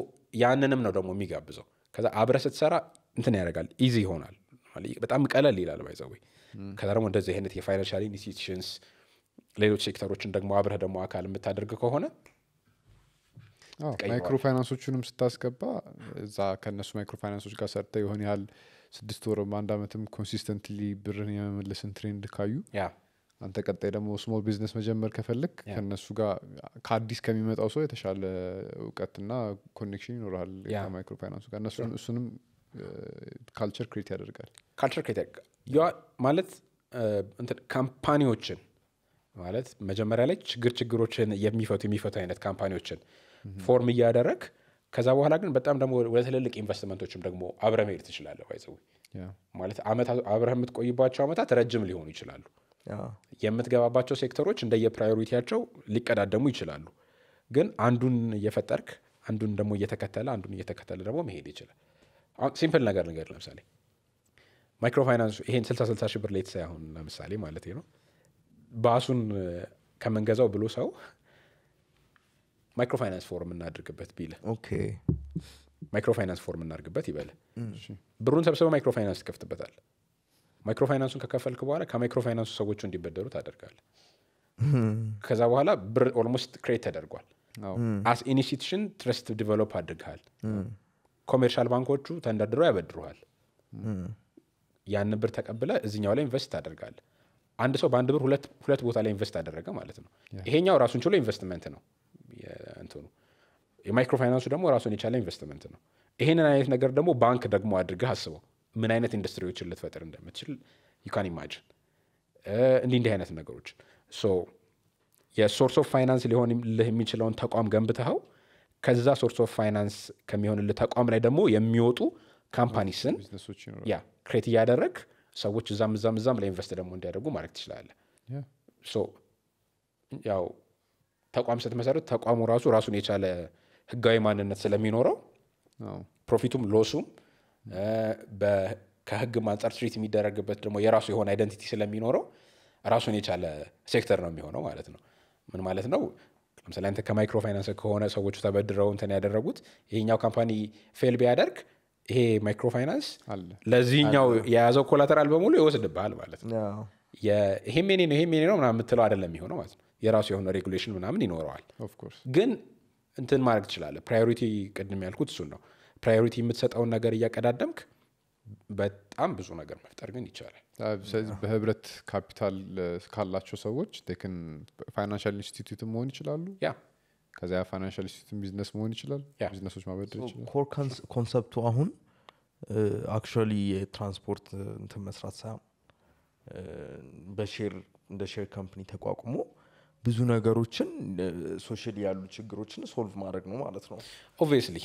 ያንንም ነው ደግሞ የሚጋብዘው። ከዛ አብረ ስትሰራ እንትን ያደርጋል፣ ኢዚ ይሆናል፣ በጣም ቀለል ይላል ባይዘዌ። ከዛ ደግሞ እንደዚህ አይነት የፋይናንሻል ኢንስቲትዩሽንስ ሌሎች ሴክተሮችን ደግሞ አብረህ ደግሞ አካል የምታደርግ ከሆነ ማይክሮ ፋይናንሶቹንም ስታስገባ እዛ ከእነሱ ማይክሮ ፋይናንሶች ጋር ሰርተ ይሆን ያህል ስድስት ወርም አንድ አመትም ኮንሲስተንትሊ ብርን የመመለስን ትሬንድ ካዩ አንተ ቀጣይ ደግሞ ስሞል ቢዝነስ መጀመር ከፈልግ ከእነሱ ጋር ከአዲስ ከሚመጣው ሰው የተሻለ እውቀትና ኮኔክሽን ይኖራል ከማይክሮ ፋይናንሱ ጋር እሱንም ካልቸር uh, ክሬት ያደርጋል ካልቸር ክሬት ማለት uh, ካምፓኒዎችን ማለት መጀመሪያ ላይ ችግር ችግሮችን የሚፈቱ የሚፈቱ አይነት ካምፓኒዎችን ፎርም እያደረግ ከዛ በኋላ ግን በጣም ደግሞ ወደ ትልልቅ ኢንቨስትመንቶችም ደግሞ አብረ መሄድ ትችላለህ። ይዘ ማለት አብረ የምትቆይባቸው ዓመታት ረጅም ሊሆኑ ይችላሉ። የምትገባባቸው ሴክተሮች እንደየፕራዮሪቲያቸው ሊቀዳደሙ ይችላሉ። ግን አንዱን እየፈጠርክ አንዱን ደግሞ እየተከተለ አንዱን እየተከተለ ደግሞ መሄድ ይችላል። ሲምፕል ነገር ነገር ለምሳሌ ማይክሮ ፋይናንሱ ይሄን ስልሳ ስልሳ ሺህ ብር ሌት ሳይሆን ለምሳሌ ማለት ነው ባሱን ከምንገዛው ብሎ ሰው ማይክሮፋይናንስ ፎርም እናድርግበት ቢል ማይክሮፋይናንስ ፎርም እናድርግበት ይበል ብሩን ሰብስበ ማይክሮፋይናንስ ትከፍትበታል ማይክሮፋይናንሱን ከከፈልክ በኋላ ከማይክሮፋይናንሱ ሰዎቹ እንዲበደሩ ታደርጋል ከዛ በኋላ ብር ኦልሞስት ክሬት ተደርጓል አስ ኢንስቲቱሽን ትረስት ዲቨሎፕ አድርግሃል ኮሜርሻል ባንኮቹ ተንደድሮ ያበድሩሃል ያን ብር ተቀብለ እዚኛው ላይ ኢንቨስት ታደርጋል አንድ ሰው በአንድ ብር ሁለት ቦታ ላይ ኢንቨስት አደረገ ማለት ነው ይሄኛው ራሱን ችሎ ኢንቨስትመንት ነው እንትኑ የማይክሮ ፋይናንሱ ደግሞ ራሱን የቻለ ኢንቨስትመንት ነው። ይሄንን አይነት ነገር ደግሞ ባንክ ደግሞ አድርገህ አስበው ምን አይነት ኢንዱስትሪዎችን ልትፈጥር እንደምትችል ዩካን ኢማጅን እንዲህ እንዲህ አይነት ነገሮች ሶ የሶርስ ኦፍ ፋይናንስ ልህ የሚችለውን ተቋም ገንብተኸው ከዛ ሶርስ ኦፍ ፋይናንስ ከሚሆንልህ ተቋም ላይ ደግሞ የሚወጡ ካምፓኒስን ያ ክሬት እያደረግ ሰዎች እዛም እዛም እዛም ላይ ኢንቨስት ደግሞ እንዲያደርጉ ማድረግ ትችላለህ ያው ተቋም ስትመሰረት ተቋሙ ራሱ ራሱን የቻለ ህጋዊ ማንነት ስለሚኖረው ፕሮፊቱም ሎሱም ከህግም አንጻር ትሪት የሚደረግበት ደግሞ የራሱ የሆነ አይደንቲቲ ስለሚኖረው ራሱን የቻለ ሴክተር ነው የሚሆነው ማለት ነው። ምን ማለት ነው? ለምሳሌ አንተ ከማይክሮ ፋይናንስ ከሆነ ሰዎቹ ተበድረው እንትን ያደረጉት ይሄኛው ካምፓኒ ፌል ቢያደርግ ይሄ ማይክሮ ፋይናንስ ለዚህኛው የያዘው ኮላተራል በሙሉ ይወስድብሃል ማለት ነው። ይሄም የኔ ነው ይሄም የኔ ነው ምናምን የምትለው አይደለም የሚሆነው ማለት ነው። የራሱ የሆነ ሬጉሌሽን ምናምን ይኖረዋል። ግን እንትን ማድረግ ትችላለ ፕራዮሪቲ ቅድም ያልኩት እሱን ነው። ፕራዮሪቲ የምትሰጠውን ነገር እያቀዳደምክ በጣም ብዙ ነገር መፍጠር ግን ይቻላል። በህብረት ካፒታል ካላቸው ሰዎች ን ፋይናንሻል ኢንስቲትዩት መሆን ይችላሉ። ያ ከዚያ ፋይናንሻል ኢንስቲትዩትም ቢዝነስ መሆን ይችላል። ቢዝነሶች ማበደር ይችላል። ኮንሰፕቱ አሁን አክቹዋሊ የትራንስፖርት እንትን መስራት ሳይሆን በሼር እንደ ሼር ካምፕኒ ተቋቁሞ ብዙ ነገሮችን ሶሻል ያሉ ችግሮችን ሶልቭ ማድረግ ነው ማለት ነው። ኦብቪየስሊ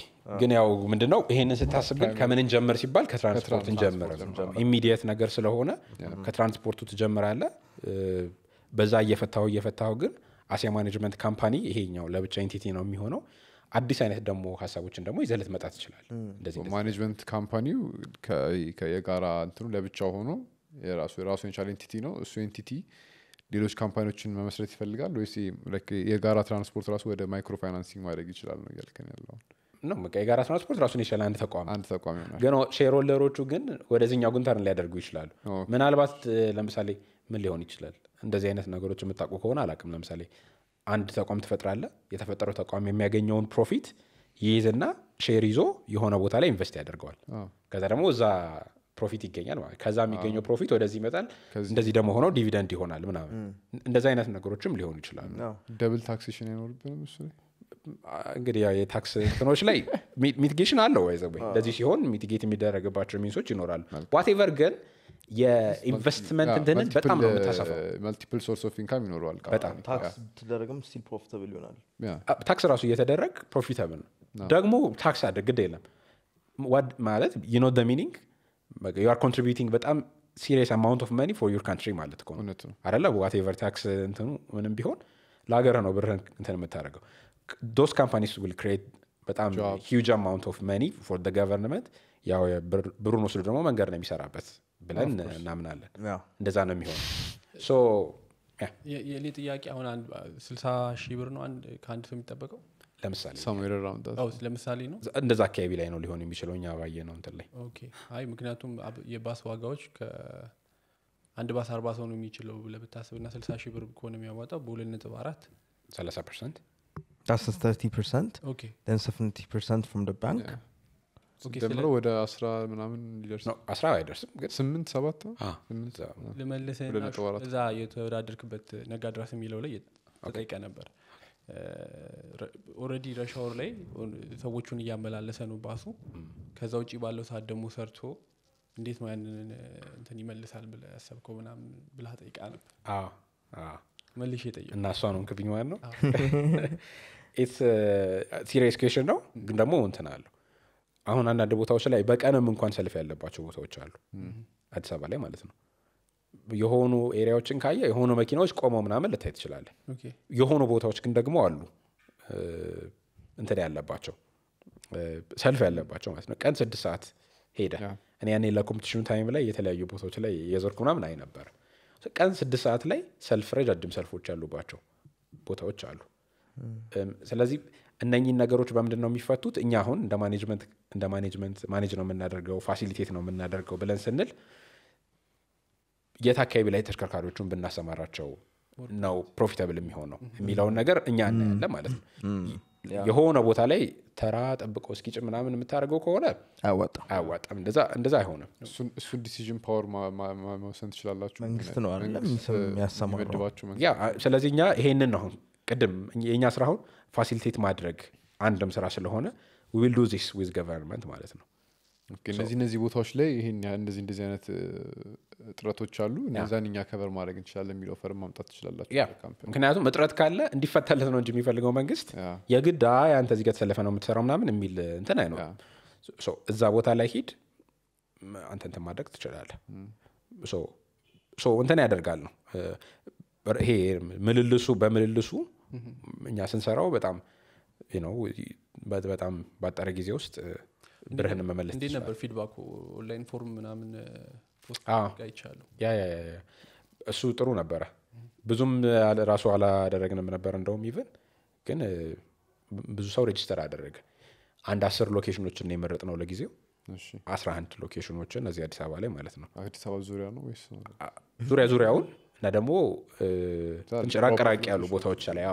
ግን ያው ምንድነው ይሄንን ስታስብ ከምንን ጀምር ሲባል ከትራንስፖርት እንጀምር። ኢሚዲየት ነገር ስለሆነ ከትራንስፖርቱ ትጀምራለ። በዛ እየፈታው እየፈታሁ ግን አሴ ማኔጅመንት ካምፓኒ ይሄኛው ለብቻ ኢንቲቲ ነው የሚሆነው። አዲስ አይነት ደግሞ ሀሳቦችን ደግሞ ይዘለት መጣት ይችላል። ማኔጅመንት ካምፓኒው የጋራ እንትኑ ለብቻ ሆኖ የራሱ የቻለ ኢንቲቲ ነው እሱ ኢንቲቲ ሌሎች ካምፓኒዎችን መመስረት ይፈልጋል ወይስ የጋራ ትራንስፖርት ራሱ ወደ ማይክሮ ፋይናንሲንግ ማድረግ ይችላል ነው እያልከን ያለውን ነው የጋራ ትራንስፖርት ራሱን ይችላል አንድ ተቋም አንድ ተቋም ይሆናል ግን ሼርሆልደሮቹ ግን ወደዚኛ ጉንተርን ሊያደርጉ ይችላሉ ምናልባት ለምሳሌ ምን ሊሆን ይችላል እንደዚህ አይነት ነገሮች የምታውቁ ከሆነ አላቅም ለምሳሌ አንድ ተቋም ትፈጥራለ የተፈጠረው ተቋም የሚያገኘውን ፕሮፊት ይይዝና ሼር ይዞ የሆነ ቦታ ላይ ኢንቨስት ያደርገዋል ከዛ ደግሞ እዛ ፕሮፊት ይገኛል ማለት ከዛ የሚገኘው ፕሮፊት ወደዚህ ይመጣል። እንደዚህ ደግሞ ሆኖ ዲቪደንድ ይሆናል ምናምን እንደዚ አይነት ነገሮችም ሊሆኑ ይችላሉ። ደብል ታክሴሽን አይኖርብንም እሱ እንግዲህ የታክስ እንትኖች ላይ ሚቲጌሽን አለው ወይዘ እንደዚህ ሲሆን ሚቲጌት የሚደረግባቸው ሚንሶች ይኖራሉ። ዋቴቨር ግን የኢንቨስትመንት እንትንን በጣም ነው የምታሰፋው። መልቲፕል ሶርስ ኦፍ ኢንካም ይኖረዋል። በጣም ታክስ ስቲል ፕሮፊታብል ይሆናል። ታክስ ራሱ እየተደረግ ፕሮፊታብል ነው። ደግሞ ታክስ አደ ግድ የለም ማለት ዩኖ ሚኒንግ ዩ አር ኮንትሪቢዩቲንግ በጣም ሲሪየስ አማውንት ኦፍ መኒ ፎር ዩር ካንትሪ ማለት ነው አደለ ዋቴቨር ታክስ እንትኑ ምንም ቢሆን ለሀገር ነው ብርህን እንትን የምታደርገው ዶስ ካምፓኒስ ዊል ክሬት በጣም ሂውጅ አማውንት ኦፍ መኒ ፎር ደ ገቨርንመንት ያው ብሩን ወስዶ ደግሞ መንገድ ነው የሚሰራበት ብለን እናምናለን እንደዛ ነው የሚሆን የኔ ጥያቄ አሁን ስልሳ ሺህ ብር ነው ከአንድ ሰው የሚጠበቀው ለምሳሌ ለምሳሌ ነው እንደዛ አካባቢ ላይ ነው ሊሆን የሚችለው እኛ ባየ ነው እንትን ላይ አይ ምክንያቱም የባስ ዋጋዎች አንድ ባስ አርባ ሰው ነው የሚችለው ለብታስብ ና ስልሳ ሺህ ብር ከሆነ የሚያዋጣው በሁለት ነጥብ አራት ሰላሳ ፐርሰንት That's ወደ አስራ ምናምን አይደርስም ስምንት ሰባት እዛ የተወዳደርክበት ነጋድራስ የሚለው ላይ ተጠይቀ ነበር ኦረዲ ረሻወር ላይ ሰዎቹን እያመላለሰ ነው ባሱ። ከዛ ውጭ ባለው ሰዓት ደግሞ ሰርቶ እንዴት ነው ያንን እንትን ይመልሳል ብለ ያሰብከው ምናምን ብላ ጠይቃ ነበር። መልሽ ጠይቅ እና እሷ ነው እንክብኝ ማለት ነው። ሲሪስ ኬሽን *laughs* uh, ነው ግን ደግሞ እንትን አለው። አሁን አንዳንድ ቦታዎች ላይ በቀንም እንኳን ሰልፍ ያለባቸው ቦታዎች አሉ፣ አዲስ አበባ ላይ ማለት ነው። የሆኑ ኤሪያዎችን ካየ የሆኑ መኪናዎች ቆመው ምናምን ልታይ ትችላለ የሆኑ ቦታዎች ግን ደግሞ አሉ እንትን ያለባቸው ሰልፍ ያለባቸው ማለት ነው ቀን ስድስት ሰዓት ሄደ እኔ ያኔ ለኮምፒቲሽኑ ታይም ላይ የተለያዩ ቦታዎች ላይ የዘርኩ ምናምን አይ ነበር ቀን ስድስት ሰዓት ላይ ሰልፍ ረጃጅም ሰልፎች ያሉባቸው ቦታዎች አሉ ስለዚህ እነኚህን ነገሮች በምንድን ነው የሚፈቱት እኛ አሁን እንደ ማኔጅመንት ማኔጅ ነው የምናደርገው ፋሲሊቴት ነው የምናደርገው ብለን ስንል የት አካባቢ ላይ ተሽከርካሪዎቹን ብናሰማራቸው ነው ፕሮፊታብል የሚሆነው የሚለውን ነገር እኛ እናያለን ማለት ነው። የሆነ ቦታ ላይ ተራ ጠብቆ እስኪጭ ምናምን የምታደርገው ከሆነ አያዋጣም እንደዛ አይሆንም። እሱን ዲሲዥን ፓወር መውሰን ትችላላችሁ። መንግስት ነው ስለዚህ እኛ ይሄንን አሁን ቅድም የእኛ ስራ አሁን ፋሲሊቴት ማድረግ አንድም ስራ ስለሆነ ዊል ዱ ዚስ ዊዝ ገቨርንመንት ማለት ነው። እነዚህ እነዚህ ቦታዎች ላይ ይሄን እንደዚህ እንደዚህ አይነት እጥረቶች አሉ እነዛን እኛ ከበር ማድረግ እንችላለን የሚለው ፈር ማምጣት ትችላላቸው ምክንያቱም እጥረት ካለ እንዲፈታለት ነው እንጂ የሚፈልገው መንግስት የግድ አንተ እዚህ ተሰለፈ ነው የምትሰራው ምናምን የሚል እንትን አይኖርም እዛ ቦታ ላይ ሂድ አንተ እንትን ማድረግ ትችላለ እንትን ያደርጋል ነው ይሄ ምልልሱ በምልልሱ እኛ ስንሰራው በጣም በጣም ባጠረ ጊዜ ውስጥ ብርህን መመለስ እንዴት ነበር ፊድባኩ ኦንላይን ፎርም ምናምን ይቻሉ ያ ያ እሱ ጥሩ ነበረ ብዙም ራሱ አላደረግንም ነበር እንደውም ኢቨን ግን ብዙ ሰው ሬጅስተር አደረገ አንድ አስር ሎኬሽኖችን የመረጥ ነው ለጊዜው አስራ አንድ ሎኬሽኖችን እዚህ አዲስ አበባ ላይ ማለት ነው ዙሪያ ዙሪያውን እና ደግሞ ትንሽ ራቅ ራቅ ያሉ ቦታዎች ላይ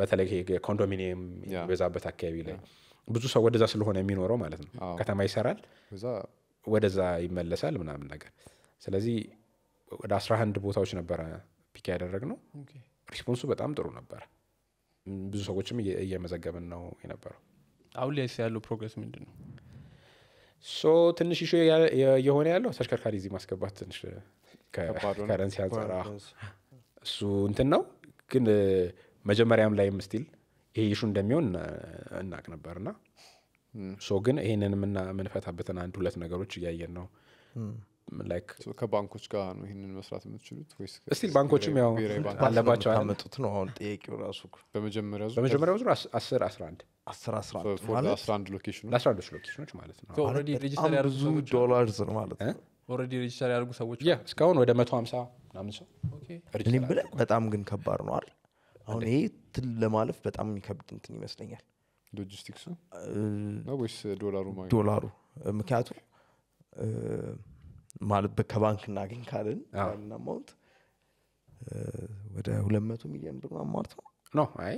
በተለይ ኮንዶሚኒየም የበዛበት አካባቢ ላይ ብዙ ሰው ወደዛ ስለሆነ የሚኖረው ማለት ነው። ከተማ ይሰራል፣ ወደዛ ይመለሳል ምናምን ነገር። ስለዚህ ወደ አስራ አንድ ቦታዎች ነበረ ፒክ ነው ሪስፖንሱ በጣም ጥሩ ነበረ። ብዙ ሰዎችም እየመዘገብን ነው የነበረው። አሁን ላይ ያለው ፕሮግረስ ምንድን ነው? ሶ ትንሽ ኢሹ የሆነ ያለው ተሽከርካሪ እዚህ ማስገባት ትንሽ ከረንሲ አንጻር እሱ እንትን ነው። ግን መጀመሪያም ላይም ስቲል ይሄ ይሹ እንደሚሆን እናቅ ነበርና ሶ ግን ይሄንን የምንፈታበትን አንድ ሁለት ነገሮች እያየን ነው ከባንኮች ጋር ነው ይህንን መስራት የምትችሉት ስቲል ባንኮችም ያው አለባቸው ያመጡት ነው አሁን ጥያቄው ራሱ በመጀመሪያ ዙር አስር አስራ አንድ ሎኬሽኖች ሎኬሽኖች ማለት ነውብዙ ዶላርስ ነው ማለት ነው ኦረዲ ሬጂስተር ያደርጉ ሰዎች እስካሁን ወደ መቶ ሀምሳ ምናምን ሰው ብለ በጣም ግን ከባድ ነው አይደል አሁን ይሄ ትል ለማለፍ በጣም የሚከብድ እንትን ይመስለኛል ሎጂስቲክሱ ወይስ ዶላሩ ዶላሩ ምክንያቱም ማለት ከባንክ እናገኝ ካልን ያን አማውንት ወደ ሁለት መቶ ሚሊዮን ብር ማሟርት ነው ኖ አይ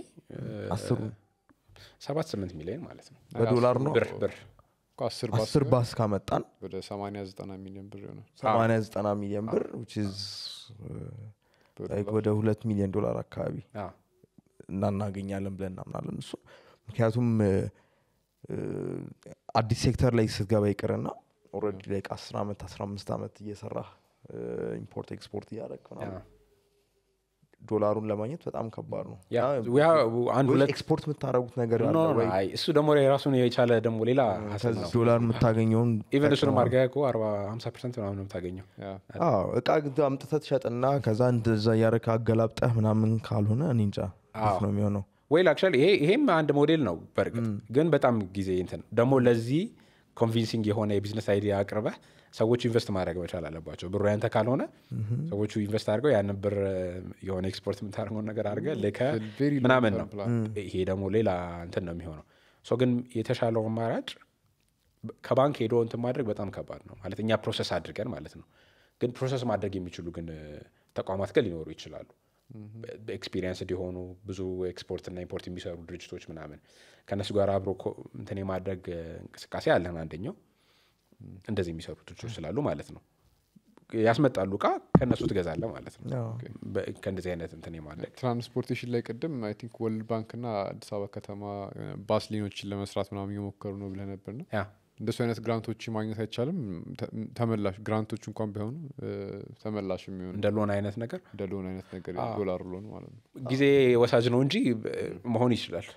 አስሩ ሰባት ስምንት ሚሊዮን ማለት ነው በዶላር ነው ብር ብር አስር ባስ ካመጣን ወደ ሰማኒያ ዘጠና ሚሊዮን ብር ይሆናል ሰማኒያ ዘጠና ሚሊዮን ብር ወደ ሁለት ሚሊዮን ዶላር አካባቢ እናናገኛለን ብለን እናምናለን እሱ ምክንያቱም አዲስ ሴክተር ላይ ስትገባ ይቅርና ኦልሬዲ ላይ 10 ዓመት አስራ አምስት ዓመት እየሰራ ኢምፖርት ኤክስፖርት እያደረግ ምናምን ዶላሩን ለማግኘት በጣም ከባድ ነው ኤክስፖርት የምታደረጉት ነገር እሱ ደግሞ የራሱን የቻለ ደግሞ ሌላ ዶላር የምታገኘውን ኢቨን እሱንም አርጋ ያቁ ሀምሳ ፐርሰንት ምናምን የምታገኘው እቃ ግ አምጥተህ ትሸጥና ከዛ እንደዛ እያደረክ አገላብጠህ ምናምን ካልሆነ እኔ እንጃ ነው የሚሆነው ወይል አክቹዋሊ ይሄም አንድ ሞዴል ነው በእርግጥ ግን በጣም ጊዜ እንትን ደግሞ ለዚህ ኮንቪንሲንግ የሆነ የቢዝነስ አይዲያ አቅርበህ ሰዎች ኢንቨስት ማድረግ መቻል አለባቸው። ብሩ ያንተ ካልሆነ ሰዎቹ ኢንቨስት አድርገው ያንን ብር የሆነ ኤክስፖርት የምታደርገውን ነገር አድርገ ልከ ምናምን ነው። ይሄ ደግሞ ሌላ እንትን ነው የሚሆነው። ሶ ግን የተሻለው አማራጭ ከባንክ ሄዶ እንትን ማድረግ በጣም ከባድ ነው ማለት እኛ ፕሮሰስ አድርገን ማለት ነው። ግን ፕሮሰስ ማድረግ የሚችሉ ግን ተቋማት ግን ሊኖሩ ይችላሉ። ኤክስፒሪንስ እንዲሆኑ ብዙ ኤክስፖርት እና ኢምፖርት የሚሰሩ ድርጅቶች ምናምን ከነሱ ጋር አብሮ እንትን የማድረግ እንቅስቃሴ አለን አንደኛው እንደዚህ የሚሰሩ ድርጅቶች ስላሉ ማለት ነው ያስመጣሉ እቃ ከእነሱ ትገዛለ ማለት ነው ከእንደዚህ አይነት እንትን ማለት ትራንስፖርቴሽን ላይ ቅድም አይ ቲንክ ወልድ ባንክ ና አዲስ አበባ ከተማ ባስ ሊኖችን ለመስራት ምናምን እየሞከሩ ነው ብለ ነበር ና እንደሱ አይነት ግራንቶች ማግኘት አይቻልም ተመላሽ ግራንቶች እንኳን ቢሆኑ ተመላሽ የሚሆኑ እንደ ሎን አይነት ነገር እንደ ሎን አይነት ነገር ዶላር ሎን ማለት ነው ጊዜ ወሳጅ ነው እንጂ መሆን ይችላል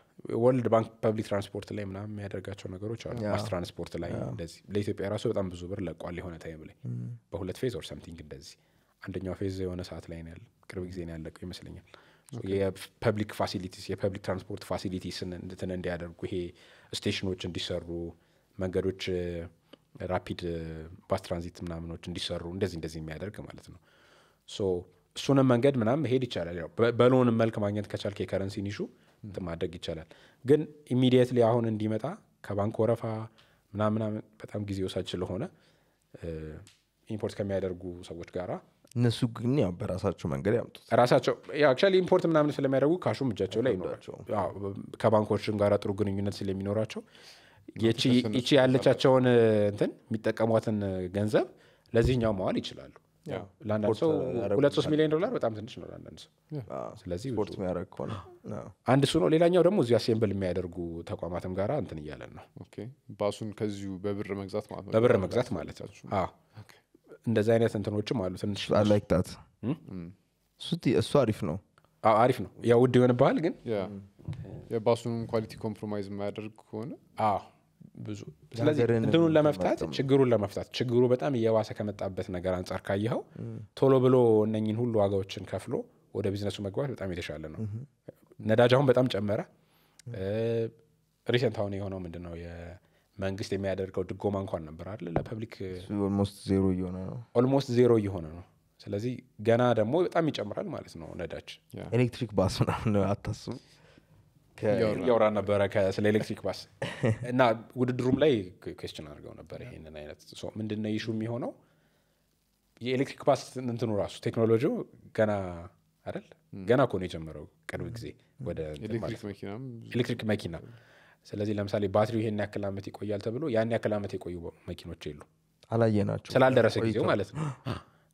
ወርልድ ባንክ ፐብሊክ ትራንስፖርት ላይ ምናምን የሚያደርጋቸው ነገሮች አሉ ማስ ትራንስፖርት ላይ እንደዚህ ለኢትዮጵያ ራሱ በጣም ብዙ ብር ለቋል የሆነ ታይም ላይ በሁለት ፌዝ ኦር ሰምቲንግ እንደዚህ አንደኛው ፌዝ የሆነ ሰዓት ላይ ነው ያለ ቅርብ ጊዜ ነው ያለቀው ይመስለኛል የፐብሊክ ፋሲሊቲስ የፐብሊክ ትራንስፖርት ፋሲሊቲስ እንትን እንዲያደርጉ ይሄ ስቴሽኖች እንዲሰሩ መንገዶች ራፒድ ባስ ትራንዚት ምናምኖች እንዲሰሩ እንደዚህ እንደዚህ የሚያደርግ ማለት ነው እሱንም መንገድ ምናም መሄድ ይቻላል ያው በሎንም መልክ ማግኘት ከቻልክ የከረንሲን ይሹ ማድረግ ይቻላል። ግን ኢሚዲየትሊ አሁን እንዲመጣ ከባንክ ወረፋ ምናምና በጣም ጊዜ ወሳጅ ስለሆነ ኢምፖርት ከሚያደርጉ ሰዎች ጋራ እነሱ ግን ያው በራሳቸው መንገድ ያምጡት ራሳቸው አክቹዋሊ ኢምፖርት ምናምን ስለሚያደርጉ ካሹም እጃቸው ላይ ከባንኮችን ጋር ጥሩ ግንኙነት ስለሚኖራቸው ይቺ ያለቻቸውን እንትን የሚጠቀሟትን ገንዘብ ለዚህኛው መዋል ይችላሉ ለአንዳንድ ሰው ሁለት ሶስት ሚሊዮን ዶላር በጣም ትንሽ ነው ለአንዳንድ ሰው። ስለዚህ ስፖርት የሚያደርግ ከሆነ አንድ እሱ ነው። ሌላኛው ደግሞ እዚሁ አሴምብል የሚያደርጉ ተቋማትም ጋር እንትን እያለን ነው። ባሱን ከዚሁ በብር መግዛት ማለት ነው። በብር መግዛት ማለት ነው። እንደዚህ አይነት እንትኖችም አሉ። ትንሽ ላይክታት እሱ አሪፍ ነው አሪፍ ነው። ያው ውድ ይሆንብሃል ግን የባሱንም ኳሊቲ ኮምፕሮማይዝ የማያደርግ ከሆነ ብዙ ስለዚህ እንትኑን ለመፍታት ችግሩን ለመፍታት ችግሩ በጣም እየባሰ ከመጣበት ነገር አንጻር ካየኸው ቶሎ ብሎ እነኝን ሁሉ ዋጋዎችን ከፍሎ ወደ ቢዝነሱ መግባት በጣም የተሻለ ነው። ነዳጅ አሁን በጣም ጨመረ። ሪሰንት አሁን የሆነው ምንድን ነው መንግስት የሚያደርገው ድጎማ እንኳን ነበር አለ ለፐብሊክ ኦልሞስት ዜሮ እየሆነ ነው። ኦልሞስት ዜሮ እየሆነ ነው። ስለዚህ ገና ደግሞ በጣም ይጨምራል ማለት ነው ነዳጅ። ኤሌክትሪክ ባስ ምናምን አታስቡ። እያወራ ነበረ ስለ ኤሌክትሪክ ባስ *laughs* እና ውድድሩም ላይ ኩዌስችን አድርገው ነበር ይሄንን አይነት ምንድን ይሹ የሚሆነው የኤሌክትሪክ ባስ እንትኑ ራሱ ቴክኖሎጂው ገና አይደል ገና ኮን የጀመረው ቅርብ ጊዜ ወደ ኤሌክትሪክ መኪና ስለዚህ ለምሳሌ ባትሪው ይሄን ያክል አመት ይቆያል ተብሎ ያን ያክል አመት የቆዩ መኪኖች የሉ አላየ ናቸው ስላልደረሰ ጊዜው ማለት ነው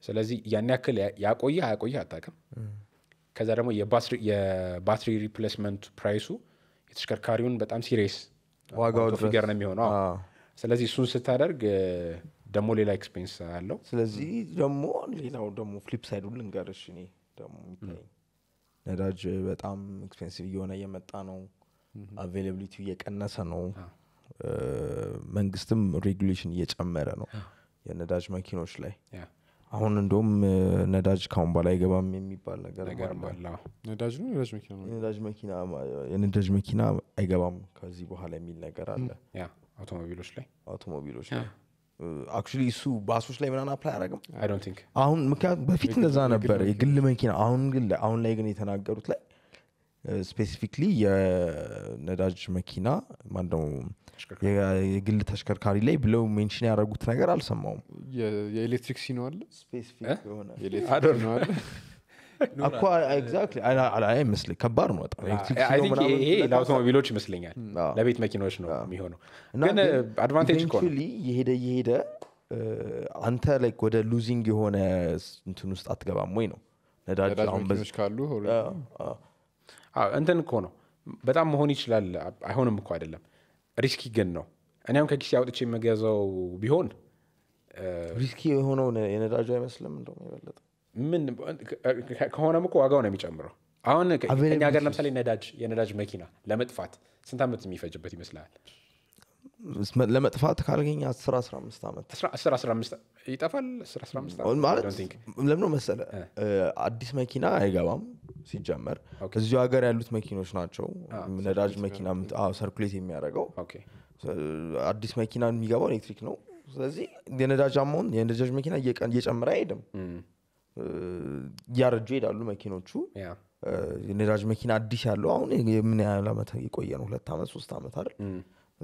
ስለዚህ ያን ያክል ያቆየ አያቆየ አታቅም ከዛ ደግሞ የባትሪ ሪፕሌስመንት ፕራይሱ የተሽከርካሪውን በጣም ሲሪየስ ዋጋው ፊገር ነው የሚሆነው። ስለዚህ እሱን ስታደርግ ደግሞ ሌላ ኤክስፔንስ አለው። ስለዚህ ደግሞ ሌላው ደግሞ ፍሊፕ ሳይዱ ልንገርሽ እኔ ደግሞ ነዳጅ በጣም ኤክስፔንሲቭ እየሆነ እየመጣ ነው። አቬላብሊቲ እየቀነሰ ነው። መንግስትም ሬጉሌሽን እየጨመረ ነው የነዳጅ መኪኖች ላይ አሁን እንደውም ነዳጅ ካሁን በኋላ አይገባም የሚባል ነገር ነዳጅ መኪና አይገባም ከዚህ በኋላ የሚል ነገር አለ አውቶሞቢሎች ላይ አውቶሞቢሎች ላይ አክቹሊ እሱ ባሶች ላይ ምናን አፕላይ አያደረግም አሁን ምክንያቱም በፊት እንደዛ ነበር የግል መኪና አሁን ግን አሁን ላይ ግን የተናገሩት ላይ ስፔሲፊክሊ euh, የነዳጅ መኪና ማነው የግል ተሽከርካሪ ላይ ብለው ሜንሽን ያደረጉት ነገር አልሰማውም የኤሌክትሪክ ሲኖ አለ እኮ ኤግዛክትሊ አይመስልኝ ከባድ ነው በጣምይሄ ይመስለኛል ለቤት መኪናዎች ነው የሚሆነው ግን አድቫንቴጅ የሄደ የሄደ አንተ ላይክ ወደ ሉዚንግ የሆነ እንትን ውስጥ አትገባም ወይ ነው ነዳጅ ካሉ እንትን እኮ ነው በጣም መሆን ይችላል። አይሆንም እኮ አይደለም፣ ሪስኪ ግን ነው። እኔም አሁን አውጥቼ የምገዛው ቢሆን ሪስኪ የሆነውን የነዳጁ አይመስልም። እንደውም የበለጠ ምን ከሆነም እኮ ዋጋው ነው የሚጨምረው። አሁን ሀገር ለምሳሌ ነዳጅ የነዳጅ መኪና ለመጥፋት ስንት ዓመት የሚፈጅበት ይመስላል? ለመጥፋት ካልገኝ 15 ዓመት ይጠፋል። ለምነው መሰለ አዲስ መኪና አይገባም ሲጀመር። እዚሁ ሀገር ያሉት መኪኖች ናቸው ነዳጅ መኪና ሰርኩሌት የሚያደርገው። አዲስ መኪና የሚገባው ኤሌክትሪክ ነው። ስለዚህ የነዳጅ አማውን የነዳጅ መኪና እየጨመረ አይሄድም፣ እያረጁ ይሄዳሉ መኪኖቹ። የነዳጅ መኪና አዲስ ያለው አሁን የምን ያህል ዓመት የቆየ ነው? ሁለት ዓመት ሶስት ዓመት አይደል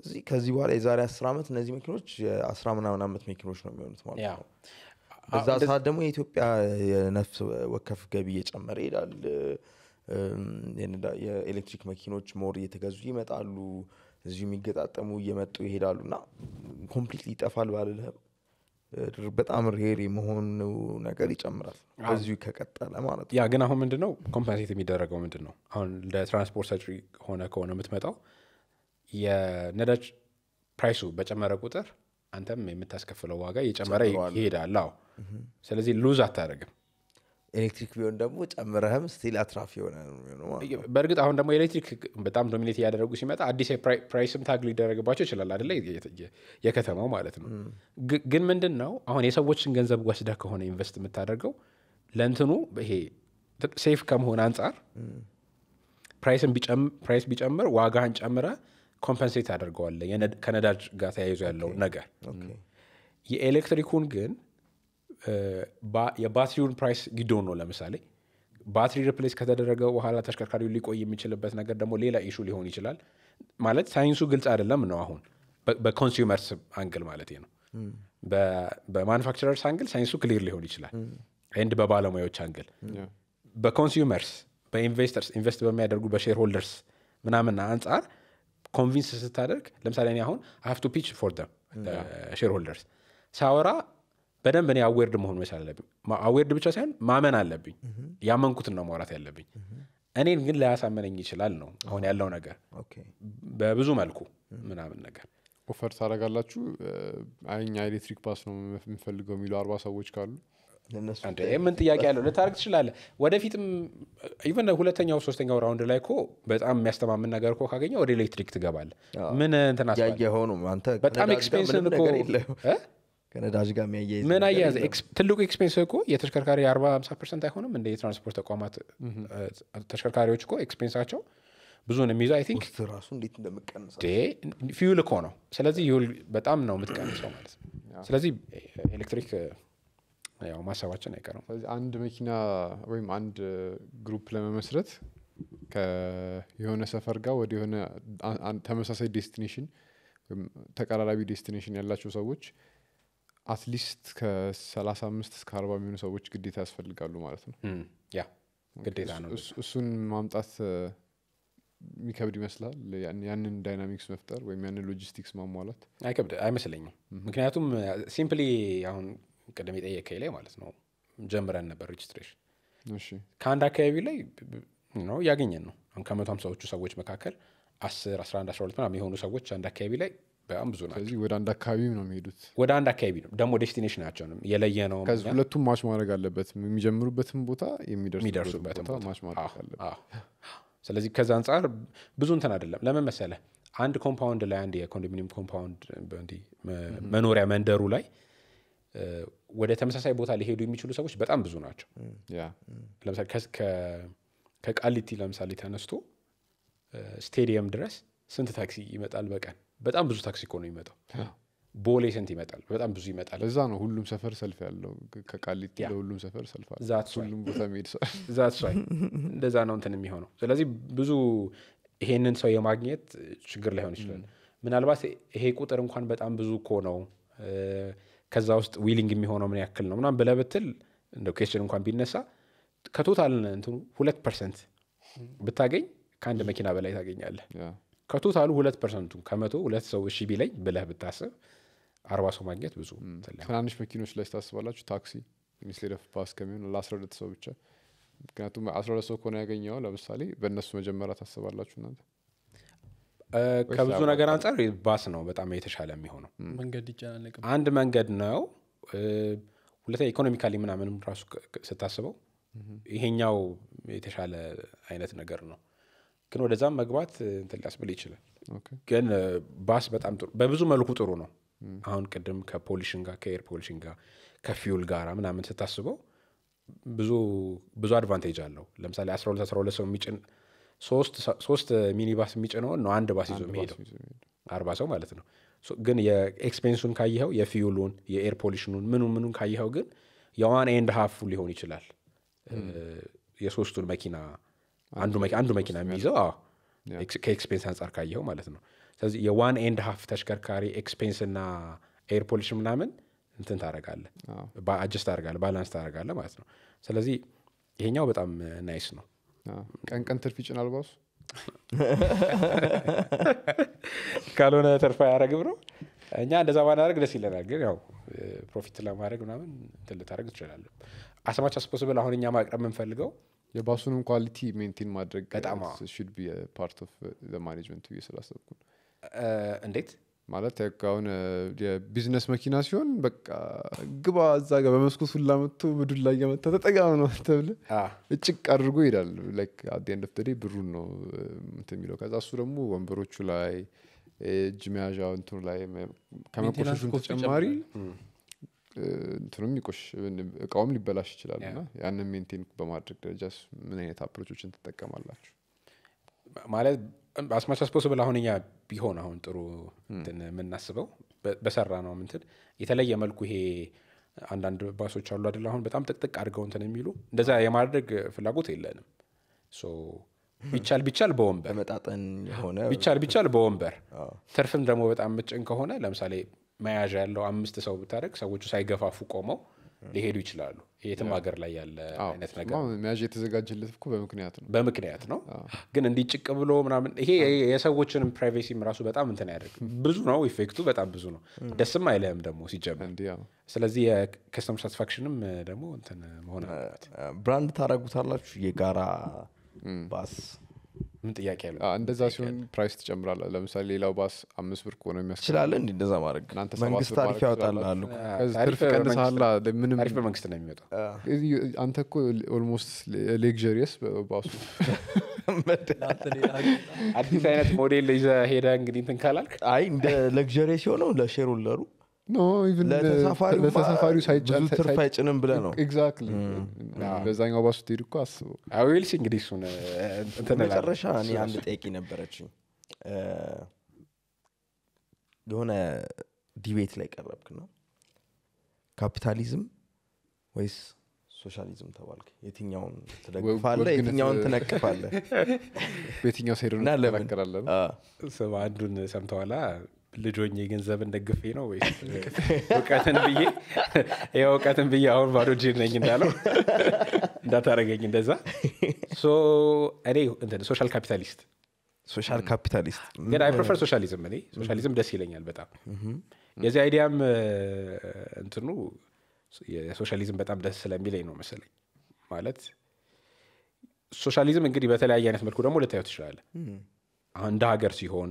እዚህ ከዚህ በኋላ የዛሬ አስር ዓመት እነዚህ መኪኖች የአስራ ምናምን ዓመት መኪኖች ነው የሚሆኑት ማለት ነው። በዛ ሰዓት ደግሞ የኢትዮጵያ የነፍስ ወከፍ ገቢ እየጨመረ ይሄዳል። የኤሌክትሪክ መኪኖች ሞር እየተገዙ ይመጣሉ። እዚሁ የሚገጣጠሙ እየመጡ ይሄዳሉ እና ኮምፕሊት ይጠፋል ባልልህም በጣም ሬር የመሆኑ ነገር ይጨምራል በዚሁ ከቀጠለ ማለት ነው። ያ ግን አሁን ምንድን ነው ኮምፐንሴት የሚደረገው ምንድን ነው? አሁን ለትራንስፖርት ሰጪ ሆነ ከሆነ የምትመጣው የነዳጅ ፕራይሱ በጨመረ ቁጥር አንተም የምታስከፍለው ዋጋ እየጨመረ ይሄዳል። አዎ፣ ስለዚህ ሉዝ አታደርግም። ኤሌክትሪክ ቢሆን ደግሞ ጨምረህም ስቲል አትራፊ የሆነ በእርግጥ አሁን ደግሞ ኤሌክትሪክ በጣም ዶሚኔት እያደረጉ ሲመጣ አዲስ ፕራይስም ታግ ሊደረግባቸው ይችላል አደለ? የከተማው ማለት ነው። ግን ምንድን ነው አሁን የሰዎችን ገንዘብ ወስደህ ከሆነ ኢንቨስት የምታደርገው ለእንትኑ ይሄ ሴፍ ከመሆን አንጻር ፕራይስ ቢጨምር ዋጋህን ጨምረህ ኮምፐንሴት ያደርገዋለ ከነዳጅ ጋር ተያይዞ ያለው ነገር። የኤሌክትሪኩን ግን የባትሪውን ፕራይስ ጊዶን ነው። ለምሳሌ ባትሪ ሪፕሌስ ከተደረገ በኋላ ተሽከርካሪው ሊቆይ የሚችልበት ነገር ደግሞ ሌላ ኢሹ ሊሆን ይችላል። ማለት ሳይንሱ ግልጽ አይደለም ነው አሁን በኮንሱመርስ አንግል ማለት ነው። በማኑፋክቸረርስ አንግል ሳይንሱ ክሊር ሊሆን ይችላል ኤንድ በባለሙያዎች አንግል፣ በኮንሱመርስ በኢንቨስተርስ ኢንቨስት በሚያደርጉ በሼር ሆልደርስ ምናምን አንጻር ኮንቪንስ ስታደርግ ለምሳሌ እኔ አሁን ሀፍቱ ፒች ፎር ደም ሼር ሆልደርስ ሳወራ በደንብ እኔ አዌርድ መሆን መቻል አለብኝ። አዌርድ ብቻ ሳይሆን ማመን አለብኝ። mm-hmm. ያመንኩትን ነው ማውራት ያለብኝ። mm-hmm. እኔን ግን ላያሳመነኝ ይችላል ነው አሁን ያለው ነገር በብዙ መልኩ mm. ምናምን ነገር ኦፈር ታደርጋላችሁ። አይኛ ኤሌክትሪክ ባስ ነው የምፈልገው የሚሉ አርባ ሰዎች ካሉ ምን ጥያቄ ያለው ልታደርግ ትችላለህ። ወደፊትም ኢቨን ሁለተኛው ሶስተኛው ራውንድ ላይ እኮ በጣም የሚያስተማምን ነገር እኮ ካገኘ ወደ ኤሌክትሪክ ትገባለህ። ምን እንትን በጣም ኤክስፔንስን ከነዳጅ ጋር የሚያያይዝ ምን አያያዘ ትልቁ ኤክስፔንስ እኮ የተሽከርካሪ 40 ፐርሰንት አይሆንም። እንደ የትራንስፖርት ተቋማት ተሽከርካሪዎች እኮ ኤክስፔንሳቸው ብዙውን የሚይዘው አይ ቲንክ ራሱ እንዴት እንደምቀንሰው ፊውል እኮ ነው። ስለዚህ በጣም ነው የምትቀንሰው ማለት ነው። ስለዚህ ኤሌክትሪክ ያው ማሰባችን አይቀርም። አንድ መኪና ወይም አንድ ግሩፕ ለመመስረት ከየሆነ ሰፈር ጋር ወደ የሆነ ተመሳሳይ ዴስቲኔሽን ወይም ተቀራራቢ ዴስቲኔሽን ያላቸው ሰዎች አትሊስት ከሰላሳ አምስት እስከ አርባ የሚሆኑ ሰዎች ግዴታ ያስፈልጋሉ ማለት ነው። ያ ግዴታ ነው። እሱን ማምጣት የሚከብድ ይመስላል። ያንን ዳይናሚክስ መፍጠር ወይም ያንን ሎጂስቲክስ ማሟላት አይከብድ አይመስለኝም። ምክንያቱም ሲምፕሊ አሁን ቅድም የጠየከኝ ላይ ማለት ነው ጀምረን ነበር ሬጅስትሬሽን ከአንድ አካባቢ ላይ ነው ያገኘን ነው አሁን ከመቶ ሀምሳዎቹ ሰዎች መካከል አስር አስራ አንድ አስራ ሁለት ምናምን የሆኑ ሰዎች አንድ አካባቢ ላይ በጣም ብዙ ናቸው ወደ አንድ አካባቢ ነው የሚሄዱት ወደ አንድ አካባቢ ነው ደግሞ ዴስቲኔሽን ናቸው የለየ ነው ሁለቱም ማች ማድረግ አለበት የሚጀምሩበትም ቦታ የሚደርሱበትም ማች ማድረግ አለበት ስለዚህ ከዛ አንጻር ብዙ እንትን አይደለም ለምን መሰለ አንድ ኮምፓውንድ ላይ አንድ የኮንዶሚኒየም ኮምፓውንድ መኖሪያ መንደሩ ላይ ወደ ተመሳሳይ ቦታ ሊሄዱ የሚችሉ ሰዎች በጣም ብዙ ናቸው። ከቃሊቲ ለምሳሌ ተነስቶ ስቴዲየም ድረስ ስንት ታክሲ ይመጣል በቀን? በጣም ብዙ ታክሲ ነው ይመጣው ቦሌ ስንት ይመጣል? በጣም ብዙ ይመጣል። እዛ ነው ሁሉም ሰፈር ሰልፍ ያለው። ከቃሊቲ ለሁሉም ሰፈር ሰልፍ ቦታ የሚሄድ ዛት ሷይ እንደዛ ነው እንትን የሚሆነው። ስለዚህ ብዙ ይሄንን ሰው የማግኘት ችግር ላይሆን ይችላል። ምናልባት ይሄ ቁጥር እንኳን በጣም ብዙ እኮ ነው ከዛ ውስጥ ዊሊንግ የሚሆነው ምን ያክል ነው ምናም ብለህ ብትል እንደ ኬስችን እንኳን ቢነሳ ከቶታል እንትኑ ሁለት ፐርሰንት ብታገኝ ከአንድ መኪና በላይ ታገኛለህ። ከቶታሉ ሁለት ፐርሰንቱ ከመቶ ሁለት ሰው እሺ ቢለኝ ብለህ ብታስብ አርባ ሰው ማግኘት ብዙ ትናንሽ መኪኖች ላይ ታስባላችሁ። ታክሲ ሚስሌድ ኦፍ ፓስ ከሚሆን ለአስራ ሁለት ሰው ብቻ ምክንያቱም አስራ ሁለት ሰው ከሆነ ያገኘው ለምሳሌ በእነሱ መጀመሪያ ታስባላችሁ እናንተ ከብዙ ነገር አንጻር ባስ ነው በጣም የተሻለ የሚሆነው። መንገድ አንድ መንገድ ነው። ሁለተ ኢኮኖሚካሊ ምናምንም ራሱ ስታስበው ይሄኛው የተሻለ አይነት ነገር ነው። ግን ወደዛም መግባት እንትን ሊያስብል ይችላል። ግን ባስ በጣም ጥሩ በብዙ መልኩ ጥሩ ነው። አሁን ቅድም ከፖሊሽን ጋር ከኤር ፖሊሽን ጋር ከፊውል ጋር ምናምን ስታስበው ብዙ ብዙ አድቫንቴጅ አለው። ለምሳሌ አስራ ሁለት ሰው የሚጭን ሶስት ሚኒባስ የሚጭነውን ነው አንድ ባስ ይዞ የሚሄደው አርባ ሰው ማለት ነው። ግን የኤክስፔንሱን ካየኸው የፊዩሉን የኤር ፖሊሽኑን ምኑ ምኑን ካየኸው ግን የዋን ኤንድ ሀፉ ሊሆን ይችላል የሶስቱን መኪና አንዱ መኪና የሚይዘው ከኤክስፔንስ አንጻር ካየኸው ማለት ነው። ስለዚህ የዋን ኤንድ ሀፍ ተሽከርካሪ ኤክስፔንስ ና ኤር ፖሊሽን ምናምን እንትን ታደረጋለ አጀስት ታደረጋለ ባላንስ ታደረጋለ ማለት ነው። ስለዚህ ይሄኛው በጣም ናይስ ነው። ቀን ቀን ትርፍ ይጭናል ባሱ ካልሆነ ተርፋ ያደረግም ነው። እኛ እንደዛ ባናደረግ ደስ ይለናል፣ ግን ያው ፕሮፊት ለማድረግ ምናምን እንትን ልታደርግ ትችላለህ። አስማች አስፖስብል አሁን እኛ ማቅረብ የምንፈልገው የባሱንም ኳሊቲ ሜንቴን ማድረግ በጣም ሹድ ፓርት ኦፍ ማኔጅመንት ብዬ ስላሰብኩ እንዴት ማለት አሁን የቢዝነስ መኪና ሲሆን በቃ ግባ እዛ ጋር በመስኮት ሁላ መጥቶ ምድር ላይ እያመታ ተጠቃሚ ነው ተብለ እጭቅ አድርጎ ይሄዳል። አዲንድ ፍተዴ ብሩን ነው የሚለው። ከዛ እሱ ደግሞ ወንበሮቹ ላይ እጅ መያዣ እንትኑ ላይ ከመቆሸሹ ተጨማሪ እንትኑም ይቆሽ እቃውም ሊበላሽ ይችላል። እና ያንን ሜንቴን በማድረግ ደረጃ ምን አይነት አፕሮቾችን ትጠቀማላችሁ ማለት አስማች ፖስብል አሁን እኛ ቢሆን አሁን ጥሩ የምናስበው በሰራ ነው ምንትን የተለየ መልኩ ይሄ አንዳንድ ባሶች አሉ አደለ አሁን በጣም ጥቅጥቅ አድርገው እንትን የሚሉ እንደዛ የማድረግ ፍላጎት የለንም። ቢቻል ቢቻል በወንበር ቢቻል ቢቻል በወንበር ትርፍም ደግሞ በጣም ምጭን ከሆነ ለምሳሌ መያዣ ያለው አምስት ሰው ብታደረግ ሰዎቹ ሳይገፋፉ ቆመው ሊሄዱ ይችላሉ። የትም ሀገር ላይ ያለ አይነት ነገር መያዣ የተዘጋጀለት እኮ በምክንያት ነው በምክንያት ነው። ግን እንዲጭቅ ብሎ ምናምን ይሄ የሰዎችንም ፕራይቬሲም ራሱ በጣም እንትን ያደርግ ብዙ ነው ኢፌክቱ፣ በጣም ብዙ ነው። ደስም አይልህም ደግሞ ሲጀምር። ስለዚህ የከስተም ሳትስፋክሽንም ደግሞ እንትን መሆን ብራንድ ታደርጉታላችሁ የጋራ ባስ ምን ጥያቄ ያለ እንደዛ ሲሆን ፕራይስ ትጨምራለ። ለምሳሌ ሌላው ባስ አምስት ብር ከሆነ የሚያስ ይችላለ እንዲ እንደዛ ማድረግ መንግስት ታሪፍ ያወጣልሉ ትርፍ ቀንሳላ ምንም ታሪፍ በመንግስት ነው የሚወጣው። አንተ እኮ ኦልሞስት ሌግሪየስ ባሱ አዲስ አይነት ሞዴል ይዘ ሄደ እንግዲህ እንትን አይ እንደ ለግሪ ሲሆነው ለሼሮለሩ ኖ ለተሳፋሪው ሳይጫን ትርፍ አይጭንም ብለ ነው ኤግዛክትሊ በዛኛው ባሱ ትሄድ እኮ አስበው እንግዲህ እሱን መጨረሻ እኔ አንድ ጠቂ ነበረችኝ የሆነ ዲቤት ላይ ቀረብክ ነው ካፒታሊዝም ወይስ ሶሻሊዝም ተባልክ የትኛውን ትደግፋለ የትኛውን ትነቅፋለ በየትኛው አንዱን ሰምተኋላ ልጆኝ የገንዘብን ደግፌ ነው ወይ እውቀትን ብዬ እውቀትን ብዬ አሁን ባዶ እጄን ነኝ እንዳለው እንዳታረገኝ እንደዛ እኔ ሶሻል ካፒታሊስት ሶሻል ካፒታሊስት ግን አይ ፕሪፈር ሶሻሊዝም እኔ ሶሻሊዝም ደስ ይለኛል በጣም የዚህ አይዲያም እንትኑ የሶሻሊዝም በጣም ደስ ስለሚለኝ ነው መሰለኝ ማለት ሶሻሊዝም እንግዲህ በተለያየ አይነት መልኩ ደግሞ ልታዩ ትችላለ እንደ ሀገር ሲሆን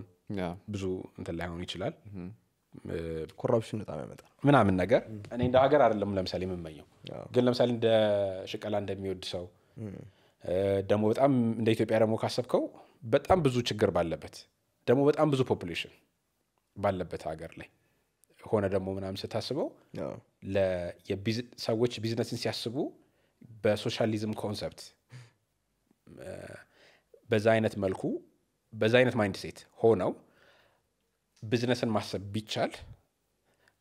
ብዙ እንትን ላይሆን ይችላል ኮራፕሽን በጣም ያመጣል ምናምን ነገር እኔ እንደ ሀገር አይደለም ለምሳሌ የምመኘው ግን ለምሳሌ እንደ ሽቀላ እንደሚወድ ሰው ደግሞ በጣም እንደ ኢትዮጵያ ደግሞ ካሰብከው በጣም ብዙ ችግር ባለበት ደግሞ በጣም ብዙ ፖፕሌሽን ባለበት ሀገር ላይ ሆነ ደግሞ ምናምን ስታስበው ሰዎች ቢዝነስን ሲያስቡ በሶሻሊዝም ኮንሰፕት በዛ አይነት መልኩ በዛ አይነት ማይንድ ሴት ሆነው ቢዝነስን ማሰብ ቢቻል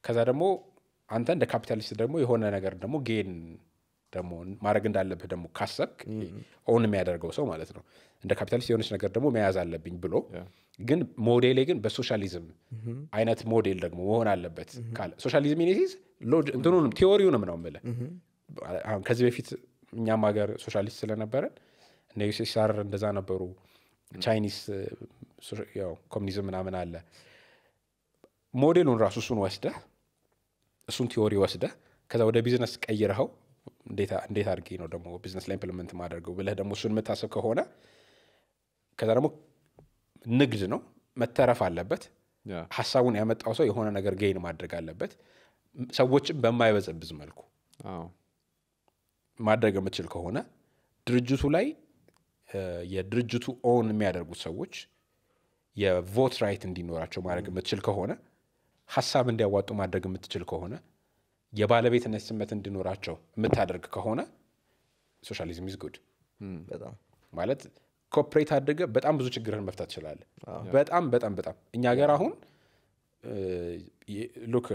ከዛ ደግሞ አንተ እንደ ካፒታሊስት ደግሞ የሆነ ነገር ደግሞ ጌን ደግሞ ማድረግ እንዳለብህ ደግሞ ካሰብክ ኦን mm-hmm. የሚያደርገው ሰው ማለት ነው እንደ ካፒታሊስት የሆነች ነገር ደግሞ መያዝ አለብኝ ብሎ ግን ሞዴሌ ግን በሶሻሊዝም mm-hmm. አይነት ሞዴል ደግሞ መሆን አለበት mm-hmm. ካለ ሶሻሊዝም ኔሲዝ እንትኑንም ቴዎሪውንም ነው ምለ ከዚህ በፊት እኛም ሀገር ሶሻሊስት ስለነበረን እነ እንደዛ ነበሩ ቻይኒስ ኮሚኒዝም ምናምን አለ ሞዴሉን ራሱ እሱን ወስደ እሱን ቲዎሪ ወስደህ ከዛ ወደ ቢዝነስ ቀይረኸው እንዴት አድርጌ ነው ደግሞ ቢዝነስ ላይ ኢምፕልመንት ማደርገው ብለህ ደግሞ እሱን የምታስብ ከሆነ ከዛ ደግሞ ንግድ ነው መተረፍ አለበት ሀሳቡን ያመጣው ሰው የሆነ ነገር ገይን ማድረግ አለበት ሰዎችን በማይበዘብዝ መልኩ ማድረግ የምችል ከሆነ ድርጅቱ ላይ የድርጅቱ ኦን የሚያደርጉት ሰዎች የቮት ራይት እንዲኖራቸው ማድረግ የምትችል ከሆነ ሀሳብ እንዲያዋጡ ማድረግ የምትችል ከሆነ የባለቤትነት ስመት እንዲኖራቸው የምታደርግ ከሆነ ሶሻሊዝም ኢዝ ጉድ ማለት ኮፕሬት አድርገ በጣም ብዙ ችግርን መፍታት ትችላለህ። በጣም በጣም በጣም እኛ ገር አሁን ሉክ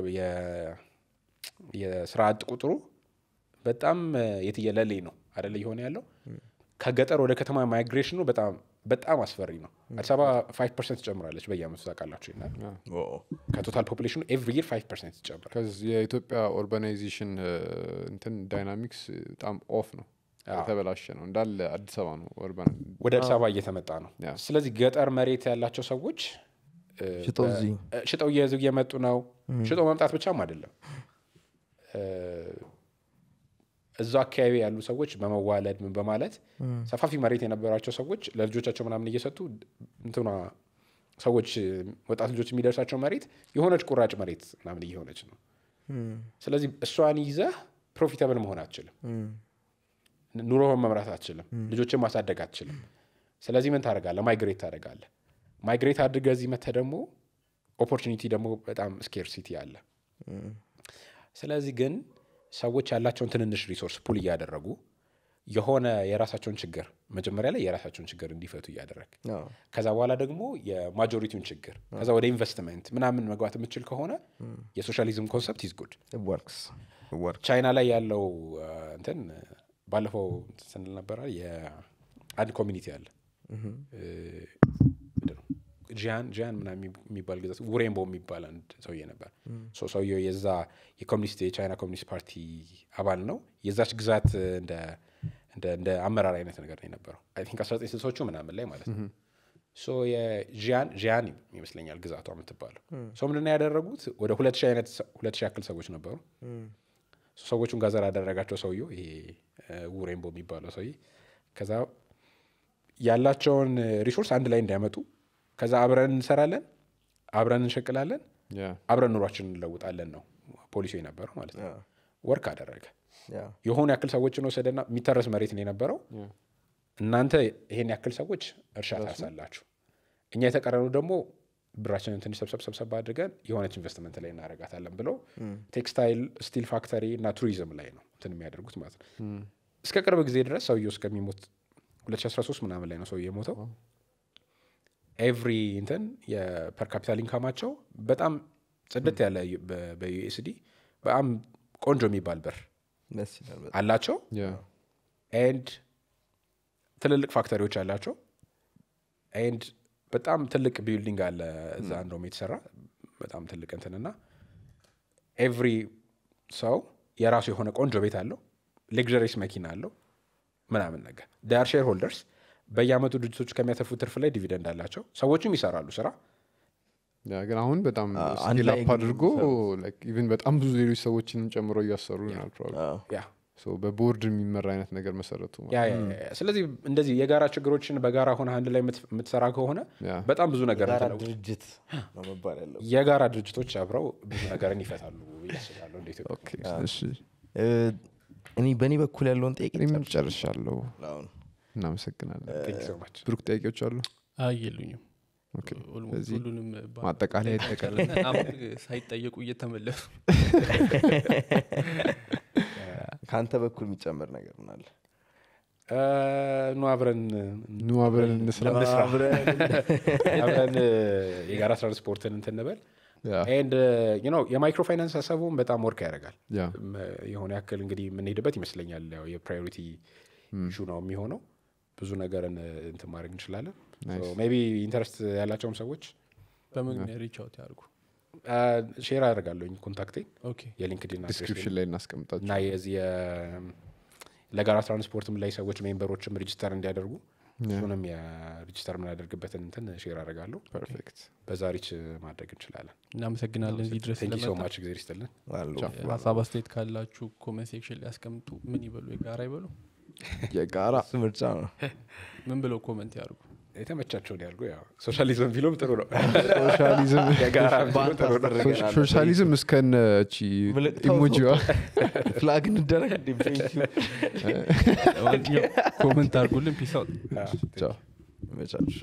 የስራ አጥ ቁጥሩ በጣም የትየለሌ ነው አደለ የሆነ ያለው ከገጠር ወደ ከተማ ማይግሬሽኑ በጣም በጣም አስፈሪ ነው። አዲስ አበባ ፋይቭ ፐርሰንት ትጨምራለች በየአመቱ ታውቃላችሁ ይላል። ከቶታል ፖፕሌሽኑ ኤቭሪ ይር ፋይቭ ፐርሰንት ትጨምራል። የኢትዮጵያ ኦርባናይዜሽን uh, እንትን ዳይናሚክስ በጣም ኦፍ ነው፣ የተበላሸ ነው። እንዳለ አዲስ አበባ ነው ወደ አዲስ አበባ እየተመጣ ነው። ስለዚህ ገጠር መሬት ያላቸው ሰዎች ሽጠው uh, እየመጡ ነው። ሽጦ መምጣት ብቻም አይደለም *laughs* እዛ አካባቢ ያሉ ሰዎች በመዋለድ ምን በማለት ሰፋፊ መሬት የነበራቸው ሰዎች ለልጆቻቸው ምናምን እየሰጡ እንትና ሰዎች ወጣት ልጆች የሚደርሳቸው መሬት የሆነች ቁራጭ መሬት ምናምን እየሆነች ነው። ስለዚህ እሷን ይዘህ ፕሮፊታብል መሆን አትችልም፣ ኑሮህን መምራት አትችልም፣ ልጆችን ማሳደግ አትችልም። ስለዚህ ምን ታደርጋለ ማይግሬት ታደርጋለህ። ማይግሬት አድርገ እዚህ መተ ደግሞ ኦፖርቹኒቲ ደግሞ በጣም ስኬርሲቲ አለ። ስለዚህ ግን ሰዎች ያላቸውን ትንንሽ ሪሶርስ ፑል እያደረጉ የሆነ የራሳቸውን ችግር መጀመሪያ ላይ የራሳቸውን ችግር እንዲፈቱ እያደረግ ከዛ በኋላ ደግሞ የማጆሪቲውን ችግር ከዛ ወደ ኢንቨስትመንት ምናምን መግባት የምትችል ከሆነ የሶሻሊዝም ኮንሰፕት ኢዝ ቻይና ላይ ያለው እንትን ባለፈው ስንል ነበረ የአንድ ኮሚኒቲ አለ ጂያን ጂያን ምና የሚባል ግዛት ውሬምቦ የሚባል አንድ ሰውዬ ነበር። ሰውየው የዛ የኮሚኒስት የቻይና ኮሚኒስት ፓርቲ አባል ነው። የዛች ግዛት እንደ አመራር አይነት ነገር ነው የነበረው። ን 1960ዎቹ ምናምን ላይ ማለት ነው። የጂያን ጂያን ይመስለኛል ግዛቷ የምትባለው። ሶ ምንድነው ያደረጉት ወደ ሁለት ሺህ አይነት ሁለት ሺህ ያክል ሰዎች ነበሩ። ሰዎቹን ጋዘር ያደረጋቸው ሰውየው ይሄ ውሬምቦ የሚባለው ሰውዬ ከዛ ያላቸውን ሪሶርስ አንድ ላይ እንዳያመጡ ከዛ አብረን እንሰራለን፣ አብረን እንሸቅላለን፣ አብረን ኑሯችን እንለውጣለን ነው ፖሊሲ የነበረው ማለት ነው። ወርክ አደረገ። የሆኑ ያክል ሰዎችን ወሰደና የሚተረስ መሬት ነው የነበረው። እናንተ ይሄን ያክል ሰዎች እርሻ ታርሳላችሁ፣ እኛ የተቀረነው ደግሞ ብራችንን ትንሽ ሰብሰብ ሰብሰብ አድርገን የሆነች ኢንቨስትመንት ላይ እናደርጋታለን ብለው ቴክስታይል፣ ስቲል ፋክተሪ እና ቱሪዝም ላይ ነው እንትን የሚያደርጉት ማለት ነው። እስከ ቅርብ ጊዜ ድረስ ሰውየው እስከሚሞት 2013 ምናምን ላይ ነው ሰውየ የሞተው። ኤቭሪ እንትን የፐር ካፒታል ኢንካማቸው በጣም ጽድት ያለ በዩኤስዲ በጣም ቆንጆ የሚባል ብር አላቸው ኤንድ ትልልቅ ፋክተሪዎች አላቸው ንድ በጣም ትልቅ ቢልዲንግ አለ እዛ hmm. እንደውም የተሰራ በጣም ትልቅ እንትንና ኤቭሪ ሰው የራሱ የሆነ ቆንጆ ቤት አለው ሌግዘሪስ መኪና አለው ምናምን ነገር ሼር ሆልደርስ በየአመቱ ድርጅቶች ከሚያተፉ ትርፍ ላይ ዲቪደንድ አላቸው። ሰዎችም ይሰራሉ ስራ ግን አሁን በጣም ስኬላፕ አድርጎ ን በጣም ብዙ ሌሎች ሰዎችንም ጨምሮ እያሰሩ በቦርድ የሚመራ አይነት ነገር መሰረቱ። ስለዚህ እንደዚህ የጋራ ችግሮችን በጋራ ሆነ አንድ ላይ የምትሰራ ከሆነ በጣም ብዙ ነገር ድርጅት የጋራ ድርጅቶች አብረው ብዙ ነገርን ይፈታሉ ያስባሉ። እኔ በእኔ በኩል ያለውን ጥያቄ ጨርሻለሁ። እናመሰግናለን ብሩክ ጥያቄዎች አሉ የሉኝም ማጠቃለያ ሳይጠየቁ እየተመለሱ *laughs* ከአንተ በኩል የሚጨምር ነገር ምናለ ኑ አብረን ኑ አብረን እንስራአብረን *laughs* የጋራ ስራ ስፖርትን እንትንበል የማይክሮ ፋይናንስ ሀሳቡም በጣም ወርክ ያደርጋል የሆነ ያክል እንግዲህ የምንሄድበት ይመስለኛል የፕራዮሪቲ ሹ ነው የሚሆነው ብዙ ነገርን እንትን ማድረግ እንችላለን ቢ ኢንተረስት ያላቸውም ሰዎች በምን ሪቻውት ያርጉ ሼር አደርጋለኝ ኮንታክቴ የሊንክዲን ላይ እናስቀምጣ እና የዚህ ለጋራ ትራንስፖርትም ላይ ሰዎች ሜምበሮችም ሪጅስተር እንዲያደርጉ እሱንም የሪጅስተር የምናደርግበትን እንትን ሼር አደርጋለሁ ፐርፌክት በዛ ሪች ማድረግ እንችላለን እናመሰግናለን ዚህ ድረስ ሶማች ጊዜ ሪስትልን ሀሳብ አስተያየት ካላችሁ ኮመንት ሴክሽን ሊያስቀምጡ ምን ይበሉ የጋራ ይበሉ የጋራ ምርጫ ነው ምን ብሎ ኮመንት ያርጉ የተመቻቸውን ያርጉ ሶሻሊዝም ቢሎም ጥሩ ነውሶሻሊዝም ሶሻሊዝም እስከነ ኢሞጂዋ ፍላግ እንደረግ *laughs* ኮመንት አርጉልን ፒሳውት መቻች